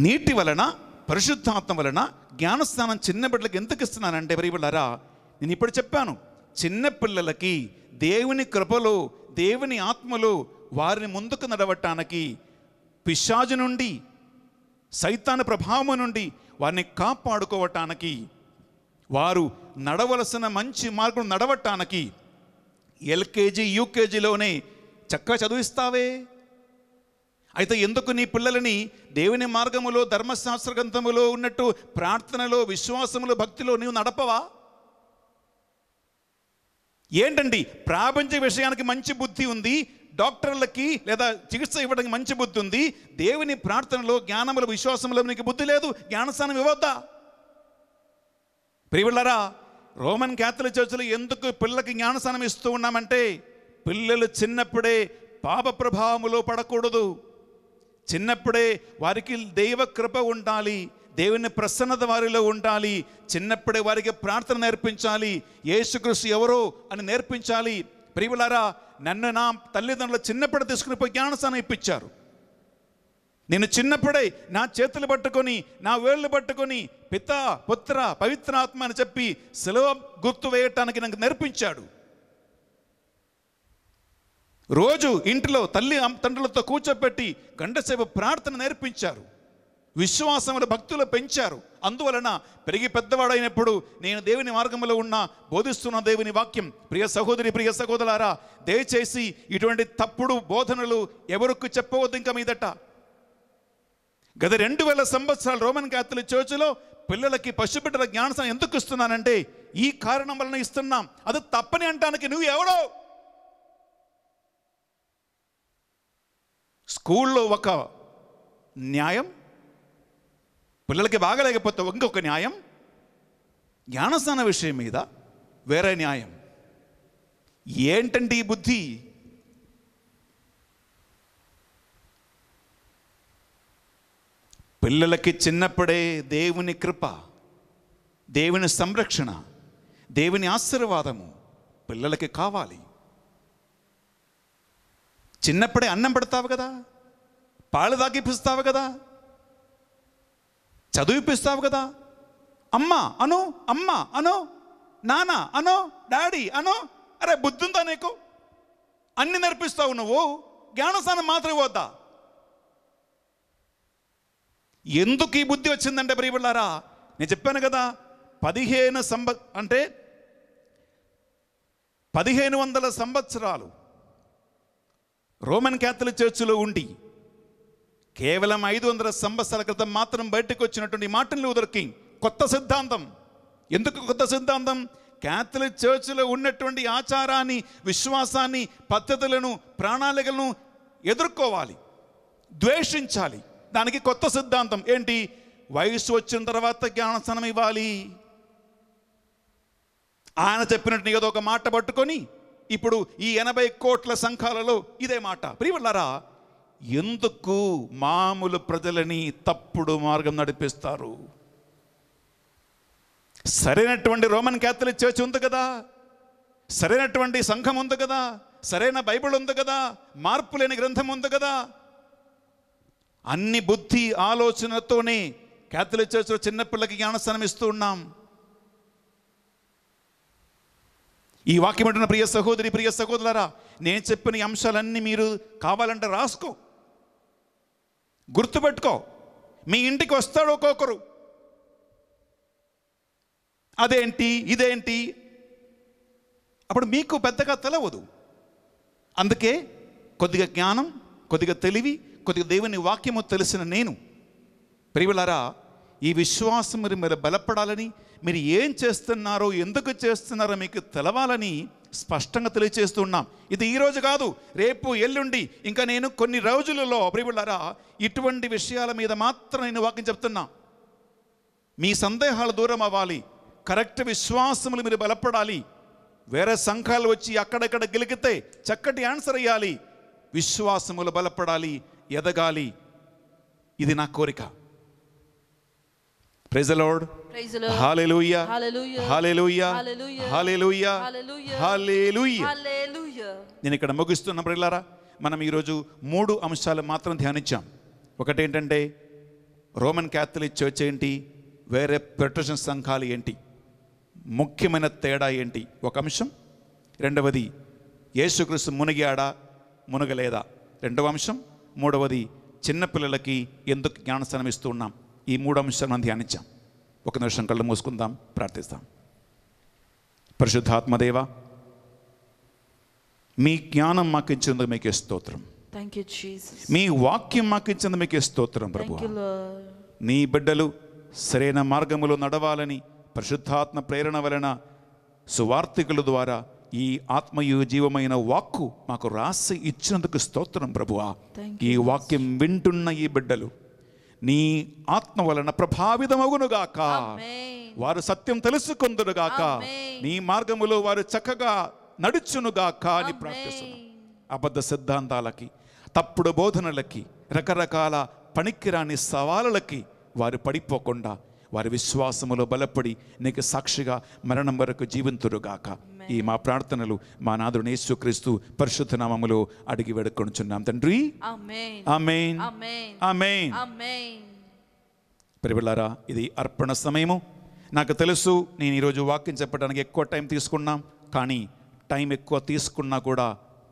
నీటి వలన పరిశుద్ధాత్మ వలన జ్ఞానస్నానం చిన్న బిడ్డలకు ఎందుకు ఇస్తున్నానంటే మరి వాళ్ళరా నేను ఇప్పుడు చెప్పాను చిన్నపిల్లలకి దేవుని కృపలో దేవుని ఆత్మలో వారిని ముందుకు నడవటానికి పిశాజు నుండి సైతాన ప్రభావం నుండి వారిని కాపాడుకోవటానికి వారు నడవలసిన మంచి మార్గం నడవటానికి ఎల్కేజీ యూకేజీలోనే చక్కగా చదివిస్తావే అయితే ఎందుకు నీ పిల్లలని దేవుని మార్గములో ధర్మశాస్త్ర గ్రంథములో ఉన్నట్టు ప్రార్థనలో విశ్వాసములో భక్తిలో నీవు నడపవా ఏంటండి ప్రాపంచ విషయానికి మంచి బుద్ధి ఉంది డాక్టర్లకి లేదా చికిత్స ఇవ్వడానికి మంచి బుద్ధి ఉంది దేవుని ప్రార్థనలో జ్ఞానముల విశ్వాసంలో నీకు బుద్ధి లేదు జ్ఞానస్థానం ఇవ్వద్దా ప్రియులరా రోమన్ క్యాథలిక్ చర్చిలో ఎందుకు పిల్లలకి జ్ఞానస్నానం ఇస్తూ ఉన్నామంటే పిల్లలు చిన్నప్పుడే పాప ప్రభావములో పడకూడదు చిన్నప్పుడే వారికి దైవ కృప ఉండాలి దేవుని ప్రసన్నత వారిలో ఉండాలి చిన్నప్పుడే వారికి ప్రార్థన నేర్పించాలి యేసుకృష్ణ ఎవరో అని నేర్పించాలి ప్రియులారా నన్ను నా తల్లిదండ్రులు చిన్నప్పుడు తీసుకుని పోయి ఇప్పించారు నేను చిన్నప్పుడే నా చేతులు పట్టుకొని నా వేళ్ళు పట్టుకొని పిత పుత్ర పవిత్రాత్మ అని చెప్పి సెలవు గుర్తు వేయటానికి నాకు నేర్పించాడు రోజు ఇంటిలో తల్లి తండ్రులతో కూర్చోపెట్టి గంటసేపు ప్రార్థన నేర్పించారు విశ్వాసముల భక్తులు పెంచారు అందువలన పెరిగి పెద్దవాడైనప్పుడు నేను దేవుని మార్గంలో ఉన్న బోధిస్తున్న దేవుని వాక్యం ప్రియ సహోదరి ప్రియ సహోదరారా దయచేసి ఇటువంటి తప్పుడు బోధనలు ఎవరికి చెప్పవద్దు ఇంకా మీదట గత రెండు వేల సంవత్సరాలు రోమన్ క్యాథలిక్ చర్చిలో పిల్లలకి పసిబిడ్డల జ్ఞానం ఎందుకు ఇస్తున్నానంటే ఈ కారణం వలన ఇస్తున్నాం అది తప్పని అంటానికి నువ్వు ఎవడో స్కూల్లో ఒక న్యాయం పిల్లలకి బాగలేకపోతే ఇంకొక న్యాయం జ్ఞానస్నాన విషయం మీద వేరే న్యాయం ఏంటండి ఈ బుద్ధి పిల్లలకి చిన్నప్పుడే దేవుని కృప దేవుని సంరక్షణ దేవుని ఆశీర్వాదము పిల్లలకి కావాలి చిన్నప్పుడే అన్నం పెడతావు కదా పాలు తాగిపిస్తావు కదా చదివిపిస్తావు కదా అమ్మ అను అమ్మ అను నానా అనో డాడీ అనో అరే ఉందా నీకు అన్ని నేర్పిస్తావు నువ్వు జ్ఞానస్థానం మాత్రమే వద్దా ఎందుకు ఈ బుద్ధి వచ్చిందంటే ప్రియబిళ్ళారా నేను చెప్పాను కదా పదిహేను సంబ అంటే పదిహేను వందల సంవత్సరాలు రోమన్ క్యాథలిక్ చర్చిలో ఉండి కేవలం ఐదు వందల సంవత్సరాల క్రితం మాత్రం బయటకు వచ్చినటువంటి మార్టిన్ లూథర్ కింగ్ కొత్త సిద్ధాంతం ఎందుకు కొత్త సిద్ధాంతం క్యాథలిక్ చర్చిలో ఉన్నటువంటి ఆచారాన్ని విశ్వాసాన్ని పద్ధతులను ప్రణాళికలను ఎదుర్కోవాలి ద్వేషించాలి దానికి కొత్త సిద్ధాంతం ఏంటి వయసు వచ్చిన తర్వాత జ్ఞానస్థానం ఇవ్వాలి ఆయన చెప్పినట్టు ఏదో ఒక మాట పట్టుకొని ఇప్పుడు ఈ ఎనభై కోట్ల సంఘాలలో ఇదే మాట ప్రియులారా ఎందుకు మామూలు ప్రజలని తప్పుడు మార్గం నడిపిస్తారు సరైనటువంటి రోమన్ క్యాథలిక్ చర్చ్ ఉంది కదా సరైనటువంటి సంఘం ఉంది కదా సరైన బైబిల్ ఉంది కదా మార్పు లేని గ్రంథం ఉంది కదా అన్ని బుద్ధి ఆలోచనతోనే క్యాథలిక్ చర్చ్లో చిన్నపిల్లకి జ్ఞానస్థానం ఇస్తూ ఉన్నాం ఈ వాక్యం అంటున్న ప్రియ సహోదరి ప్రియ సహోదరులారా నేను చెప్పిన అంశాలన్నీ మీరు కావాలంటే రాసుకో గుర్తుపెట్టుకో మీ ఇంటికి వస్తాడు ఒక్కొక్కరు అదేంటి ఇదేంటి అప్పుడు మీకు పెద్దగా తెలవదు అందుకే కొద్దిగా జ్ఞానం కొద్దిగా తెలివి కొద్దిగా దేవుని వాక్యము తెలిసిన నేను ప్రియులారా ఈ విశ్వాసం మీరు మీరు బలపడాలని మీరు ఏం చేస్తున్నారో ఎందుకు చేస్తున్నారో మీకు తెలవాలని స్పష్టంగా తెలియచేస్తున్నాం ఇది ఈరోజు కాదు రేపు ఎల్లుండి ఇంకా నేను కొన్ని రోజులలో ప్రియులారా ఇటువంటి విషయాల మీద మాత్రం నేను వాక్యం చెప్తున్నా మీ సందేహాలు దూరం అవ్వాలి కరెక్ట్ విశ్వాసములు మీరు బలపడాలి వేరే సంఘాలు వచ్చి అక్కడక్కడ గెలికితే చక్కటి ఆన్సర్ అయ్యాలి విశ్వాసములు బలపడాలి ఎదగాలి ఇది నా కోరిక ప్రెజలోడ్ నేను ఇక్కడ ముగిస్తున్న ప్రిల్లారా మనం ఈరోజు మూడు అంశాలు మాత్రం ధ్యానించాం ఒకటేంటంటే రోమన్ క్యాథలిక్ చర్చ్ ఏంటి వేరే ప్రొటెషన్ సంఘాలు ఏంటి ముఖ్యమైన తేడా ఏంటి ఒక అంశం రెండవది యేసుక్రీస్తు మునిగాడా మునగలేదా రెండవ అంశం మూడవది చిన్నపిల్లలకి ఎందుకు జ్ఞానస్థానం ఇస్తూ ఉన్నాం ఈ మూడు అంశాలు మనం ధ్యానించాం ఒక నిమిషం కళ్ళు మూసుకుందాం ప్రార్థిస్తాం పరిశుద్ధాత్మదేవ మీ జ్ఞానం మాకు ఇచ్చినందుకు మీకే స్తోత్రం మీ వాక్యం మాకు ఇచ్చినందుకు మీకే స్తోత్రం ప్రభు నీ బిడ్డలు సరైన మార్గములో నడవాలని పరిశుద్ధాత్మ ప్రేరణ వలన సువార్థికుల ద్వారా ఈ ఆత్మయు జీవమైన వాక్కు మాకు రాసి ఇచ్చినందుకు స్తోత్రం ప్రభువా ఈ వాక్యం వింటున్న ఈ బిడ్డలు నీ ఆత్మ వలన ప్రభావితమగునుగాక వారు సత్యం తెలుసుకుందునుగాక నీ మార్గములో వారు చక్కగా నడుచునుగాక అని ప్రార్థిస్తున్నాం అబద్ధ సిద్ధాంతాలకి తప్పుడు బోధనలకి రకరకాల పనికిరాని సవాళ్ళకి వారు పడిపోకుండా వారి విశ్వాసములో బలపడి నీకు సాక్షిగా మరణం వరకు జీవింతురుగాక ఈ మా ప్రార్థనలు మా నాదుడు క్రీస్తు పరిశుద్ధ నామములో అడిగి వేడుకొనిచున్నాం తండ్రి ఆమెన్ ఇది అర్పణ సమయము నాకు తెలుసు నేను ఈరోజు వాక్యం చెప్పడానికి ఎక్కువ టైం తీసుకున్నాం కానీ టైం ఎక్కువ తీసుకున్నా కూడా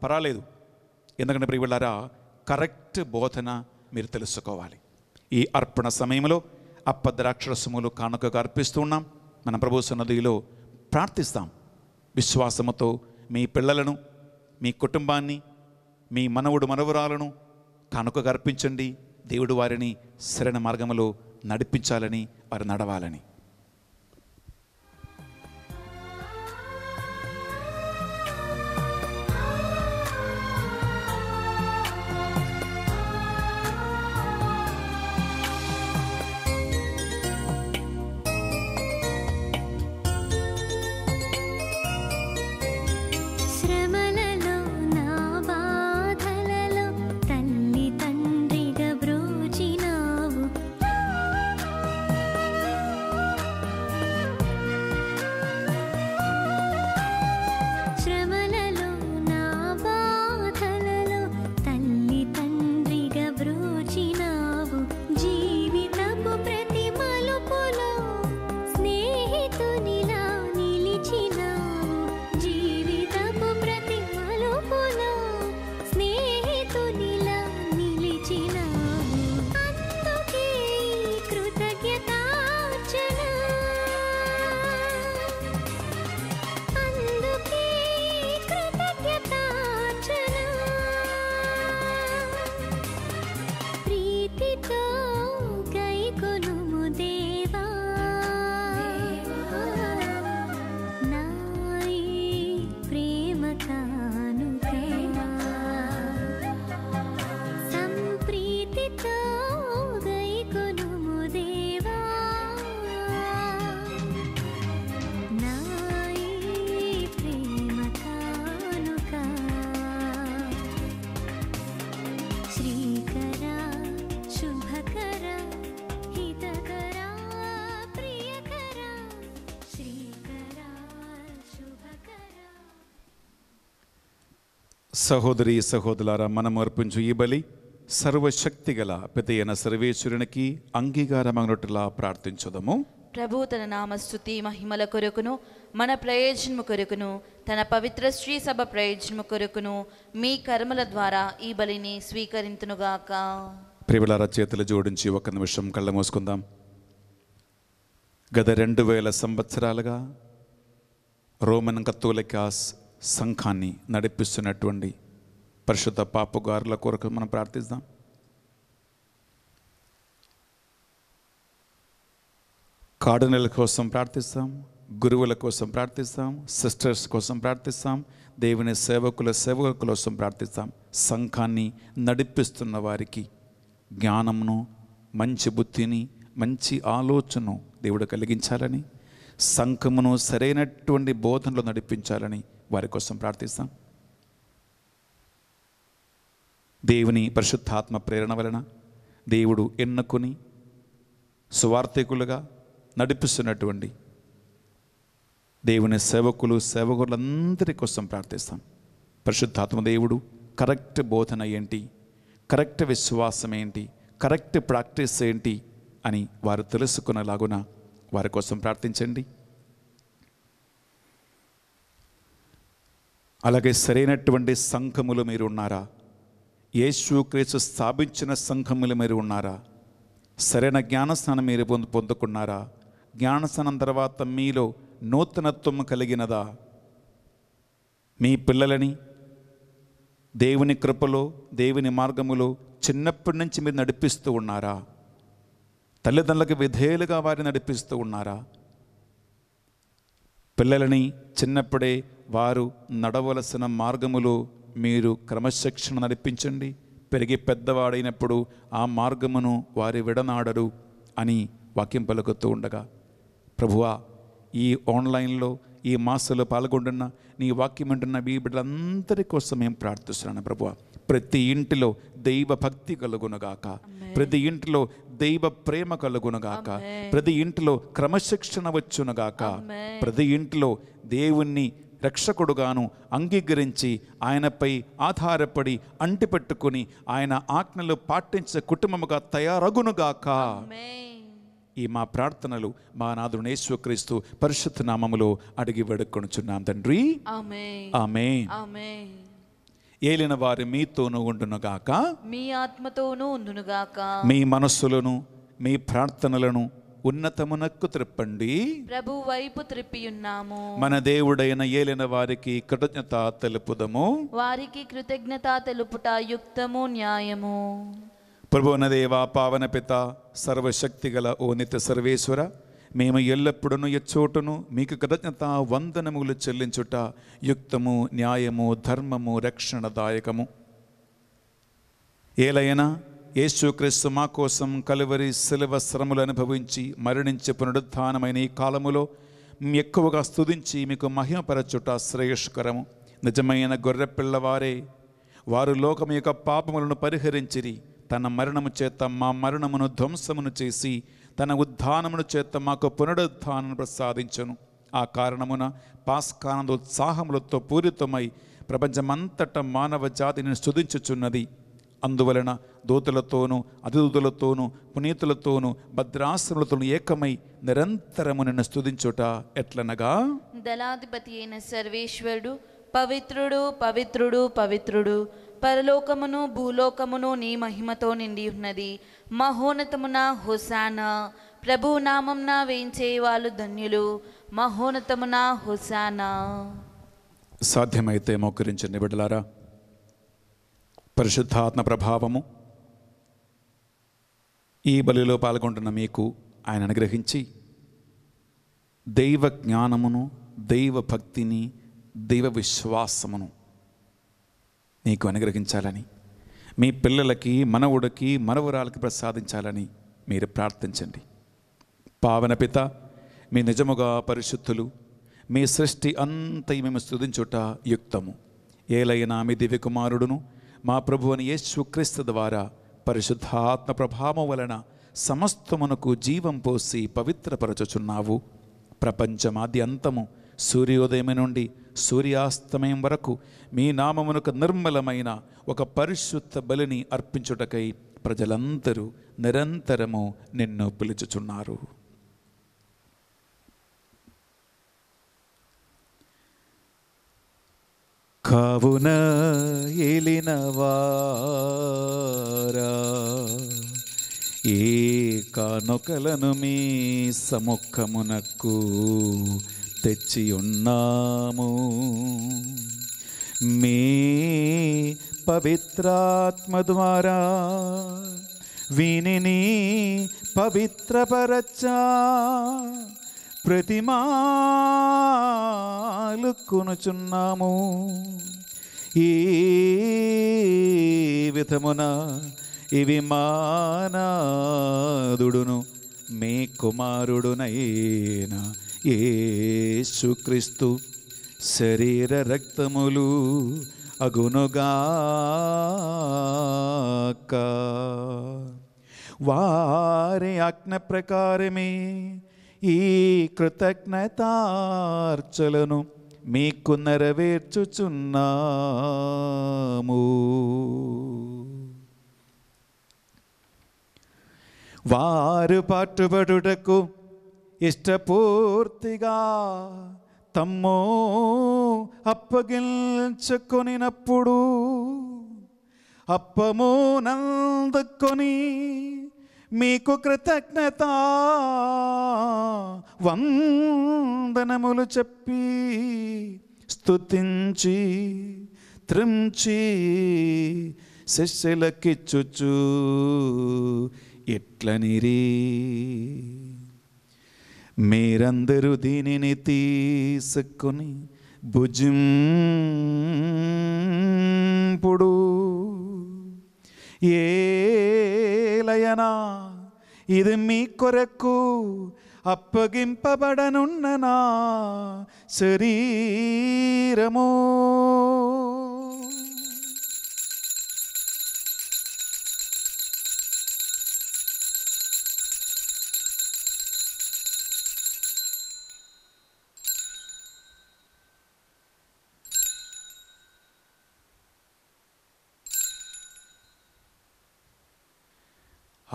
పర్వాలేదు ఎందుకంటే ప్రియులారా కరెక్ట్ బోధన మీరు తెలుసుకోవాలి ఈ అర్పణ సమయంలో అప్పద్రాక్షరసములు కానుకగా అర్పిస్తున్నాం మన ప్రభు సన్నదిలో ప్రార్థిస్తాం విశ్వాసముతో మీ పిల్లలను మీ కుటుంబాన్ని మీ మనవుడు మనవరాలను కనుకగా అర్పించండి దేవుడు వారిని శరణ మార్గంలో నడిపించాలని వారు నడవాలని సహోదరి సహోదరులారా మనం అర్పించు ఈ బలి సర్వశక్తి గల పెదయన సర్వేశ్వరునికి అంగీకారమగినట్లా ప్రార్థించదము ప్రభు తన నామస్థుతి మహిమల కొరకును మన ప్రయోజనము కొరకును తన పవిత్ర శ్రీ సభ ప్రయోజనము కొరకును మీ కర్మల ద్వారా ఈ బలిని స్వీకరింతునుగాక ప్రిబుల రచయితలు జోడించి ఒక నిమిషం కళ్ళ మూసుకుందాం గత రెండు వేల సంవత్సరాలుగా రోమన్ కత్తోలికాస్ సంఘాన్ని నడిపిస్తున్నటువంటి పరిశుద్ధ పాపగారుల కొరకు మనం ప్రార్థిద్దాం కాడనల కోసం ప్రార్థిస్తాం గురువుల కోసం ప్రార్థిస్తాం సిస్టర్స్ కోసం ప్రార్థిస్తాం దేవుని సేవకుల సేవకుల కోసం ప్రార్థిస్తాం సంఘాన్ని నడిపిస్తున్న వారికి జ్ఞానమును మంచి బుద్ధిని మంచి ఆలోచనను దేవుడు కలిగించాలని సంఘమును సరైనటువంటి బోధనలు నడిపించాలని వారి కోసం ప్రార్థిస్తాం దేవుని పరిశుద్ధాత్మ ప్రేరణ వలన దేవుడు ఎన్నుకుని సువార్థికులుగా నడిపిస్తున్నటువంటి దేవుని సేవకులు సేవకులందరి కోసం ప్రార్థిస్తాం పరిశుద్ధాత్మ దేవుడు కరెక్ట్ బోధన ఏంటి కరెక్ట్ విశ్వాసం ఏంటి కరెక్ట్ ప్రాక్టీస్ ఏంటి అని వారు తెలుసుకునేలాగున వారి కోసం ప్రార్థించండి అలాగే సరైనటువంటి సంఘములు మీరు ఉన్నారా యేసుక్రీస్తు స్థాపించిన సంఘములు మీరు ఉన్నారా సరైన జ్ఞానస్నానం మీరు పొందు పొందుకున్నారా జ్ఞానస్నానం తర్వాత మీలో నూతనత్వం కలిగినదా మీ పిల్లలని దేవుని కృపలో దేవుని మార్గములో చిన్నప్పటి నుంచి మీరు నడిపిస్తూ ఉన్నారా తల్లిదండ్రులకు విధేయులుగా వారిని నడిపిస్తూ ఉన్నారా పిల్లలని చిన్నప్పుడే వారు నడవలసిన మార్గములో మీరు క్రమశిక్షణ నడిపించండి పెరిగి పెద్దవాడైనప్పుడు ఆ మార్గమును వారి విడనాడరు అని వాక్యం పలుకుతూ ఉండగా ప్రభువా ఈ ఆన్లైన్లో ఈ మాసలో పాల్గొంటున్న నీ వాక్యం వింటున్న మీ బిడ్డలందరి కోసం మేము ప్రార్థిస్తున్నాను ప్రభు ప్రతి ఇంటిలో దైవ భక్తి కలుగునగాక ప్రతి ఇంటిలో దైవ ప్రేమ కలుగునగాక ప్రతి ఇంటిలో క్రమశిక్షణ వచ్చునగాక ప్రతి ఇంటిలో దేవుణ్ణి రక్షకుడుగాను అంగీకరించి ఆయనపై ఆధారపడి అంటిపెట్టుకుని ఆయన ఆజ్ఞలు పాటించే కుటుంబముగా తయారగునుగాక ఈ మా ప్రార్థనలు మా నాథుడు క్రీస్తు పరిశుద్ధ నామములో అడిగి వేడుకొనుచున్నాం తండ్రి ఆమె ఏలిన వారి మీతోనూ ఉండునుగాక మీ ఆత్మతోనూ ఉండునుగాక మీ మనస్సులను మీ ప్రార్థనలను ఉన్నతమునకు త్రిప్పండి ప్రభు వైపు త్రిప్పి ఉన్నాము మన దేవుడైన ఏలిన వారికి కృతజ్ఞత తెలుపుదము వారికి కృతజ్ఞత తెలుపుట యుక్తము న్యాయము ప్రభువున దేవ పావన పిత సర్వశక్తి గల ఓ నిత్య సర్వేశ్వర మేము ఎల్లప్పుడూ ఎచ్చోటును మీకు కృతజ్ఞత వందనములు చెల్లించుట యుక్తము న్యాయము ధర్మము రక్షణదాయకము ఏలైనా యేసుక్రీస్తు మా కోసం కలువరి శిలవ శ్రమలు అనుభవించి మరణించి పునరుద్ధానమైన ఈ కాలములో ఎక్కువగా స్తుతించి మీకు మహిమపరచుట శ్రేయస్కరము నిజమైన గొర్రె పిల్లవారే వారు లోకం యొక్క పాపములను పరిహరించిరి తన మరణము చేత మా మరణమును ధ్వంసమును చేసి తన ఉద్ధానమును చేత మాకు పునరుద్ధానం ప్రసాదించను ఆ కారణమున పాస్కానంద ఉత్సాహములతో పూరితమై ప్రపంచమంతట మానవ జాతిని స్తుతించుచున్నది అందువలన దూతలతోనూ అతిదూతలతోనూ పునీతులతోనూ భద్రాసనులతోనూ ఏకమై నిరంతరము నిన్ను స్థుతించుట ఎట్లనగా దళాధిపతి అయిన సర్వేశ్వరుడు పవిత్రుడు పవిత్రుడు పవిత్రుడు పరలోకమును భూలోకమును నీ మహిమతో నిండి ఉన్నది మహోన్నతమున హుసానా ప్రభు నామంన వేయించే వాళ్ళు ధన్యులు మహోన్నతమున హుసానా సాధ్యమైతే మోకరించండి బిడ్డలారా పరిశుద్ధాత్మ ప్రభావము ఈ బలిలో పాల్గొంటున్న మీకు ఆయన అనుగ్రహించి దైవ జ్ఞానమును దైవ భక్తిని దైవ విశ్వాసమును నీకు అనుగ్రహించాలని మీ పిల్లలకి మనవుడికి మనవరాలకి ప్రసాదించాలని మీరు ప్రార్థించండి పావన పిత మీ నిజముగా పరిశుద్ధులు మీ సృష్టి అంతయి మేము స్థుతించుట యుక్తము ఏలైనా మీ దివ్యకుమారుడును మా ప్రభు అని యేసుక్రీస్తు ద్వారా పరిశుద్ధాత్మ ప్రభావం వలన సమస్తమునకు జీవం పోసి పవిత్రపరచుచున్నావు ప్రపంచమాది అంతము సూర్యోదయం నుండి సూర్యాస్తమయం వరకు మీ నామమునకు నిర్మలమైన ఒక పరిశుద్ధ బలిని అర్పించుటకై ప్రజలందరూ నిరంతరము నిన్ను పిలుచుచున్నారు కావున ఏలినవారా ఏ కానుకలను మీ సముఖమునకు తెచ్చి ఉన్నాము మీ పవిత్రాత్మ ద్వారా వినిని పవిత్రపరచా కొనుచున్నాము ఈ విధమున ఇవి మానాదుడును మీ ఏ సుక్రీస్తు శరీర రక్తములు అగునుగా వారి ఆజ్ఞ ప్రకారమే ఈ కృతజ్ఞతార్చలను మీకు నెరవేర్చుచున్నాము వారు పాటుబడుటకు ఇష్టపూర్తిగా తమ్ము అప్పగించుకొనినప్పుడు అప్పము నందుకొని మీకు కృతజ్ఞత వందనములు చెప్పి స్థుతించి త్రించి శిష్యులకిచ్చుచు ఎట్లనిరి మీరందరూ దీనిని తీసుకొని భుజింపుడు ఏలయనా ఇది మీ కొరకు అప్పగింపబడనున్న నా శరీరము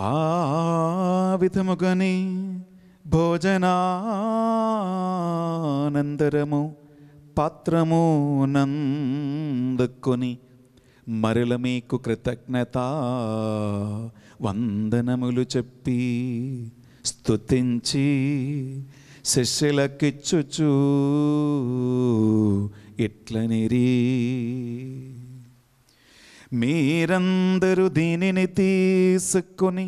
ఆవిధముగని విధముగని పాత్రము నందుకొని మరల మీకు కృతజ్ఞత వందనములు చెప్పి స్తుతించి శిష్యులకిచ్చుచూ ఇట్లనిరీ మీరందరూ దీనిని తీసుకుని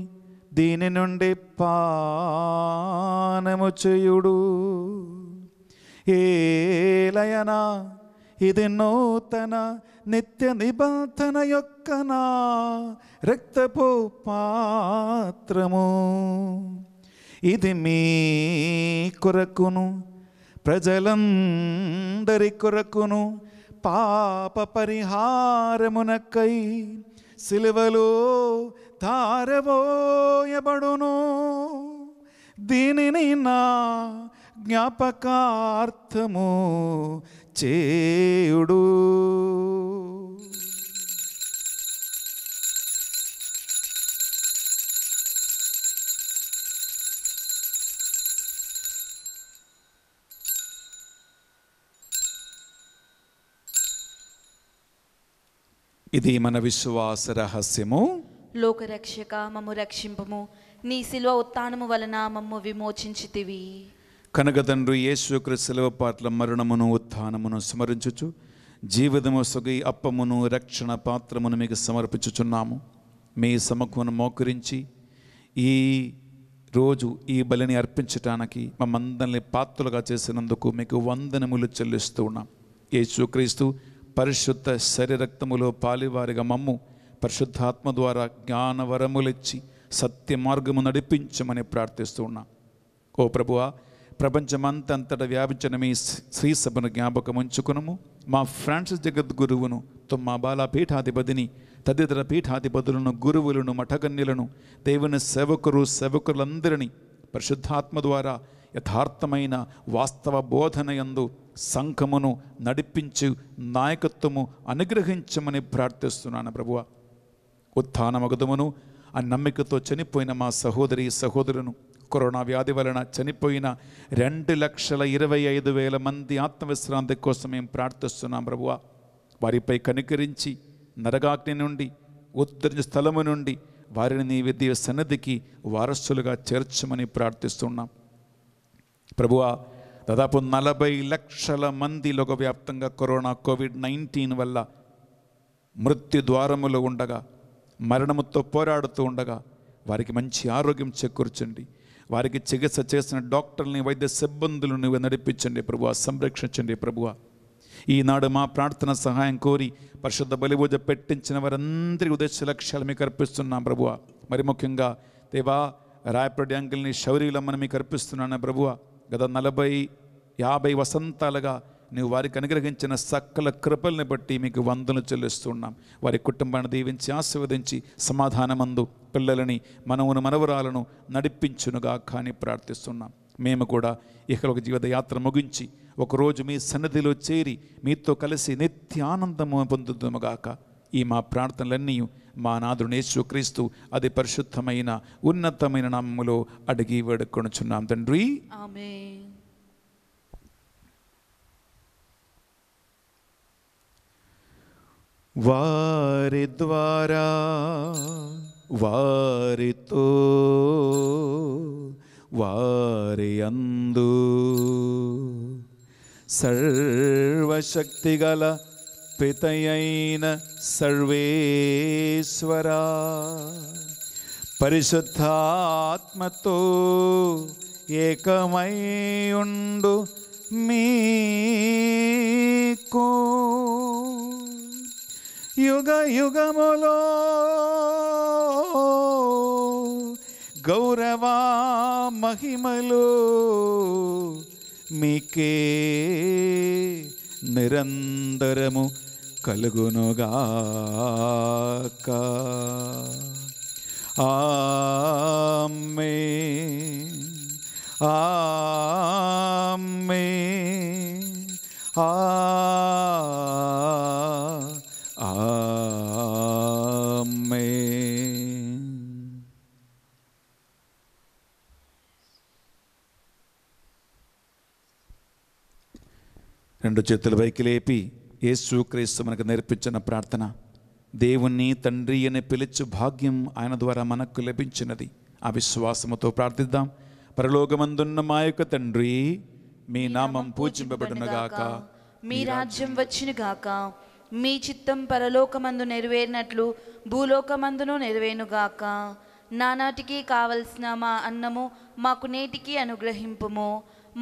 దీని నుండి పానము చేయుడు ఏలయనా ఇది నూతన నిత్య నిబంధన యొక్క నా రక్తపు పాత్రము ఇది మీ కొరకును ప్రజలందరి కొరకును పాప పరిహారమునకై సిలువలో తారబోయబడును దీనిని నా జ్ఞాపకార్థము చేయుడు ఇది మన విశ్వాస రహస్యము లోకరక్షక మమ్ము రక్షింపము నీ శిలువ ఉత్తానము వలన మమ్ము విమోచించితివి కనకతండ్రి యేసు శిలువ పాత్ర మరణమును ఉత్థానమును స్మరించుచు జీవితము సుగి అప్పమును రక్షణ పాత్రమును మీకు సమర్పించుచున్నాము మీ సమకును మోకరించి ఈ రోజు ఈ బలిని అర్పించటానికి మమ్మందరిని పాత్రలుగా చేసినందుకు మీకు వందనములు చెల్లిస్తూ ఉన్నాం యేసుక్రీస్తు పరిశుద్ధ శరీరక్తములో పాలివారిగా మమ్ము పరిశుద్ధాత్మ ద్వారా జ్ఞానవరములిచ్చి సత్య మార్గము నడిపించమని ప్రార్థిస్తూ ఉన్నాం ఓ ప్రభువా ప్రపంచమంతంతట వ్యాపించిన మీ శ్రీ సభను జ్ఞాపకం ఉంచుకునము మా ఫ్రాన్సిస్ జగద్గురువును తొమ్మ బాల పీఠాధిపతిని తదితర పీఠాధిపతులను గురువులను మఠగన్యులను దేవుని సేవకురు సేవకులందరినీ పరిశుద్ధాత్మ ద్వారా యథార్థమైన వాస్తవ బోధన ఎందు సంఘమును నడిపించు నాయకత్వము అనుగ్రహించమని ప్రార్థిస్తున్నాను ప్రభువ ఉత్థానమగతమును ఆ నమ్మికతో చనిపోయిన మా సహోదరి సహోదరును కరోనా వ్యాధి వలన చనిపోయిన రెండు లక్షల ఇరవై ఐదు వేల మంది ఆత్మవిశ్రాంతి కోసం మేము ప్రార్థిస్తున్నాం ప్రభువ వారిపై కనుకరించి నరగాగ్ని నుండి ఉద్ధరించ స్థలము నుండి వారిని నీ విద్య సన్నిధికి వారసులుగా చేర్చమని ప్రార్థిస్తున్నాం ప్రభువా దాదాపు నలభై లక్షల మంది లోకవ్యాప్తంగా కరోనా కోవిడ్ నైన్టీన్ వల్ల మృత్యు ద్వారములు ఉండగా మరణముతో పోరాడుతూ ఉండగా వారికి మంచి ఆరోగ్యం చేకూర్చండి వారికి చికిత్స చేసిన డాక్టర్ని వైద్య సిబ్బందులు నువ్వు నడిపించండి ప్రభువ సంరక్షించండి ప్రభువ ఈనాడు మా ప్రార్థన సహాయం కోరి పరిశుద్ధ బలిపూజ పెట్టించిన వారందరి ఉద్దేశ లక్ష్యాలు మీకు అర్పిస్తున్నాం ప్రభువ మరి ముఖ్యంగా దేవా రాయపడి అంకుల్ని శౌరీలమ్మని మీకు అర్పిస్తున్నాను ప్రభువా గత నలభై యాభై వసంతాలుగా నువ్వు వారికి అనుగ్రహించిన సకల కృపల్ని బట్టి మీకు వందలు చెల్లిస్తున్నాం వారి కుటుంబాన్ని దీవించి ఆశీర్వదించి సమాధానమందు పిల్లలని మనవును మనవరాలను నడిపించునుగా కానీ ప్రార్థిస్తున్నాం మేము కూడా ఇహలోక జీవిత యాత్ర ముగించి ఒకరోజు మీ సన్నిధిలో చేరి మీతో కలిసి నిత్య ఆనందము ఈ మా ప్రార్థనలన్నీ మా క్రీస్తు అది పరిశుద్ధమైన ఉన్నతమైన నమ్ములో అడిగి వేడుకొనుచున్నాం తండ్రి వారి ద్వారా వారితో వారి అందు గల పితయైన సర్వేశ్వరా పరిశుద్ధాత్మతో ఏకమై ఉండు మీకు యుగ యుగములో గౌరవా మహిమలు మీకే నిరంతరము కలుగునుగాక ఆమ్మే ఆమ్మే ఆ ఆమె రెండు చేతులు పైకి లేపి క్రీస్తు మనకు నేర్పించిన ప్రార్థన దేవుణ్ణి తండ్రి అని పిలిచి భాగ్యం ఆయన ద్వారా మనకు లభించినది ఆ విశ్వాసముతో ప్రార్థిద్దాం పరలోకమందున్న మా యొక్క తండ్రి మీ నామం పూజింపబడునగాక మీ రాజ్యం వచ్చినగాక మీ చిత్తం పరలోకమందు నెరవేరినట్లు భూలోకమందును నెరవేనుగాక నానాటికి కావలసిన మా అన్నము మాకు నేటికి అనుగ్రహింపుము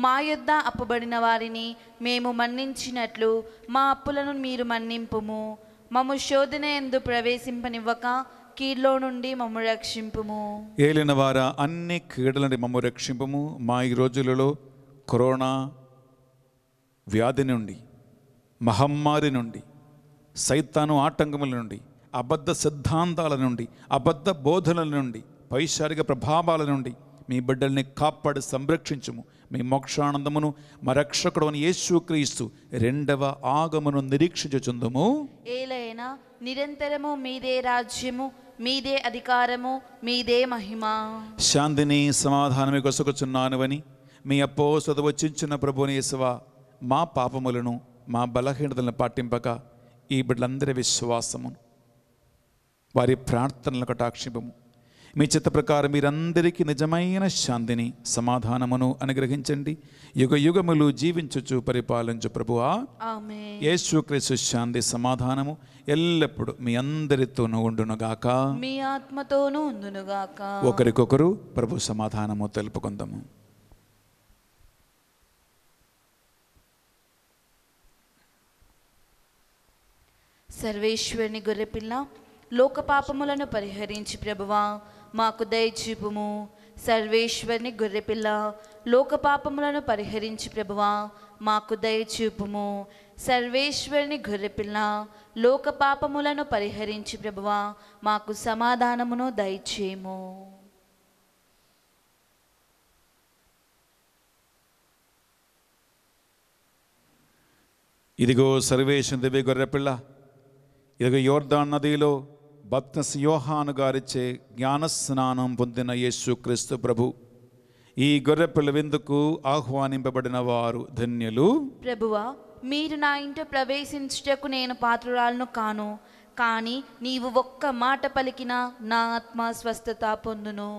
మా యొద్ద అప్పుబడిన వారిని మేము మన్నించినట్లు మా అప్పులను మీరు మన్నింపుము మము శోధన ఎందు ప్రవేశింపనివ్వక కీడ్లో నుండి మమ్ము రక్షింపుము ఏలిన వార అన్ని కీడల నుండి మమ్ము రక్షింపము మా ఈ రోజులలో కరోనా వ్యాధి నుండి మహమ్మారి నుండి సైతాను ఆటంకముల నుండి అబద్ధ సిద్ధాంతాల నుండి అబద్ధ బోధనల నుండి పైశారిక ప్రభావాల నుండి మీ బిడ్డల్ని కాపాడి సంరక్షించము మీ మోక్షానందమును మా రక్షకుడు అని క్రీస్తు రెండవ ఆగమును నిరీక్షించుచుందము ఏలైనా నిరంతరము మీదే రాజ్యము మీదే అధికారము మీదే మహిమ శాంతిని సమాధానమే కొసుకుచున్నానువని మీ అప్పో ప్రభుని యేసవ మా పాపములను మా బలహీనతలను పాటింపక ఈ బిడ్డలందరి విశ్వాసమును వారి ప్రార్థనలు కటాక్షిపము మీ చిత్త ప్రకారం మీరందరికీ నిజమైన శాంతిని సమాధానమును అనుగ్రహించండి యుగ యుగములు జీవించుచు పరిపాలించు ప్రభువా యేసుక్రీస్తు శాంతి సమాధానము ఎల్లప్పుడూ మీ అందరితోనూ ఉండునుగాక మీ ఆత్మతోనూ ఉండునుగాక ఒకరికొకరు ప్రభు సమాధానము తెలుపుకుందాము సర్వేశ్వరుని గొర్రెపిల్ల లోక పాపములను పరిహరించి ప్రభువా మాకు దయచూపుము సర్వేశ్వరిని గొర్రెపిల్ల లోకపాపములను పరిహరించి ప్రభువా మాకు దయచూపుము సర్వేశ్వరిని గొర్రెపిల్ల లోకపాపములను పరిహరించి ప్రభువా మాకు సమాధానమును దయచేయము ఇదిగో సర్వేశ్వరి దేవి గొర్రెపిల్ల ఇదిగో యోర్ధాన్ నదిలో భక్త సియోహాను గారిచే జ్ఞానస్నానం పొందిన యేసుక్రీస్తు ప్రభు ఈ గొర్రెపిల్ల విందుకు ఆహ్వానింపబడిన వారు ధన్యులు ప్రభువా మీరు నా ఇంట ప్రవేశించుటకు నేను పాత్రురాలను కాను కానీ నీవు ఒక్క మాట పలికిన నా ఆత్మ స్వస్థత పొందును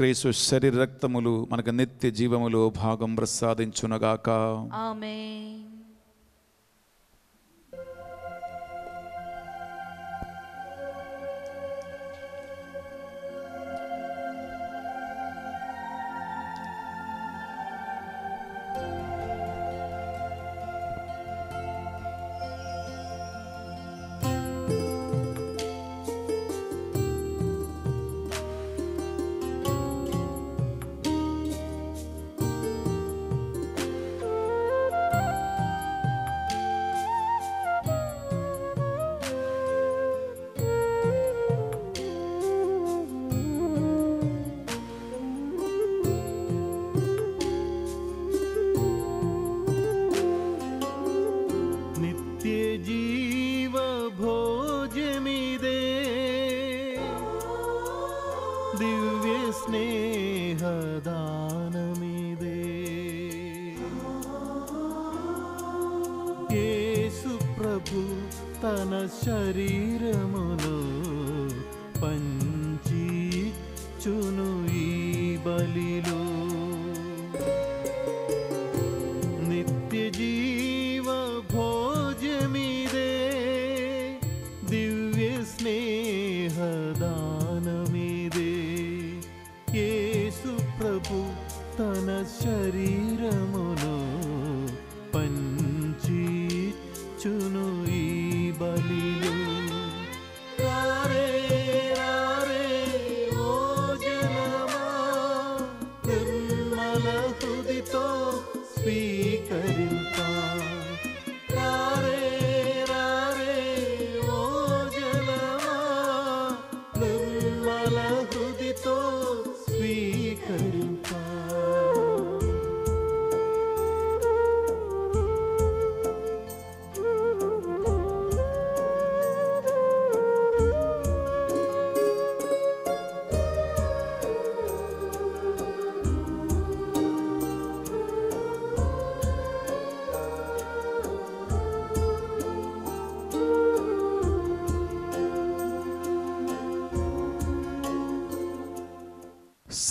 క్రీసు శరీర రక్తములు మనకు నిత్య జీవములో భాగం ప్రసాదించునగాక ఆమె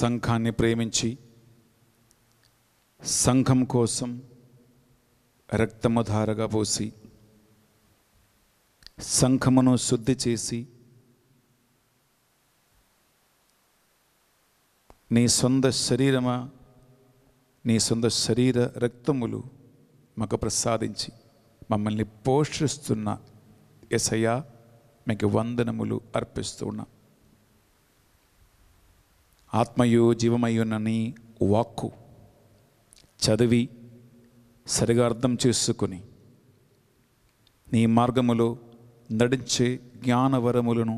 సంఘాన్ని ప్రేమించి సంఘం కోసం ధారగా పోసి సంఘమును శుద్ధి చేసి నీ సొంత శరీరమా నీ సొంత శరీర రక్తములు మాకు ప్రసాదించి మమ్మల్ని పోషిస్తున్న ఎసయ్యా మీకు వందనములు అర్పిస్తూ ఆత్మయు జీవమయ్యునని వాక్కు చదివి సరిగా అర్థం చేసుకుని నీ మార్గములో నడించే జ్ఞానవరములను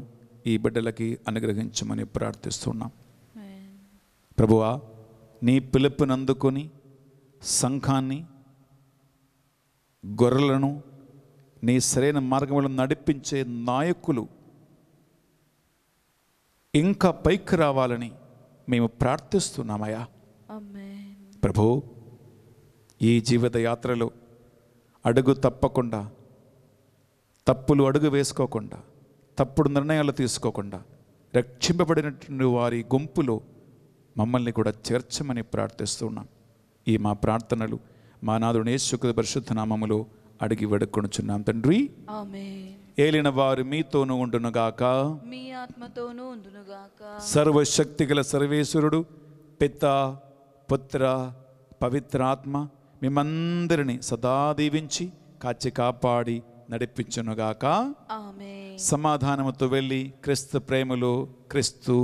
ఈ బిడ్డలకి అనుగ్రహించమని ప్రార్థిస్తున్నాం ప్రభువా నీ అందుకొని సంఘాన్ని గొర్రెలను నీ సరైన మార్గంలో నడిపించే నాయకులు ఇంకా పైకి రావాలని మేము ప్రార్థిస్తున్నామయ్యా ప్రభు ఈ జీవిత యాత్రలో అడుగు తప్పకుండా తప్పులు అడుగు వేసుకోకుండా తప్పుడు నిర్ణయాలు తీసుకోకుండా రక్షింపబడినటువంటి వారి గుంపులో మమ్మల్ని కూడా చేర్చమని ప్రార్థిస్తున్నాం ఈ మా ప్రార్థనలు మా నాదుడు నేశ్వక పరిశుద్ధ నామములో అడిగి వడుకొనుచున్నాం తండ్రి ఏలిన వారు మీతోనూ ఉండునుగాక మీ ఆత్మతోనూ ఉండునుగాక సర్వశక్తి గల సర్వేశ్వరుడు పిత పుత్ర పవిత్రాత్మ మిమ్మందరిని సదా దీవించి కాచి కాపాడి నడిపించునుగాక సమాధానముతో వెళ్ళి క్రీస్తు ప్రేమలో క్రీస్తు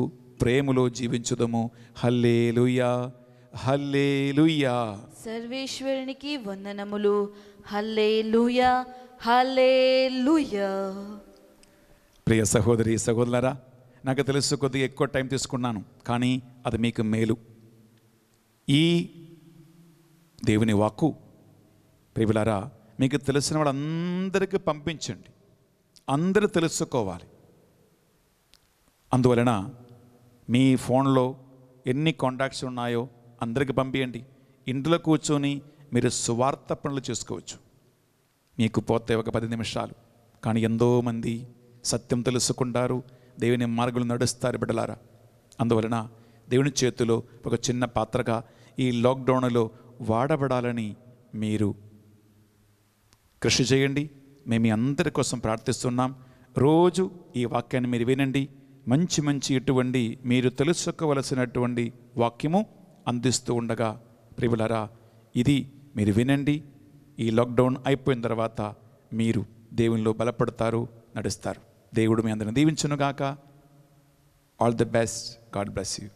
ప్రేమలో జీవించుదము హల్లే లుయ్యా హల్లే లుయ్యా సర్వేశ్వరునికి వందనములు ప్రియ సహోదరి సహోదరులారా నాకు తెలుసు కొద్దిగా ఎక్కువ టైం తీసుకున్నాను కానీ అది మీకు మేలు ఈ దేవుని వాక్కు ప్రియులారా మీకు తెలిసిన వాళ్ళందరికీ పంపించండి అందరూ తెలుసుకోవాలి అందువలన మీ ఫోన్లో ఎన్ని కాంటాక్ట్స్ ఉన్నాయో అందరికి పంపించండి ఇంట్లో కూర్చొని మీరు సువార్త పనులు చేసుకోవచ్చు మీకు పోతే ఒక పది నిమిషాలు కానీ ఎంతోమంది సత్యం తెలుసుకుంటారు దేవుని మార్గులు నడుస్తారు బిడ్డలారా అందువలన దేవుని చేతిలో ఒక చిన్న పాత్రగా ఈ లాక్డౌన్లో వాడబడాలని మీరు కృషి చేయండి మేము మీ అందరి కోసం ప్రార్థిస్తున్నాం రోజు ఈ వాక్యాన్ని మీరు వినండి మంచి మంచి ఇటువంటి మీరు తెలుసుకోవలసినటువంటి వాక్యము అందిస్తూ ఉండగా ప్రియులారా ఇది మీరు వినండి ఈ లాక్డౌన్ అయిపోయిన తర్వాత మీరు దేవునిలో బలపడతారు నడుస్తారు దేవుడు మీ అందరిని దీవించునుగాక all the best God bless you